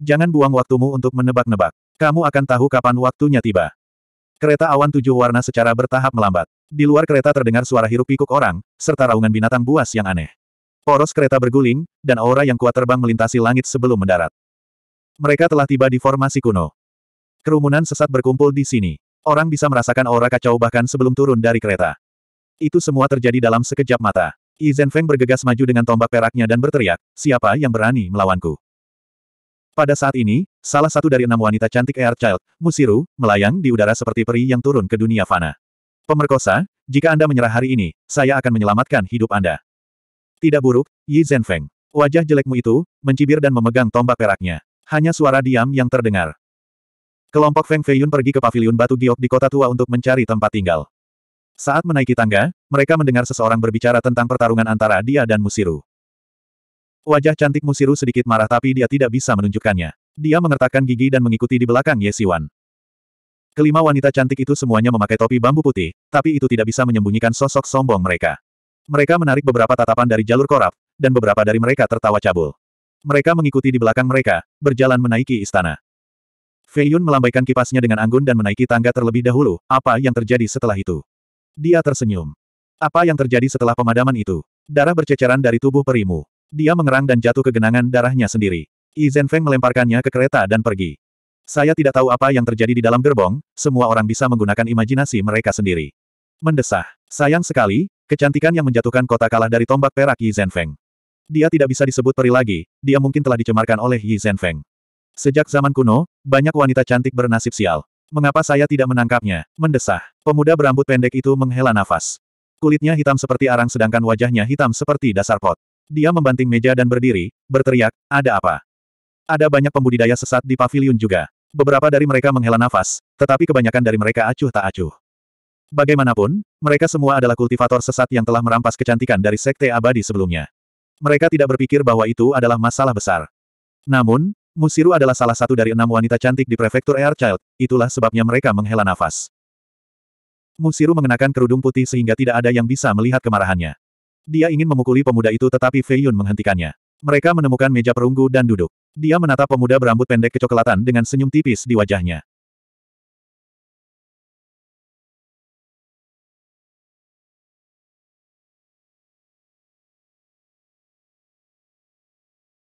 Jangan buang waktumu untuk menebak-nebak. Kamu akan tahu kapan waktunya tiba. Kereta awan tujuh warna secara bertahap melambat. Di luar kereta terdengar suara hirup pikuk orang, serta raungan binatang buas yang aneh. Poros kereta berguling, dan aura yang kuat terbang melintasi langit sebelum mendarat. Mereka telah tiba di formasi kuno. Kerumunan sesat berkumpul di sini. Orang bisa merasakan aura kacau bahkan sebelum turun dari kereta. Itu semua terjadi dalam sekejap mata. Yizhen Feng bergegas maju dengan tombak peraknya dan berteriak, siapa yang berani melawanku? Pada saat ini, salah satu dari enam wanita cantik Air Child, Musiru, melayang di udara seperti peri yang turun ke dunia fana. Pemerkosa, jika Anda menyerah hari ini, saya akan menyelamatkan hidup Anda. Tidak buruk, Yi Zhenfeng. Wajah jelekmu itu, mencibir dan memegang tombak peraknya. Hanya suara diam yang terdengar. Kelompok Feng Feiyun pergi ke paviliun batu giok di kota tua untuk mencari tempat tinggal. Saat menaiki tangga, mereka mendengar seseorang berbicara tentang pertarungan antara dia dan Musiru. Wajah cantik Musiru sedikit marah tapi dia tidak bisa menunjukkannya. Dia mengertakkan gigi dan mengikuti di belakang Ye Siwan. Kelima wanita cantik itu semuanya memakai topi bambu putih, tapi itu tidak bisa menyembunyikan sosok sombong mereka. Mereka menarik beberapa tatapan dari jalur korap, dan beberapa dari mereka tertawa cabul. Mereka mengikuti di belakang mereka, berjalan menaiki istana. Fei Yun melambaikan kipasnya dengan anggun dan menaiki tangga terlebih dahulu, apa yang terjadi setelah itu? Dia tersenyum. Apa yang terjadi setelah pemadaman itu? Darah berceceran dari tubuh perimu. Dia mengerang dan jatuh ke genangan darahnya sendiri. Yi Feng melemparkannya ke kereta dan pergi. Saya tidak tahu apa yang terjadi di dalam gerbong, semua orang bisa menggunakan imajinasi mereka sendiri. Mendesah. Sayang sekali, kecantikan yang menjatuhkan kota kalah dari tombak perak Yi Zhenfeng. Dia tidak bisa disebut peri lagi, dia mungkin telah dicemarkan oleh Yi Zhenfeng. Sejak zaman kuno, banyak wanita cantik bernasib sial. Mengapa saya tidak menangkapnya? Mendesah. Pemuda berambut pendek itu menghela nafas. Kulitnya hitam seperti arang sedangkan wajahnya hitam seperti dasar pot. Dia membanting meja dan berdiri, berteriak, ada apa? Ada banyak pembudidaya sesat di pavilion juga. Beberapa dari mereka menghela nafas, tetapi kebanyakan dari mereka acuh tak acuh. Bagaimanapun, mereka semua adalah kultivator sesat yang telah merampas kecantikan dari sekte abadi sebelumnya. Mereka tidak berpikir bahwa itu adalah masalah besar. Namun, Musiru adalah salah satu dari enam wanita cantik di prefektur Air Child, itulah sebabnya mereka menghela nafas. Musiru mengenakan kerudung putih sehingga tidak ada yang bisa melihat kemarahannya. Dia ingin memukuli pemuda itu tetapi Fei Yun menghentikannya. Mereka menemukan meja perunggu dan duduk. Dia menatap pemuda berambut pendek kecoklatan dengan senyum tipis di wajahnya.